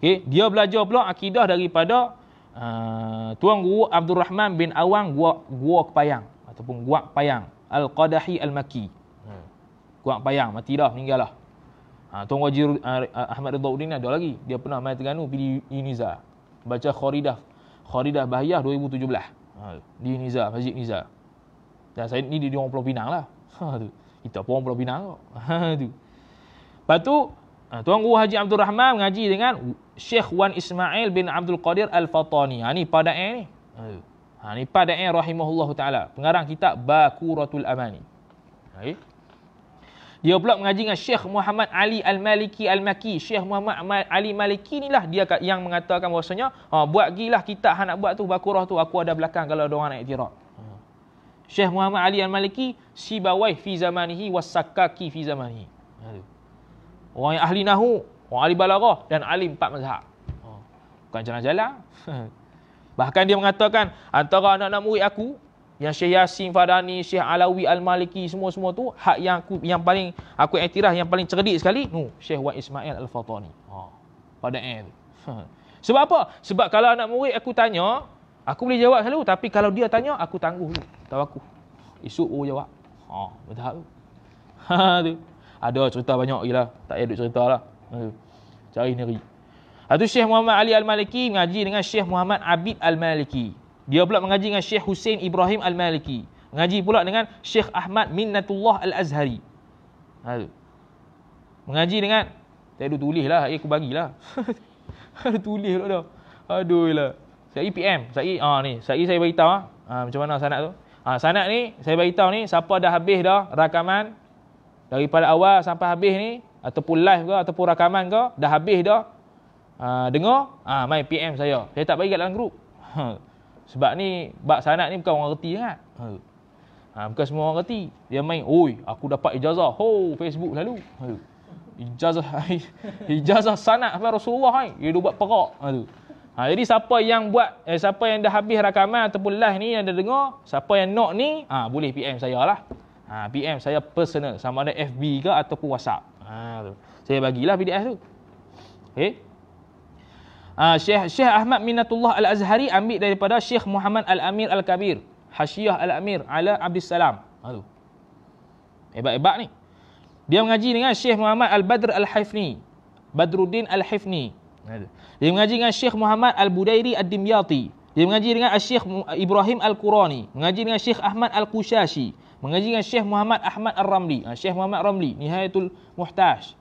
Okay. Dia belajar pula akidah daripada uh, Tuan Guru Abdul Rahman bin Awang Gua, Gua Kepayang Ataupun Gua Payang Al-Qadahi Al-Maki hmm. Gua Payang Mati dah meninggal lah ha, Tuan Waji uh, ha, ha, Ahmad Ridha Udin ada lagi Dia pernah main Terengganu pergi Uniza Baca Khoridah Khoridah Bahiyah 2017 Ha, di Niza, Masjid Niza. Dan saya ni di dia orang Pulau Pinang lah. Ha, tu. Kita pun orang Pulau Pinang kok. Ha, tu. Lepas tu, ha, Tuan Guru Haji Abdul Rahman mengaji dengan Sheikh Wan Ismail bin Abdul Qadir Al-Fatani. Ha, ni pada air ni. Ha, tu. Ha, pada air rahimahullah ta'ala. Pengarang kitab Bakuratul Amani. Ha, dia pula mengaji dengan Syekh Muhammad Ali Al-Maliki Al-Maki. Syekh Muhammad Ali Maliki ni lah dia yang mengatakan bahasanya, ha, ah, buat gilah kitab yang nak buat tu, bakurah tu, aku ada belakang kalau ada orang nak iktirak. Hmm. Syekh Muhammad Ali Al-Maliki, si bawai fi zamanihi wa sakaki fi zamanihi. Hmm. Orang yang ahli nahu, orang ahli balarah dan ahli empat mazhab. Hmm. Bukan jalan-jalan. Bahkan dia mengatakan, antara anak-anak murid aku, yang Syekh Yasin Fadani, Syekh Alawi Al-Maliki semua-semua tu hak yang aku yang paling aku iktiraf yang paling cerdik sekali tu Syekh Wan Ismail Al-Fatani. Ha. Pada N. Ha. Sebab apa? Sebab kalau anak murid aku tanya, aku boleh jawab selalu tapi kalau dia tanya aku tangguh dulu. Tahu aku. Esok baru jawab. Ha, betul tu. Ha tu. Ada cerita banyak gila, tak payah duk ceritalah. Ha, cari neri. Itu Syekh Muhammad Ali Al-Maliki mengaji dengan Syekh Muhammad Abid Al-Maliki. Dia pula mengaji dengan Syekh Hussein Ibrahim Al-Maliki. Mengaji pula dengan Syekh Ahmad Minnatullah Al-Azhari. Ha, tu. Mengaji dengan saya dulu tulis lah, aku bagilah. Ada tulis lah dah. Aduh lah. Saya IPM, saya ah ni, saya saya beritahu ah. Ha, macam mana sanad tu? Ah ha, sanad ni saya beritahu ni siapa dah habis dah rakaman daripada awal sampai habis ni ataupun live ke ataupun rakaman ke dah habis dah. Ha, dengar, ah ha, mai PM saya. Saya tak bagi kat dalam grup. Ha. Sebab ni bab sanad ni bukan orang reti sangat. Ha. ha. bukan semua orang reti. Dia main, "Oi, aku dapat ijazah." Ho, Facebook lalu. Ha. Ijazah ijazah sanad apa Rasulullah ni? Dia duk buat perak. Ha tu. Ha, jadi siapa yang buat eh, siapa yang dah habis rakaman ataupun live ni yang dah dengar, siapa yang nak ni, ha, boleh PM saya lah. Ha, PM saya personal sama ada FB ke ataupun WhatsApp. Ha, tu. Saya bagilah PDF tu. Okay. Eh? Ah, Syekh Syekh Ahmad Minatullah Al-Azhari ambil daripada Syekh Muhammad Al-Amir Al-Kabir, Hashiyah Al-Amir ala Abdul Salam. Aduh. Hebat-hebat ni. Dia mengaji dengan Syekh Muhammad Al-Badr al Hifni, Badruddin Al-Haifni. Ah, Dia mengaji dengan Syekh Muhammad Al-Budairi Ad-Dimyati. Dia mengaji dengan Syekh Ibrahim Al-Qurani, mengaji dengan Syekh Ahmad Al-Qushashi, mengaji dengan Syekh Muhammad Ahmad Al ramli ah, Syekh Muhammad Ramli, Nihayatul Muhtaj.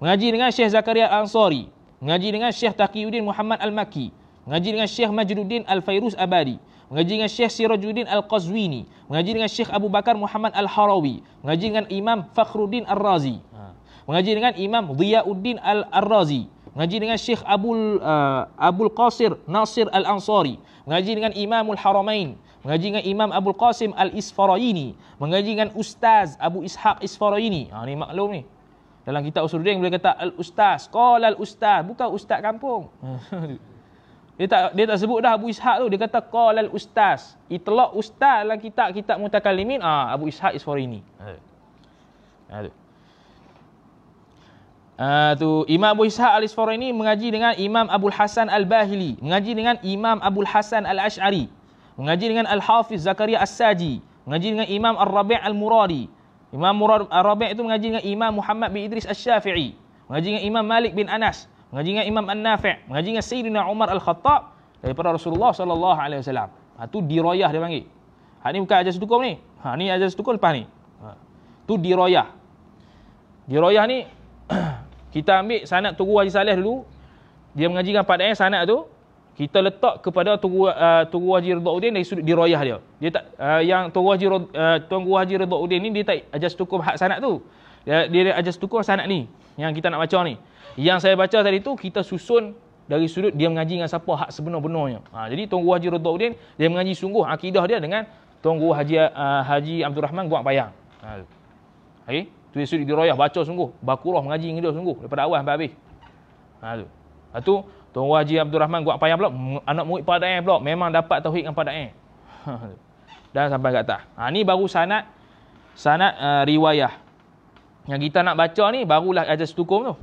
Mengaji dengan Syekh Zakaria Al-Ansari, Mengaji dengan Syekh Taqiuddin Muhammad Al-Maki. Mengaji dengan Syekh Majruddin Al-Fairuz Abadi. Mengaji dengan Syekh Sirajuddin Al-Qazwini. Mengaji dengan Syekh Abu Bakar Muhammad Al-Harawi. Mengaji dengan Imam Fakhruddin Al-Razi. Mengaji ha. dengan Imam Ziyauddin Al-Razi. Mengaji dengan Syekh Abdul uh, Abul Qasir Nasir Al-Ansari. Mengaji dengan Imamul Haramain. Mengaji dengan Imam Abdul Qasim Al-Isfarayini. Mengaji dengan Ustaz Abu Ishaq Isfarayini. Ha, ni maklum ni. Dalam kitab Usuluddin boleh kata al-ustaz, qala al-ustaz, bukan ustaz kampung. dia tak dia tak sebut dah Abu Ishaq tu, dia kata qala al-ustaz. Itlaq ustaz dalam kitab kitab mutakallimin, ah Abu Ishaq is for ini. Ha tu. Ah tu Imam Abu Ishaq al ini mengaji dengan Imam Abdul Hasan al-Bahili, mengaji dengan Imam Abdul Hasan al-Ash'ari, mengaji dengan Al-Hafiz Zakaria As-Saji, mengaji dengan Imam Ar-Rabi' al-Muradi, Imam Murad Rabi' itu mengaji dengan Imam Muhammad bin Idris Al-Syafi'i. Mengaji dengan Imam Malik bin Anas. Mengaji dengan Imam An-Nafi' Mengaji dengan Sayyidina Umar Al-Khattab daripada Rasulullah sallallahu alaihi wasallam. Ha tu diroyah dia panggil. Ha ni bukan ajar setukul ni. Ha ni ajar setukul lepas ni. Ha tu diroyah. Diroyah ni kita ambil sanad Tugu Haji Saleh dulu. Dia mengaji dengan padanya sanad tu kita letak kepada Tunggu uh, Tunggu Haji Ridauddin dari sudut diroyah dia. Dia tak uh, yang Tunggu Haji uh, Tunggu Haji Ridauddin ni dia tak ajas tukum hak sanad tu. Dia dia ajas tukum sanad ni yang kita nak baca ni. Yang saya baca tadi tu kita susun dari sudut dia mengaji dengan siapa hak sebenar-benarnya. Ha, jadi Tunggu Haji Ridauddin dia mengaji sungguh akidah dia dengan Tunggu Haji uh, Haji Abdul Rahman Guang Payang. Ha. Okay? Tu dia sudut diroyah baca sungguh. Bakurah mengaji dengan dia sungguh daripada awal sampai habis. Ha tu. Lepas ha, tu Tuan Waji Abdul Rahman buat payah pula. Anak murid pada air pula. Memang dapat tauhid dengan pada air. Dan sampai kat atas. Ha, ni baru sanat. Sanat uh, eh, riwayah. Yang kita nak baca ni, barulah ajar setukum tu.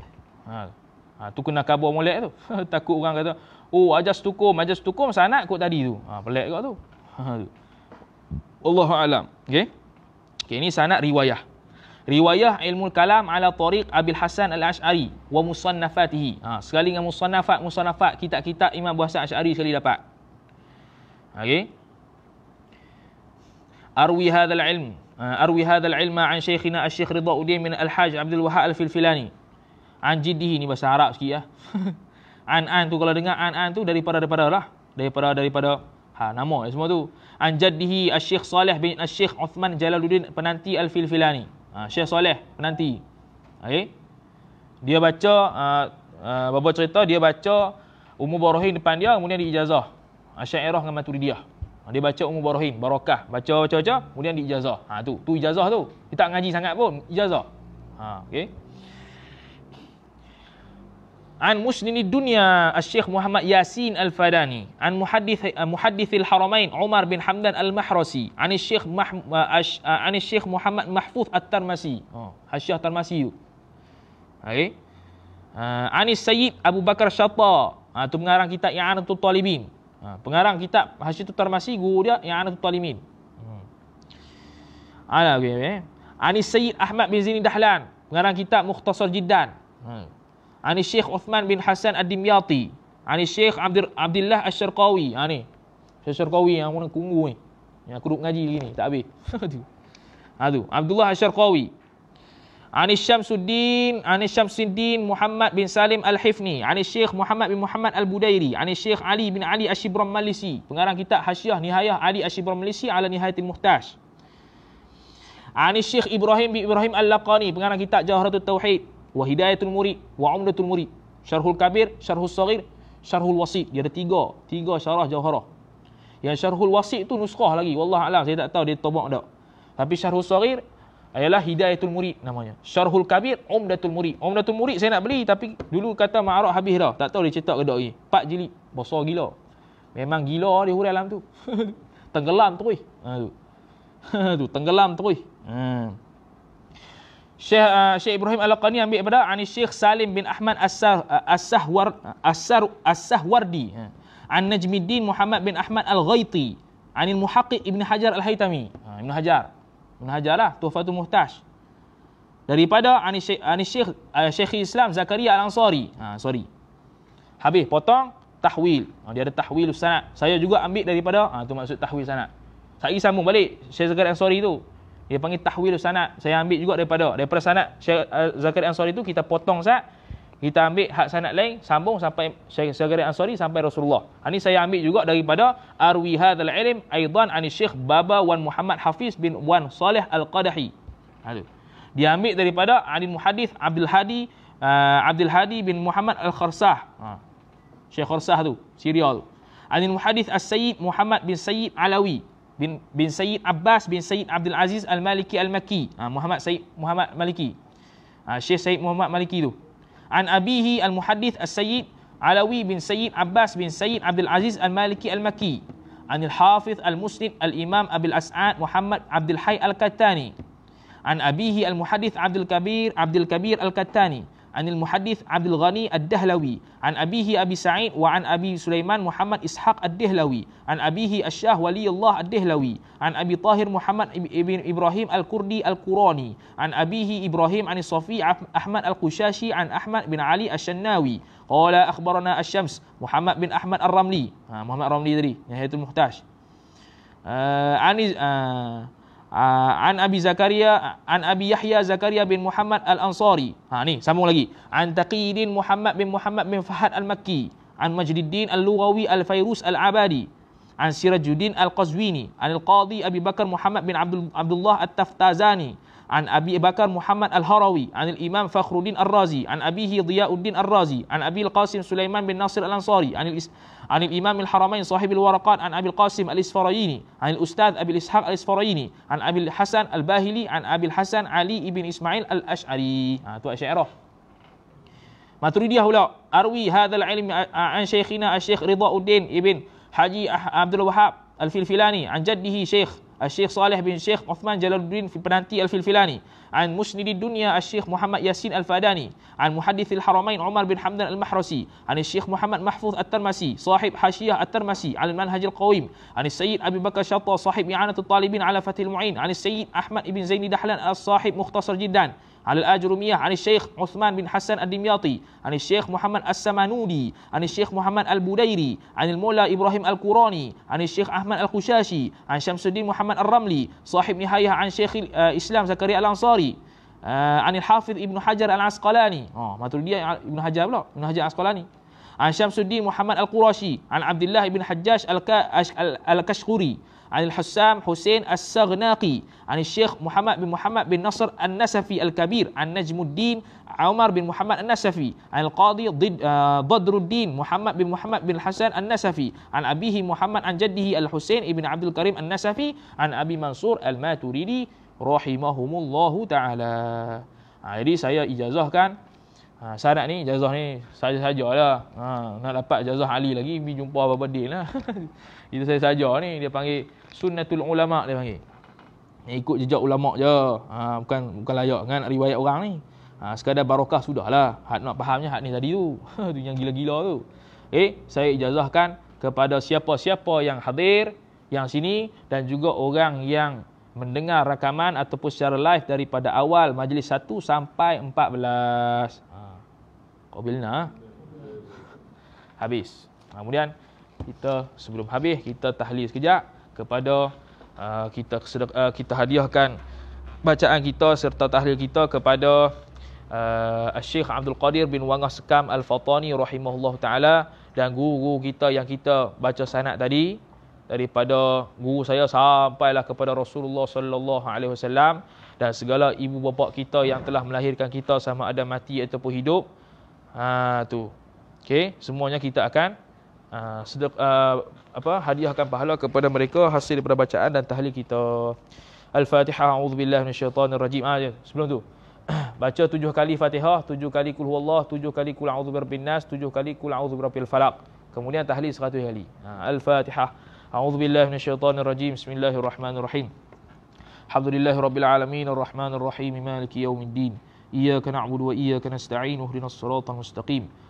Ha. Ha, tu kena kabur molek tu. Takut orang kata, oh ajar setukum, ajar setukum sanat kot tadi tu. Ha, pelik kot tu. Allah Alam. Okay. Okay, ni sanat riwayah. Riwayah ilmu kalam ala tariq Abil Hasan al-Ash'ari wa musannafatihi. Ha, sekali dengan musannafat, musannafat, kitab-kitab Imam Buhasan Ash'ari sekali dapat. Okay. Arwi hadha al-ilm. Ha, arwi hadha al-ilma an shaykhina al-shaykh Ridha Udin min al Haj Abdul Wahab al-Filfilani. An jiddihi. Ini bahasa Arab sikit ya. An-an tu kalau dengar an-an tu daripada daripada lah. Daripada daripada ha, nama semua tu. An jaddihi al-shaykh Salih bin al-shaykh Uthman Jalaluddin penanti al-Filfilani. Ha, Syekh Soleh penanti. Okay. Dia baca, uh, ha, uh, ha, berapa cerita, dia baca Umur Barohin depan dia, kemudian diijazah. Syairah dengan Maturidiyah. Dia baca Umur Barohin, Barokah. Baca, baca, baca, kemudian diijazah. Ha, tu, tu ijazah tu. Dia tak ngaji sangat pun, ijazah. Ha, okay an muslimi Dunia, asy-syekh Muhammad Yasin Al-Fadani an muhaddith uh, Al haramain Umar bin Hamdan Al-Mahrasi an asy-syekh uh, uh, Muhammad Mahfuz Al tarmasi oh hasyah Tarmasi tu okey uh, Abu Bakar Syatta ha, pengarang kitab I'anatut Talibin ha, uh, pengarang kitab hasyah Tarmasi guru dia I'anatut Talibin hmm ala okey Ahmad bin Zini Dahlan pengarang kitab Mukhtasar Jiddan hmm. Ani Syekh Uthman bin Hasan Ad-Dimyati. Ani Syekh Abdir, Abdillah Asyarkawi. Ha ni. Asyarkawi yang orang kungu ni. Yang kuduk ngaji lagi ni. Tak habis. Aduh. ha tu. Abdullah Asyarkawi. Ani Syamsuddin. Ani Syamsuddin Muhammad bin Salim Al-Hifni. Ani Syekh Muhammad bin Muhammad Al-Budairi. Ani Syekh Ali bin Ali Ashibram Malisi. Pengarang kitab Hasyah Nihayah Ali Ashibram Malisi ala Nihayatil Muhtaj. Ani Syekh Ibrahim bin Ibrahim Al-Laqani. Pengarang kitab Jawaharatul Tauhid wa hidayatul murid wa umdatul murid syarhul kabir syarhul saghir syarhul wasit dia ada tiga tiga syarah jauharah yang syarhul wasit tu nuskah lagi wallah alam saya tak tahu dia tobak tak tapi syarhul saghir ialah hidayatul murid namanya syarhul kabir umdatul murid umdatul murid saya nak beli tapi dulu kata ma'arak habis dah tak tahu dia cetak ke tak ni empat jilid besar gila memang gila dia huraian alam tu tenggelam terus ha tu tenggelam terus hmm Syekh, uh, Syekh Ibrahim Al-Qani ambil pada Ani Syekh Salim bin Ahmad as uh, sahwardi ha. An Najmiddin Muhammad bin Ahmad Al-Ghaiti Anil Muhaqqiq Ibn Hajar Al-Haytami ha, Ibn Hajar Ibn Hajar lah Tuhfatul Muhtaj Daripada Ani Syekh, Ani Syekh, uh, Syekh Islam Zakaria Al-Ansari ha, Sorry Habis potong Tahwil ha, Dia ada tahwil sana. Saya juga ambil daripada ha, tu maksud tahwil sana. Saya sambung balik Syekh Zakaria Al-Ansari tu dia panggil tahwil sanad. Saya ambil juga daripada daripada sanad Syekh uh, eh, Zakaria Ansari itu kita potong sat. Kita ambil hak sanad lain sambung sampai Syekh Zakaria Ansari sampai Rasulullah. Ini ha, saya ambil juga daripada Arwi hadzal ilm aidan ani Syekh Baba Wan Muhammad Hafiz bin Wan Saleh Al-Qadahi. Aduh. Ha, Dia ambil daripada Alim Muhaddis Abdul Hadi uh, Abdul Hadi bin Muhammad Al-Kharsah. Ha. Syekh Kharsah tu, Sirial. Alim Muhaddis As-Sayyid Muhammad bin Sayyid Alawi bin bin Said Abbas bin Said Abdul Aziz Al Maliki Al Maki ha, ah, Muhammad Said Muhammad Maliki ha, Syekh Said Muhammad Maliki tu An Abihi Al Muhaddith Al Sayyid Alawi bin Said Abbas bin Said Abdul Aziz Al Maliki Al Maki An Al Hafiz Al Muslim Al Imam Abil As'ad Muhammad Abdul Hayy Al Kattani An Abihi Al Muhaddith Abdul Kabir Abdul Kabir Al Kattani عن المحدث عبد الغني الدهلوي عن أبيه أبي سعيد وعن أبي سليمان محمد إسحاق الدهلوي عن أبيه الشاه ولي الله الدهلوي عن أبي طاهر محمد بن إبراهيم الكردي القراني عن أبيه إبراهيم عن الصفي أحمد القشاشي عن أحمد بن علي الشناوي قال أخبرنا الشمس محمد بن أحمد الرملي آه، محمد الرملي دري نهاية المحتاج muhtaj uh, Anis عن أبي زكريا عن أبي يحيى زكريا بن محمد الأنصاري ها ني سامون عن تقي محمد بن محمد بن فهد المكي عن مجد الدين اللغوي الفيروس العبادي عن سيرج الدين القزويني عن القاضي أبي بكر محمد بن عبد الله التفتازاني عن أبي بكر محمد الهروي عن الإمام فخر الدين الرازي عن أبيه ضياء الدين الرازي عن أبي القاسم سليمان بن ناصر الأنصاري عن عن الإمام الحرمين صاحب الورقات عن أبي القاسم الإسفرايني عن الأستاذ أبي الإسحاق الإسفرايني عن أبي الحسن الباهلي عن أبي الحسن علي بن إسماعيل الأشعري آه tu أشعره تريد pula أروي هذا العلم عن شيخنا الشيخ رضا الدين ابن حجي عبد الوهاب الفلفلاني عن جده شيخ الشيخ صالح بن الشيخ عثمان جلال الدين في بنانتي الفلفلاني عن مسند الدنيا الشيخ محمد ياسين الفاداني عن محدث الحرمين عمر بن حمدان المحرسي عن الشيخ محمد محفوظ الترمسي صاحب حاشية الترمسي عن المنهج القويم عن السيد أبي بكر شطة صاحب إعانة الطالبين على فتح المعين عن السيد أحمد بن زين دحلان الصاحب مختصر جدا على الأجرمية عن الشيخ عثمان بن حسن الدمياطي عن الشيخ محمد السمانودي عن الشيخ محمد البوديري عن المولى إبراهيم القراني عن الشيخ أحمد الخشاشي عن شمس الدين محمد الرملي صاحب نهاية عن شيخ الإسلام آه، زكريا الأنصاري آه، عن الحافظ ابن حجر العسقلاني آه، ما تقول dia ابن حجر لا ابن حجر العسقلاني عن شمس الدين محمد القراشي عن عبد الله بن حجاج الكشخوري Anil Husam, Hussein As-Saghnaqi Anil Syekh Muhammad bin Muhammad bin Nasr An-Nasafi Al-Kabir An-Najmuddin Umar bin Muhammad An-Nasafi Anil Qadi Dadruddin uh, Muhammad bin Muhammad bin Hassan An-Nasafi An-Abihi Muhammad An-Jaddihi Al-Hussein Ibn Abdul Karim An-Nasafi An-Abi Mansur Al-Maturidi Rahimahumullahu Ta'ala ha, Jadi saya ijazahkan ha, Sarat ni, ijazah ni Saja-saja lah ha, Nak dapat ijazah Ali lagi Pergi jumpa Abang lah Itu saya saja ni Dia panggil sunnatul ulama dia panggil. Yang ikut jejak ulama je. Ha, bukan bukan layak kan riwayat orang ni. Ha, sekadar barokah sudahlah. Hak nak fahamnya hak ni tadi tu. tu yang gila-gila tu. Eh, saya ijazahkan kepada siapa-siapa yang hadir yang sini dan juga orang yang mendengar rakaman ataupun secara live daripada awal majlis 1 sampai 14. Ha. Qabilna. Habis. Ha, kemudian kita sebelum habis kita tahlil sekejap kepada uh, kita uh, kita hadiahkan bacaan kita serta tahlil kita kepada uh, Al-Syekh Abdul Qadir bin Wangah Sekam Al-Fatani rahimahullah taala dan guru kita yang kita baca sanad tadi daripada guru saya sampailah kepada Rasulullah sallallahu alaihi wasallam dan segala ibu bapa kita yang telah melahirkan kita sama ada mati ataupun hidup ha tu okey semuanya kita akan uh, sedek, uh, apa hadiahkan pahala kepada mereka hasil daripada bacaan dan tahlil kita. Al-Fatihah a'udzubillahi minasyaitonir rajim. Ah, ya, sebelum tu. Baca tujuh kali Fatihah, tujuh kali Qul huwallah, tujuh kali Qul a'udzu nas, tujuh kali Qul a'udzu birabbil falaq. Kemudian tahlil seratus kali. Ha, Al-Fatihah. A'udzubillahi minasyaitonir rajim. Bismillahirrahmanirrahim. Alhamdulillahirabbil alamin arrahmanirrahim maliki yaumiddin. Iyyaka na'budu wa iyyaka nasta'in. Ihdinas siratal mustaqim.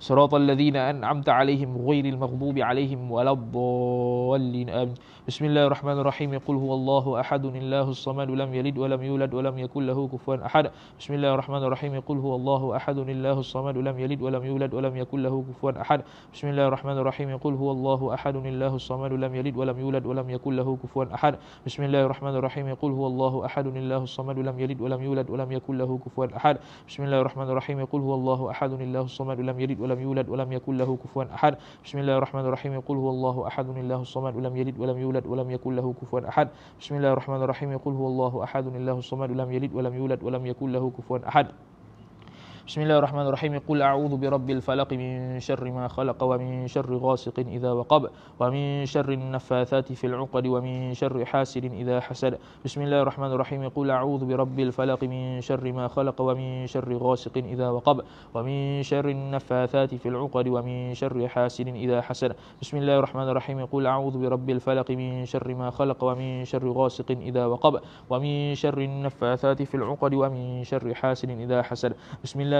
صراط الذين أنعمت عليهم غير المغضوب عليهم ولا الضالين آمين بسم الله الرحمن الرحيم قل هو الله أحد الله الصمد لم يلد ولم يولد ولم يكن له كفوا أحد بسم الله الرحمن الرحيم قل هو الله أحد الله الصمد لم يلد ولم يولد ولم يكن له كفوا أحد بسم الله الرحمن الرحيم قل هو الله أحد الله الصمد لم يلد ولم يولد ولم يكن له كفوا أحد بسم الله الرحمن الرحيم قل هو الله أحد الله الصمد لم يلد ولم يولد ولم يكن له كفوا أحد بسم الله الرحمن الرحيم قل هو الله أحد الله الصمد لم يلد ولم ولم يولد ولم يكن له كفوا احد بسم الله الرحمن الرحيم يقول هو الله احد الله الصمد ولم يلد ولم يولد ولم يكن له كفوا احد بسم الله الرحمن الرحيم يقول هو الله احد الله الصمد ولم يلد ولم يولد ولم يكن له كفوا احد بسم الله الرحمن الرحيم يقول هو الله احد الله الصمد ولم يلد ولم يولد ولم يكن له كفوا احد بسم الله الرحمن الرحيم قل أعوذ برب الفلق من شر ما خلق ومن شر غاسق إذا وقب ومن شر النفاثات في العقد ومن شر حاسد إذا حسد بسم الله الرحمن الرحيم قل أعوذ برب الفلق من شر ما خلق ومن شر غاسق إذا وقب ومن شر النفاثات في العقد ومن شر حاسد إذا حسد بسم الله الرحمن الرحيم قل أعوذ برب الفلق من شر ما خلق ومن شر غاسق إذا وقب ومن شر النفاثات في العقد ومن شر حاسد إذا حسد بسم الله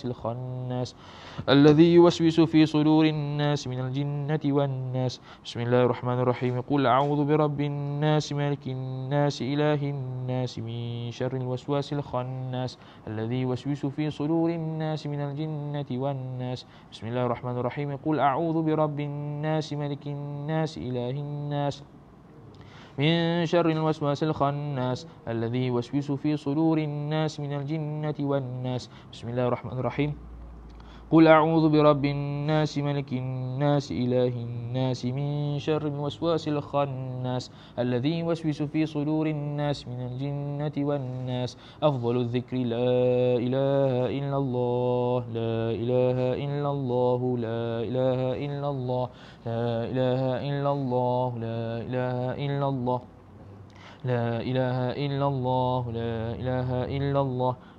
الوسواس الخناس الذي يوسوس في صدور الناس من الجنة والناس بسم الله الرحمن الرحيم قل أعوذ برب الناس مالك الناس إله الناس من شر الوسواس الخناس الذي يوسوس في صدور الناس من الجنة والناس بسم الله الرحمن الرحيم قل أعوذ برب الناس ملك الناس إله الناس من شر الوسواس الخناس الذي يوسوس في صدور الناس من الجنة والناس بسم الله الرحمن الرحيم قل أعوذ برب الناس ملك الناس إله الناس من شر الوسواس الخناس الذي يوسوس في صدور الناس من الجنة والناس أفضل الذكر لا إله إلا الله لا إله إلا الله لا إله إلا الله لا إله إلا الله لا إله إلا الله لا إله إلا الله لا إله إلا الله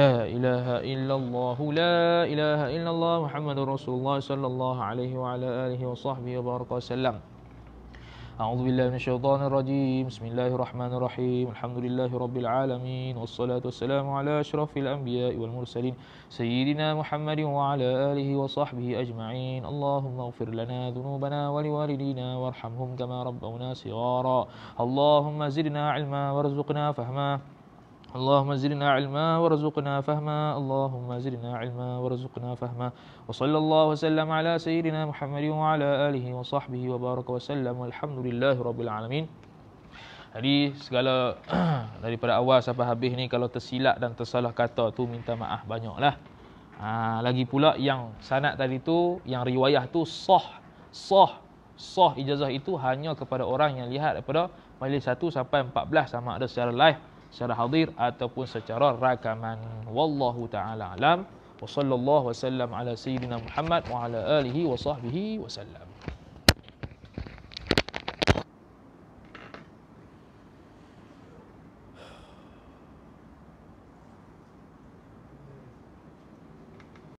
لا إله إلا الله لا إله إلا الله محمد رسول الله صلى الله عليه وعلى آله وصحبه وبارك وسلم أعوذ بالله من الشيطان الرجيم بسم الله الرحمن الرحيم الحمد لله رب العالمين والصلاة والسلام على أشرف الأنبياء والمرسلين سيدنا محمد وعلى آله وصحبه أجمعين اللهم اغفر لنا ذنوبنا ولوالدينا وارحمهم كما ربونا صغارا اللهم زدنا علما وارزقنا فهما اللهم زدنا علما وارزقنا فهما اللهم زدنا علما وارزقنا فهما وصلى الله وسلم على سيدنا محمد وعلى اله وصحبه وبارك وسلم والحمد لله رب العالمين Jadi segala daripada awal sampai habis ni kalau tersilap dan tersalah kata tu minta maaf banyaklah. Ha, lagi pula yang sanad tadi tu yang riwayah tu sah sah sah ijazah itu hanya kepada orang yang lihat daripada majlis 1 sampai 14 sama ada secara live secara hadir ataupun secara rakaman wallahu taala alam wa sallallahu wasallam ala sayyidina muhammad wa ala alihi wa sahbihi wasallam